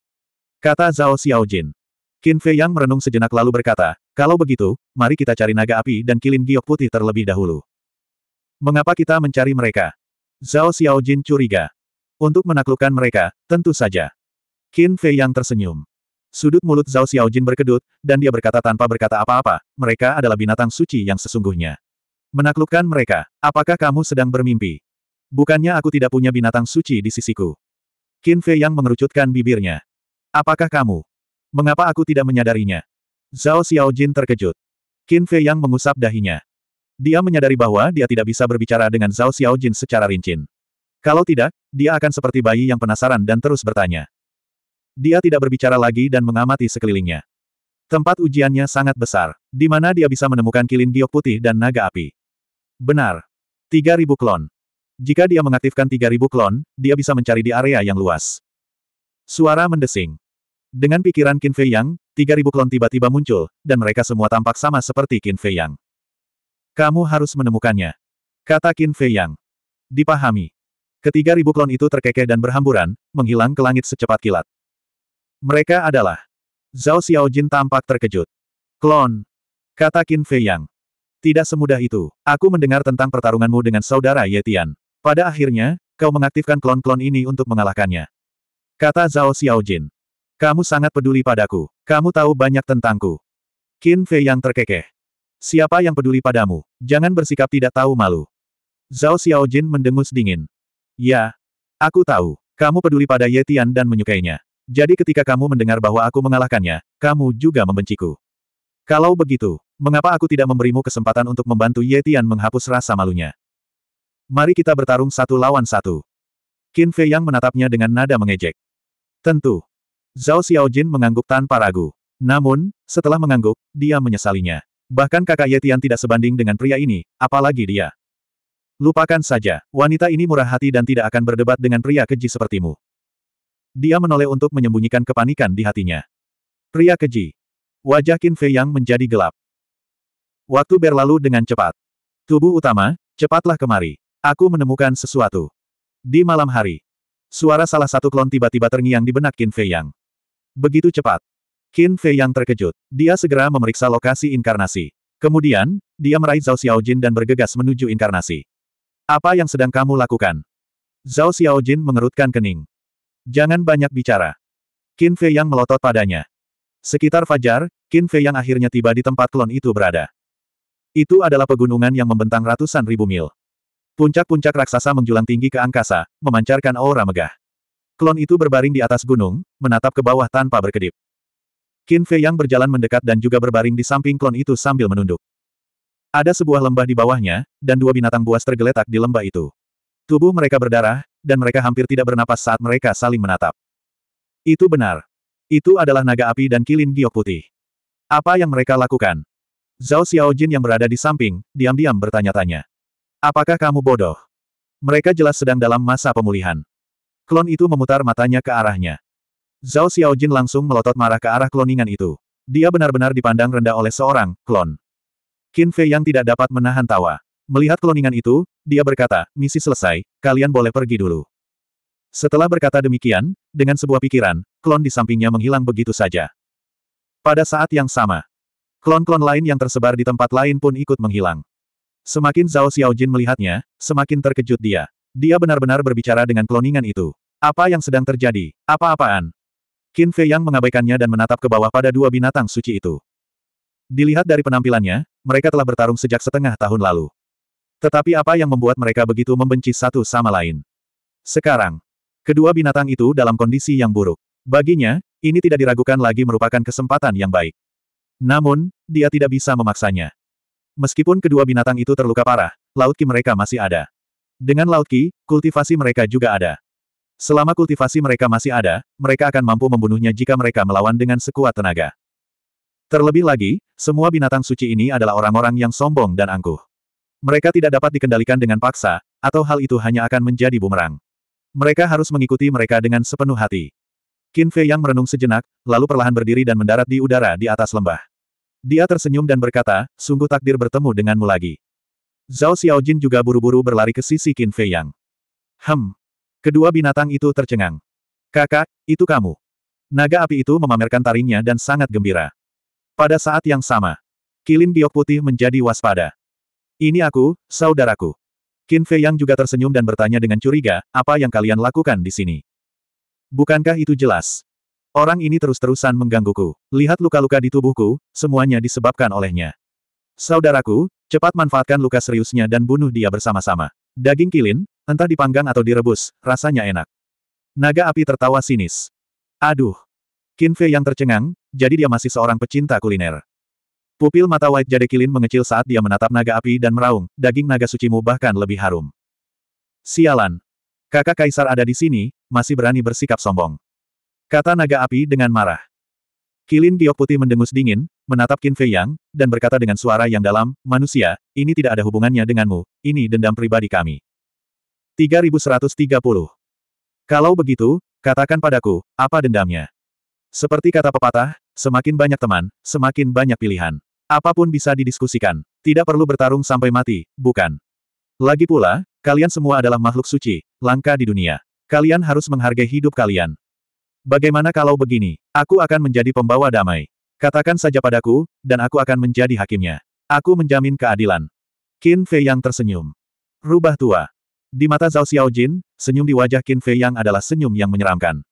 Kata Zhao Xiaojin. Qin Fei Yang merenung sejenak lalu berkata, kalau begitu, mari kita cari naga api dan kilin giok putih terlebih dahulu. Mengapa kita mencari mereka? Zhao Xiaojin curiga. Untuk menaklukkan mereka, tentu saja. Qin Fei yang tersenyum. Sudut mulut Zhao Xiaojin berkedut, dan dia berkata tanpa berkata apa-apa, mereka adalah binatang suci yang sesungguhnya. Menaklukkan mereka, apakah kamu sedang bermimpi? Bukannya aku tidak punya binatang suci di sisiku. Qin Fei yang mengerucutkan bibirnya. Apakah kamu? Mengapa aku tidak menyadarinya? Zhao Xiaojin terkejut. Qin Fei yang mengusap dahinya. Dia menyadari bahwa dia tidak bisa berbicara dengan Zhao Xiaojin secara rinci. Kalau tidak, dia akan seperti bayi yang penasaran dan terus bertanya. Dia tidak berbicara lagi dan mengamati sekelilingnya. Tempat ujiannya sangat besar, di mana dia bisa menemukan kilin giok putih dan naga api. Benar. 3.000 klon. Jika dia mengaktifkan 3.000 klon, dia bisa mencari di area yang luas. Suara mendesing. Dengan pikiran Qin Fei Yang, 3.000 klon tiba-tiba muncul, dan mereka semua tampak sama seperti Qin Fei Yang. Kamu harus menemukannya. Kata Qin Fei Yang. Dipahami. Ketiga ribu klon itu terkekeh dan berhamburan, menghilang ke langit secepat kilat. Mereka adalah. Zhao Xiaojin tampak terkejut. Klon. Kata Qin Fei Yang. Tidak semudah itu. Aku mendengar tentang pertarunganmu dengan saudara Ye Tian. Pada akhirnya, kau mengaktifkan klon-klon ini untuk mengalahkannya. Kata Zhao Xiaojin. Kamu sangat peduli padaku. Kamu tahu banyak tentangku. Qin Fei yang terkekeh. Siapa yang peduli padamu? Jangan bersikap tidak tahu malu. Zhao Xiaojin mendengus dingin. Ya, aku tahu. Kamu peduli pada Ye Tian dan menyukainya. Jadi ketika kamu mendengar bahwa aku mengalahkannya, kamu juga membenciku. Kalau begitu, mengapa aku tidak memberimu kesempatan untuk membantu Ye Tian menghapus rasa malunya? Mari kita bertarung satu lawan satu. Qin Fei Yang menatapnya dengan nada mengejek. Tentu. Zhao Xiaojin mengangguk tanpa ragu. Namun, setelah mengangguk, dia menyesalinya. Bahkan kakak Yetian tidak sebanding dengan pria ini, apalagi dia. Lupakan saja, wanita ini murah hati dan tidak akan berdebat dengan pria keji sepertimu. Dia menoleh untuk menyembunyikan kepanikan di hatinya. Pria keji. Wajah Qin Fei Yang menjadi gelap. Waktu berlalu dengan cepat. Tubuh utama, cepatlah kemari. Aku menemukan sesuatu. Di malam hari. Suara salah satu klon tiba-tiba terngiang di benak Qin Fei Yang. Begitu cepat, Qin Fei yang terkejut. Dia segera memeriksa lokasi inkarnasi. Kemudian, dia meraih Zhao Xiaojin dan bergegas menuju inkarnasi. Apa yang sedang kamu lakukan? Zhao Xiaojin mengerutkan kening. Jangan banyak bicara. Qin Fei yang melotot padanya. Sekitar fajar, Qin Fei yang akhirnya tiba di tempat klon itu berada. Itu adalah pegunungan yang membentang ratusan ribu mil. Puncak-puncak raksasa menjulang tinggi ke angkasa, memancarkan aura megah. Klon itu berbaring di atas gunung, menatap ke bawah tanpa berkedip. Qin Fei yang berjalan mendekat dan juga berbaring di samping klon itu sambil menunduk. Ada sebuah lembah di bawahnya, dan dua binatang buas tergeletak di lembah itu. Tubuh mereka berdarah, dan mereka hampir tidak bernapas saat mereka saling menatap. Itu benar. Itu adalah naga api dan kilin giok putih. Apa yang mereka lakukan? Zhao Xiaojin yang berada di samping, diam-diam bertanya-tanya. Apakah kamu bodoh? Mereka jelas sedang dalam masa pemulihan. Klon itu memutar matanya ke arahnya. Zhao Xiaojin langsung melotot marah ke arah kloningan itu. Dia benar-benar dipandang rendah oleh seorang klon. Qin Fei yang tidak dapat menahan tawa. Melihat kloningan itu, dia berkata, misi selesai, kalian boleh pergi dulu. Setelah berkata demikian, dengan sebuah pikiran, klon di sampingnya menghilang begitu saja. Pada saat yang sama, klon-klon lain yang tersebar di tempat lain pun ikut menghilang. Semakin Zhao Xiaojin melihatnya, semakin terkejut dia. Dia benar-benar berbicara dengan kloningan itu. Apa yang sedang terjadi? Apa-apaan? Qin Fei Yang mengabaikannya dan menatap ke bawah pada dua binatang suci itu. Dilihat dari penampilannya, mereka telah bertarung sejak setengah tahun lalu. Tetapi apa yang membuat mereka begitu membenci satu sama lain? Sekarang, kedua binatang itu dalam kondisi yang buruk. Baginya, ini tidak diragukan lagi merupakan kesempatan yang baik. Namun, dia tidak bisa memaksanya. Meskipun kedua binatang itu terluka parah, laut ki mereka masih ada. Dengan laut ki, kultivasi mereka juga ada. Selama kultivasi mereka masih ada, mereka akan mampu membunuhnya jika mereka melawan dengan sekuat tenaga. Terlebih lagi, semua binatang suci ini adalah orang-orang yang sombong dan angkuh. Mereka tidak dapat dikendalikan dengan paksa, atau hal itu hanya akan menjadi bumerang. Mereka harus mengikuti mereka dengan sepenuh hati. Qin Fei yang merenung sejenak, lalu perlahan berdiri dan mendarat di udara di atas lembah. Dia tersenyum dan berkata, sungguh takdir bertemu denganmu lagi. Zhao Xiaojin juga buru-buru berlari ke sisi Qin Fei Yang. Hmm, Kedua binatang itu tercengang. Kakak, itu kamu. Naga api itu memamerkan taringnya dan sangat gembira. Pada saat yang sama, kilin giok putih menjadi waspada. Ini aku, saudaraku. Qin Fei Yang juga tersenyum dan bertanya dengan curiga, apa yang kalian lakukan di sini? Bukankah itu jelas? Orang ini terus-terusan menggangguku. Lihat luka-luka di tubuhku, semuanya disebabkan olehnya. Saudaraku, cepat manfaatkan luka seriusnya dan bunuh dia bersama-sama. Daging kilin, Entah dipanggang atau direbus, rasanya enak. Naga api tertawa sinis. Aduh. Kinfe yang tercengang, jadi dia masih seorang pecinta kuliner. Pupil mata White Jade Kilin mengecil saat dia menatap naga api dan meraung, daging naga sucimu bahkan lebih harum. Sialan. Kakak Kaisar ada di sini, masih berani bersikap sombong. Kata naga api dengan marah. Kilin giok putih mendengus dingin, menatap Kinfe Yang, dan berkata dengan suara yang dalam, Manusia, ini tidak ada hubungannya denganmu, ini dendam pribadi kami. 3130. Kalau begitu, katakan padaku, apa dendamnya? Seperti kata pepatah, semakin banyak teman, semakin banyak pilihan. Apapun bisa didiskusikan. Tidak perlu bertarung sampai mati, bukan? Lagi pula, kalian semua adalah makhluk suci, langka di dunia. Kalian harus menghargai hidup kalian. Bagaimana kalau begini? Aku akan menjadi pembawa damai. Katakan saja padaku, dan aku akan menjadi hakimnya. Aku menjamin keadilan. Qin Fei yang tersenyum. Rubah tua. Di mata Zhao Xiaojin, senyum di wajah Qin Fei Yang adalah senyum yang menyeramkan.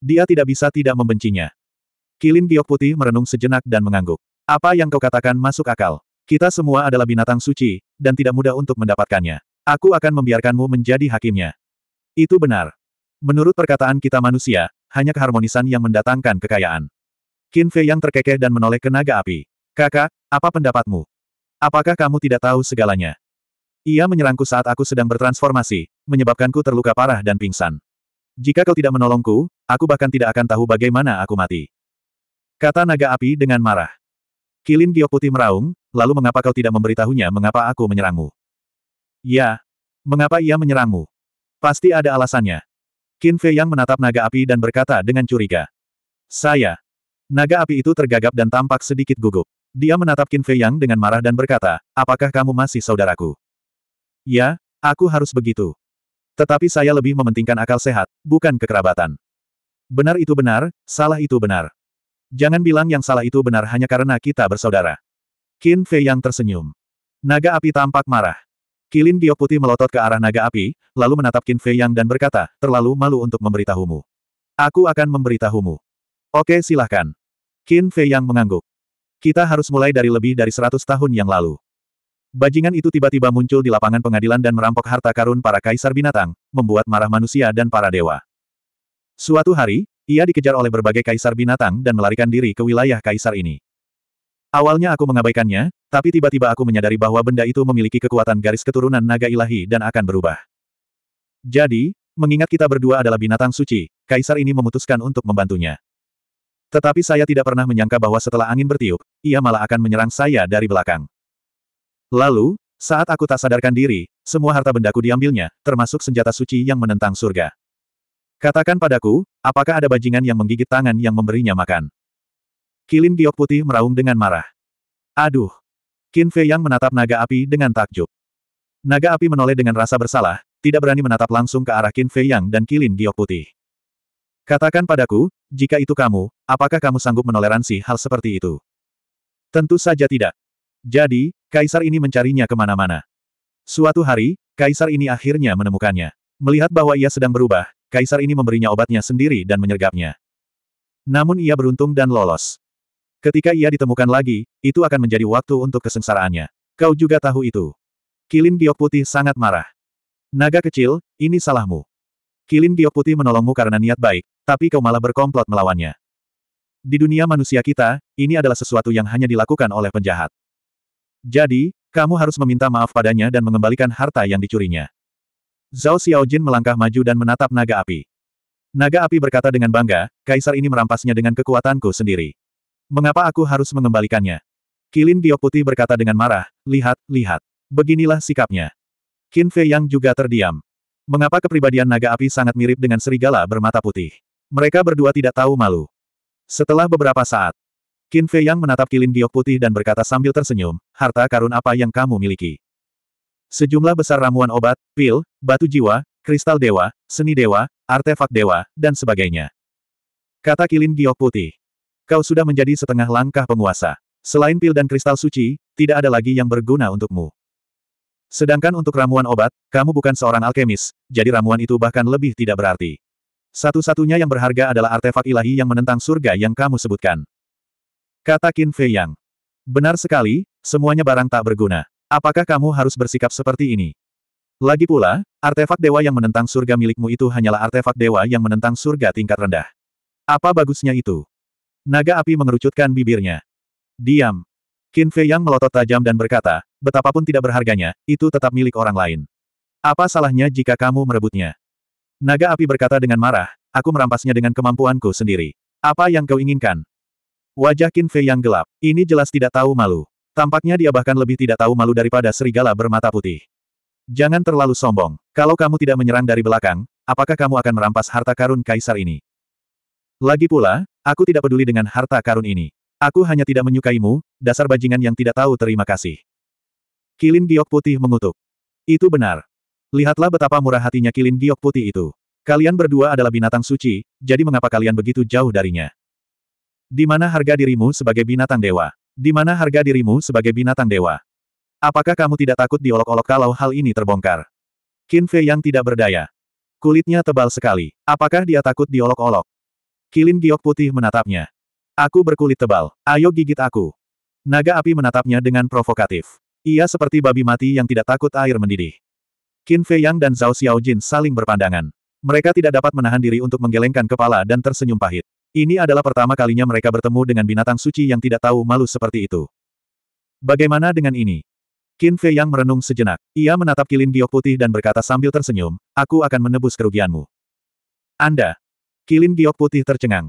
Dia tidak bisa tidak membencinya. Kilin giok putih merenung sejenak dan mengangguk. Apa yang kau katakan masuk akal. Kita semua adalah binatang suci, dan tidak mudah untuk mendapatkannya. Aku akan membiarkanmu menjadi hakimnya. Itu benar. Menurut perkataan kita manusia, hanya keharmonisan yang mendatangkan kekayaan. Qin Fei Yang terkekeh dan menoleh ke naga api. Kakak, apa pendapatmu? Apakah kamu tidak tahu segalanya? Ia menyerangku saat aku sedang bertransformasi, menyebabkanku terluka parah dan pingsan. Jika kau tidak menolongku, aku bahkan tidak akan tahu bagaimana aku mati. Kata naga api dengan marah. Kilin giok putih meraung, lalu mengapa kau tidak memberitahunya mengapa aku menyerangmu? Ya. Mengapa ia menyerangmu? Pasti ada alasannya. Qin Fei yang menatap naga api dan berkata dengan curiga. Saya. Naga api itu tergagap dan tampak sedikit gugup. Dia menatap Qin Fei Yang dengan marah dan berkata, apakah kamu masih saudaraku? Ya, aku harus begitu. Tetapi saya lebih mementingkan akal sehat, bukan kekerabatan. Benar itu benar, salah itu benar. Jangan bilang yang salah itu benar hanya karena kita bersaudara. Qin Fei yang tersenyum. Naga api tampak marah. Kilin giok putih melotot ke arah naga api, lalu menatap Qin Fei yang dan berkata, terlalu malu untuk memberitahumu. Aku akan memberitahumu. Oke silahkan. Qin Fei yang mengangguk. Kita harus mulai dari lebih dari seratus tahun yang lalu. Bajingan itu tiba-tiba muncul di lapangan pengadilan dan merampok harta karun para kaisar binatang, membuat marah manusia dan para dewa. Suatu hari, ia dikejar oleh berbagai kaisar binatang dan melarikan diri ke wilayah kaisar ini. Awalnya aku mengabaikannya, tapi tiba-tiba aku menyadari bahwa benda itu memiliki kekuatan garis keturunan naga ilahi dan akan berubah. Jadi, mengingat kita berdua adalah binatang suci, kaisar ini memutuskan untuk membantunya. Tetapi saya tidak pernah menyangka bahwa setelah angin bertiup, ia malah akan menyerang saya dari belakang. Lalu, saat aku tak sadarkan diri, semua harta bendaku diambilnya, termasuk senjata suci yang menentang surga. Katakan padaku, apakah ada bajingan yang menggigit tangan yang memberinya makan? Kilin giok putih meraung dengan marah. Aduh! Qin Fei Yang menatap naga api dengan takjub. Naga api menoleh dengan rasa bersalah, tidak berani menatap langsung ke arah Qin Fei Yang dan Kilin giok putih. Katakan padaku, jika itu kamu, apakah kamu sanggup menoleransi hal seperti itu? Tentu saja tidak. Jadi, kaisar ini mencarinya kemana-mana. Suatu hari, kaisar ini akhirnya menemukannya. Melihat bahwa ia sedang berubah, kaisar ini memberinya obatnya sendiri dan menyergapnya. Namun ia beruntung dan lolos. Ketika ia ditemukan lagi, itu akan menjadi waktu untuk kesengsaraannya. Kau juga tahu itu. Kilin Giok Putih sangat marah. Naga kecil, ini salahmu. Kilin Giok Putih menolongmu karena niat baik, tapi kau malah berkomplot melawannya. Di dunia manusia kita, ini adalah sesuatu yang hanya dilakukan oleh penjahat. Jadi, kamu harus meminta maaf padanya dan mengembalikan harta yang dicurinya. Zhao Xiaojin melangkah maju dan menatap naga api. Naga api berkata dengan bangga, kaisar ini merampasnya dengan kekuatanku sendiri. Mengapa aku harus mengembalikannya? Kilin Dio Putih berkata dengan marah, lihat, lihat. Beginilah sikapnya. Qin Fei Yang juga terdiam. Mengapa kepribadian naga api sangat mirip dengan serigala bermata putih? Mereka berdua tidak tahu malu. Setelah beberapa saat, Qin Fei Yang menatap kilin giok putih dan berkata sambil tersenyum, harta karun apa yang kamu miliki? Sejumlah besar ramuan obat, pil, batu jiwa, kristal dewa, seni dewa, artefak dewa, dan sebagainya. Kata kilin giok putih. Kau sudah menjadi setengah langkah penguasa. Selain pil dan kristal suci, tidak ada lagi yang berguna untukmu. Sedangkan untuk ramuan obat, kamu bukan seorang alkemis, jadi ramuan itu bahkan lebih tidak berarti. Satu-satunya yang berharga adalah artefak ilahi yang menentang surga yang kamu sebutkan. Kata Qin Fei Yang. Benar sekali, semuanya barang tak berguna. Apakah kamu harus bersikap seperti ini? Lagi pula, artefak dewa yang menentang surga milikmu itu hanyalah artefak dewa yang menentang surga tingkat rendah. Apa bagusnya itu? Naga api mengerucutkan bibirnya. Diam. Qin Fei Yang melotot tajam dan berkata, betapapun tidak berharganya, itu tetap milik orang lain. Apa salahnya jika kamu merebutnya? Naga api berkata dengan marah, aku merampasnya dengan kemampuanku sendiri. Apa yang kau inginkan? Wajah Qin Fei yang gelap, ini jelas tidak tahu malu. Tampaknya dia bahkan lebih tidak tahu malu daripada serigala bermata putih. Jangan terlalu sombong. Kalau kamu tidak menyerang dari belakang, apakah kamu akan merampas harta karun kaisar ini? Lagi pula, aku tidak peduli dengan harta karun ini. Aku hanya tidak menyukaimu, dasar bajingan yang tidak tahu terima kasih. Kilin Giok Putih mengutuk. Itu benar. Lihatlah betapa murah hatinya Kilin Giok Putih itu. Kalian berdua adalah binatang suci, jadi mengapa kalian begitu jauh darinya? Di mana harga dirimu sebagai binatang dewa? Di mana harga dirimu sebagai binatang dewa? Apakah kamu tidak takut diolok-olok kalau hal ini terbongkar? Qin Fei yang tidak berdaya. Kulitnya tebal sekali. Apakah dia takut diolok-olok? Kilin giok putih menatapnya. Aku berkulit tebal. Ayo gigit aku. Naga api menatapnya dengan provokatif. Ia seperti babi mati yang tidak takut air mendidih. Qin Fei Yang dan Zhao Xiaojin saling berpandangan. Mereka tidak dapat menahan diri untuk menggelengkan kepala dan tersenyum pahit. Ini adalah pertama kalinya mereka bertemu dengan binatang suci yang tidak tahu malu seperti itu. Bagaimana dengan ini? Qin Fei Yang merenung sejenak. Ia menatap kilin giok putih dan berkata sambil tersenyum, aku akan menebus kerugianmu. Anda. Kilin giok putih tercengang.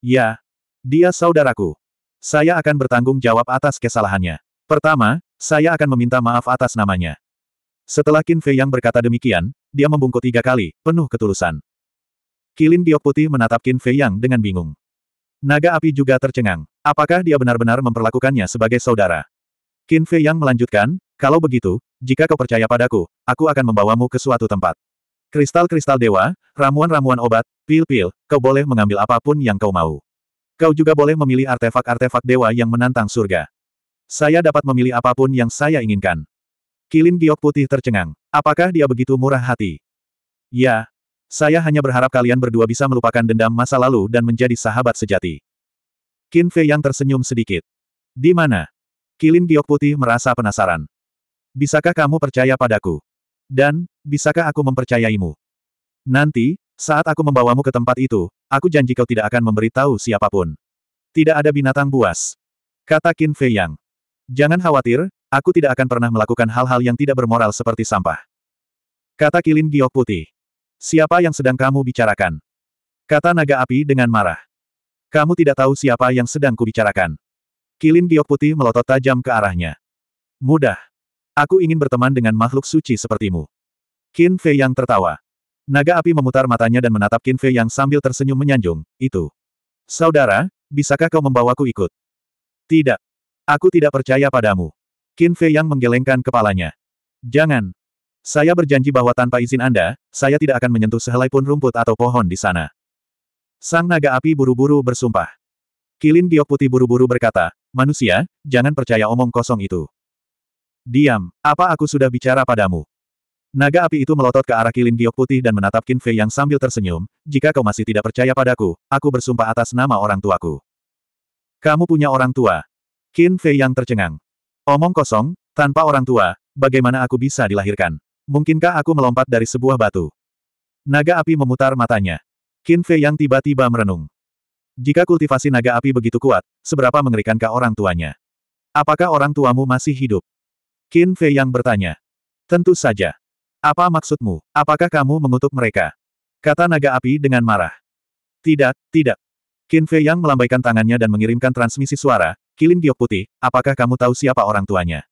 Ya. Dia saudaraku. Saya akan bertanggung jawab atas kesalahannya. Pertama, saya akan meminta maaf atas namanya. Setelah Qin Fei Yang berkata demikian, dia membungkuk tiga kali, penuh ketulusan. Kilin Giok Putih menatap Qin Fei Yang dengan bingung. Naga api juga tercengang. Apakah dia benar-benar memperlakukannya sebagai saudara? Qin Fei Yang melanjutkan, kalau begitu, jika kau percaya padaku, aku akan membawamu ke suatu tempat. Kristal-kristal dewa, ramuan-ramuan obat, pil-pil, kau boleh mengambil apapun yang kau mau. Kau juga boleh memilih artefak-artefak dewa yang menantang surga. Saya dapat memilih apapun yang saya inginkan. Kilin giok putih tercengang. Apakah dia begitu murah hati? Ya, saya hanya berharap kalian berdua bisa melupakan dendam masa lalu dan menjadi sahabat sejati. Qin Fei yang tersenyum sedikit. Di mana? Kilin giok putih merasa penasaran. Bisakah kamu percaya padaku? Dan, bisakah aku mempercayaimu? Nanti, saat aku membawamu ke tempat itu, aku janji kau tidak akan memberitahu siapapun. Tidak ada binatang buas. Kata Qin Fei Yang. Jangan khawatir, aku tidak akan pernah melakukan hal-hal yang tidak bermoral seperti sampah. Kata Kilin giok putih. Siapa yang sedang kamu bicarakan? Kata naga api dengan marah. Kamu tidak tahu siapa yang sedang kubicarakan. Kilin giok putih melotot tajam ke arahnya. Mudah. Aku ingin berteman dengan makhluk suci sepertimu. Qin Fei yang tertawa. Naga api memutar matanya dan menatap Qin Fei yang sambil tersenyum menyanjung, itu. Saudara, bisakah kau membawaku ikut? Tidak. Aku tidak percaya padamu. Qin Fei yang menggelengkan kepalanya. Jangan. Saya berjanji bahwa tanpa izin Anda, saya tidak akan menyentuh sehelai pun rumput atau pohon di sana. Sang naga api buru-buru bersumpah. Kilin giok putih buru-buru berkata, Manusia, jangan percaya omong kosong itu. Diam, apa aku sudah bicara padamu? Naga api itu melotot ke arah kilin giok putih dan menatap kin Fei yang sambil tersenyum, jika kau masih tidak percaya padaku, aku bersumpah atas nama orang tuaku. Kamu punya orang tua. Kin Fei yang tercengang. Omong kosong, tanpa orang tua, bagaimana aku bisa dilahirkan? Mungkinkah aku melompat dari sebuah batu? Naga api memutar matanya. Qin Fei yang tiba-tiba merenung. Jika kultivasi naga api begitu kuat, seberapa mengerikankah orang tuanya? Apakah orang tuamu masih hidup? Qin Fei yang bertanya. Tentu saja. Apa maksudmu? Apakah kamu mengutuk mereka? Kata naga api dengan marah. Tidak, tidak. Qin Fei yang melambaikan tangannya dan mengirimkan transmisi suara, Kilin Giok Putih, apakah kamu tahu siapa orang tuanya?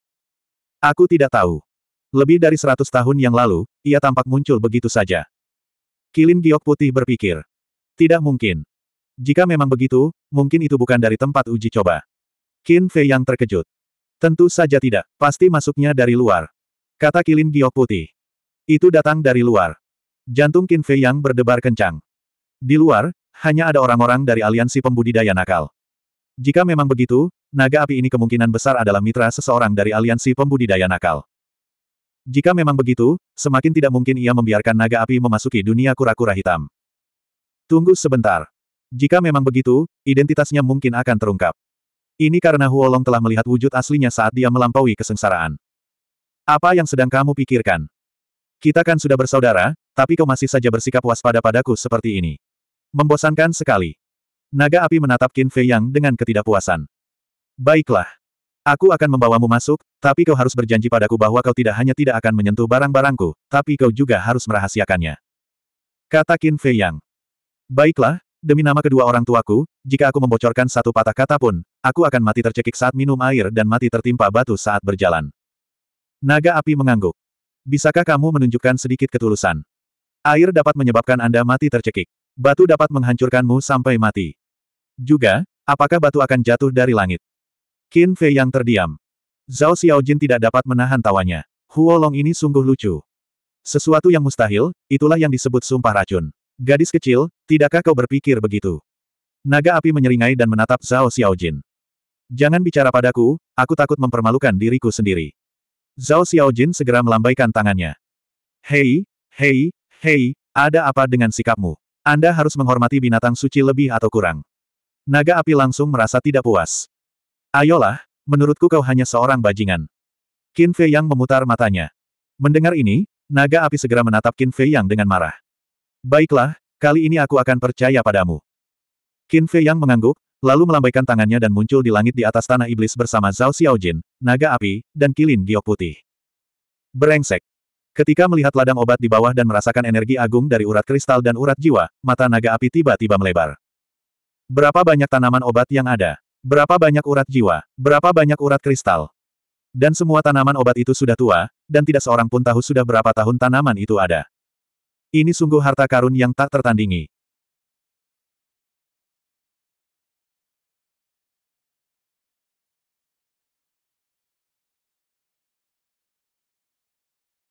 Aku tidak tahu. Lebih dari seratus tahun yang lalu, ia tampak muncul begitu saja. Kilin giok putih berpikir. Tidak mungkin. Jika memang begitu, mungkin itu bukan dari tempat uji coba. Qin Fei yang terkejut. Tentu saja tidak, pasti masuknya dari luar. Kata Kilin giok putih. Itu datang dari luar. Jantung Qin Fei yang berdebar kencang. Di luar, hanya ada orang-orang dari aliansi pembudidaya nakal. Jika memang begitu, naga api ini kemungkinan besar adalah mitra seseorang dari aliansi pembudidaya nakal. Jika memang begitu, semakin tidak mungkin ia membiarkan naga api memasuki dunia kura-kura hitam. Tunggu sebentar. Jika memang begitu, identitasnya mungkin akan terungkap. Ini karena Huolong telah melihat wujud aslinya saat dia melampaui kesengsaraan. Apa yang sedang kamu pikirkan? Kita kan sudah bersaudara, tapi kau masih saja bersikap waspada padaku seperti ini. Membosankan sekali. Naga api menatap Qin Fei Yang dengan ketidakpuasan. Baiklah. Aku akan membawamu masuk, tapi kau harus berjanji padaku bahwa kau tidak hanya tidak akan menyentuh barang-barangku, tapi kau juga harus merahasiakannya. Kata Qin Fei Yang. Baiklah, demi nama kedua orang tuaku, jika aku membocorkan satu patah kata pun, aku akan mati tercekik saat minum air dan mati tertimpa batu saat berjalan. Naga api mengangguk. Bisakah kamu menunjukkan sedikit ketulusan? Air dapat menyebabkan Anda mati tercekik. Batu dapat menghancurkanmu sampai mati. Juga, apakah batu akan jatuh dari langit? Qin Fei yang terdiam. Zhao Xiaojin tidak dapat menahan tawanya. Huo Long ini sungguh lucu. Sesuatu yang mustahil, itulah yang disebut sumpah racun. Gadis kecil, tidakkah kau berpikir begitu? Naga api menyeringai dan menatap Zhao Xiaojin. Jangan bicara padaku, aku takut mempermalukan diriku sendiri. Zhao Xiaojin segera melambaikan tangannya. Hei, hei, hei, ada apa dengan sikapmu? Anda harus menghormati binatang suci lebih atau kurang. Naga api langsung merasa tidak puas. Ayolah, menurutku kau hanya seorang bajingan. Qin Fei Yang memutar matanya. Mendengar ini, naga api segera menatap Qin Fei Yang dengan marah. Baiklah, kali ini aku akan percaya padamu. Qin Fei Yang mengangguk, lalu melambaikan tangannya dan muncul di langit di atas tanah iblis bersama Zhao Xiaojin, naga api, dan kilin giok putih. Berengsek. Ketika melihat ladang obat di bawah dan merasakan energi agung dari urat kristal dan urat jiwa, mata naga api tiba-tiba melebar. Berapa banyak tanaman obat yang ada? Berapa banyak urat jiwa, berapa banyak urat kristal. Dan semua tanaman obat itu sudah tua, dan tidak seorang pun tahu sudah berapa tahun tanaman itu ada. Ini sungguh harta karun yang tak tertandingi.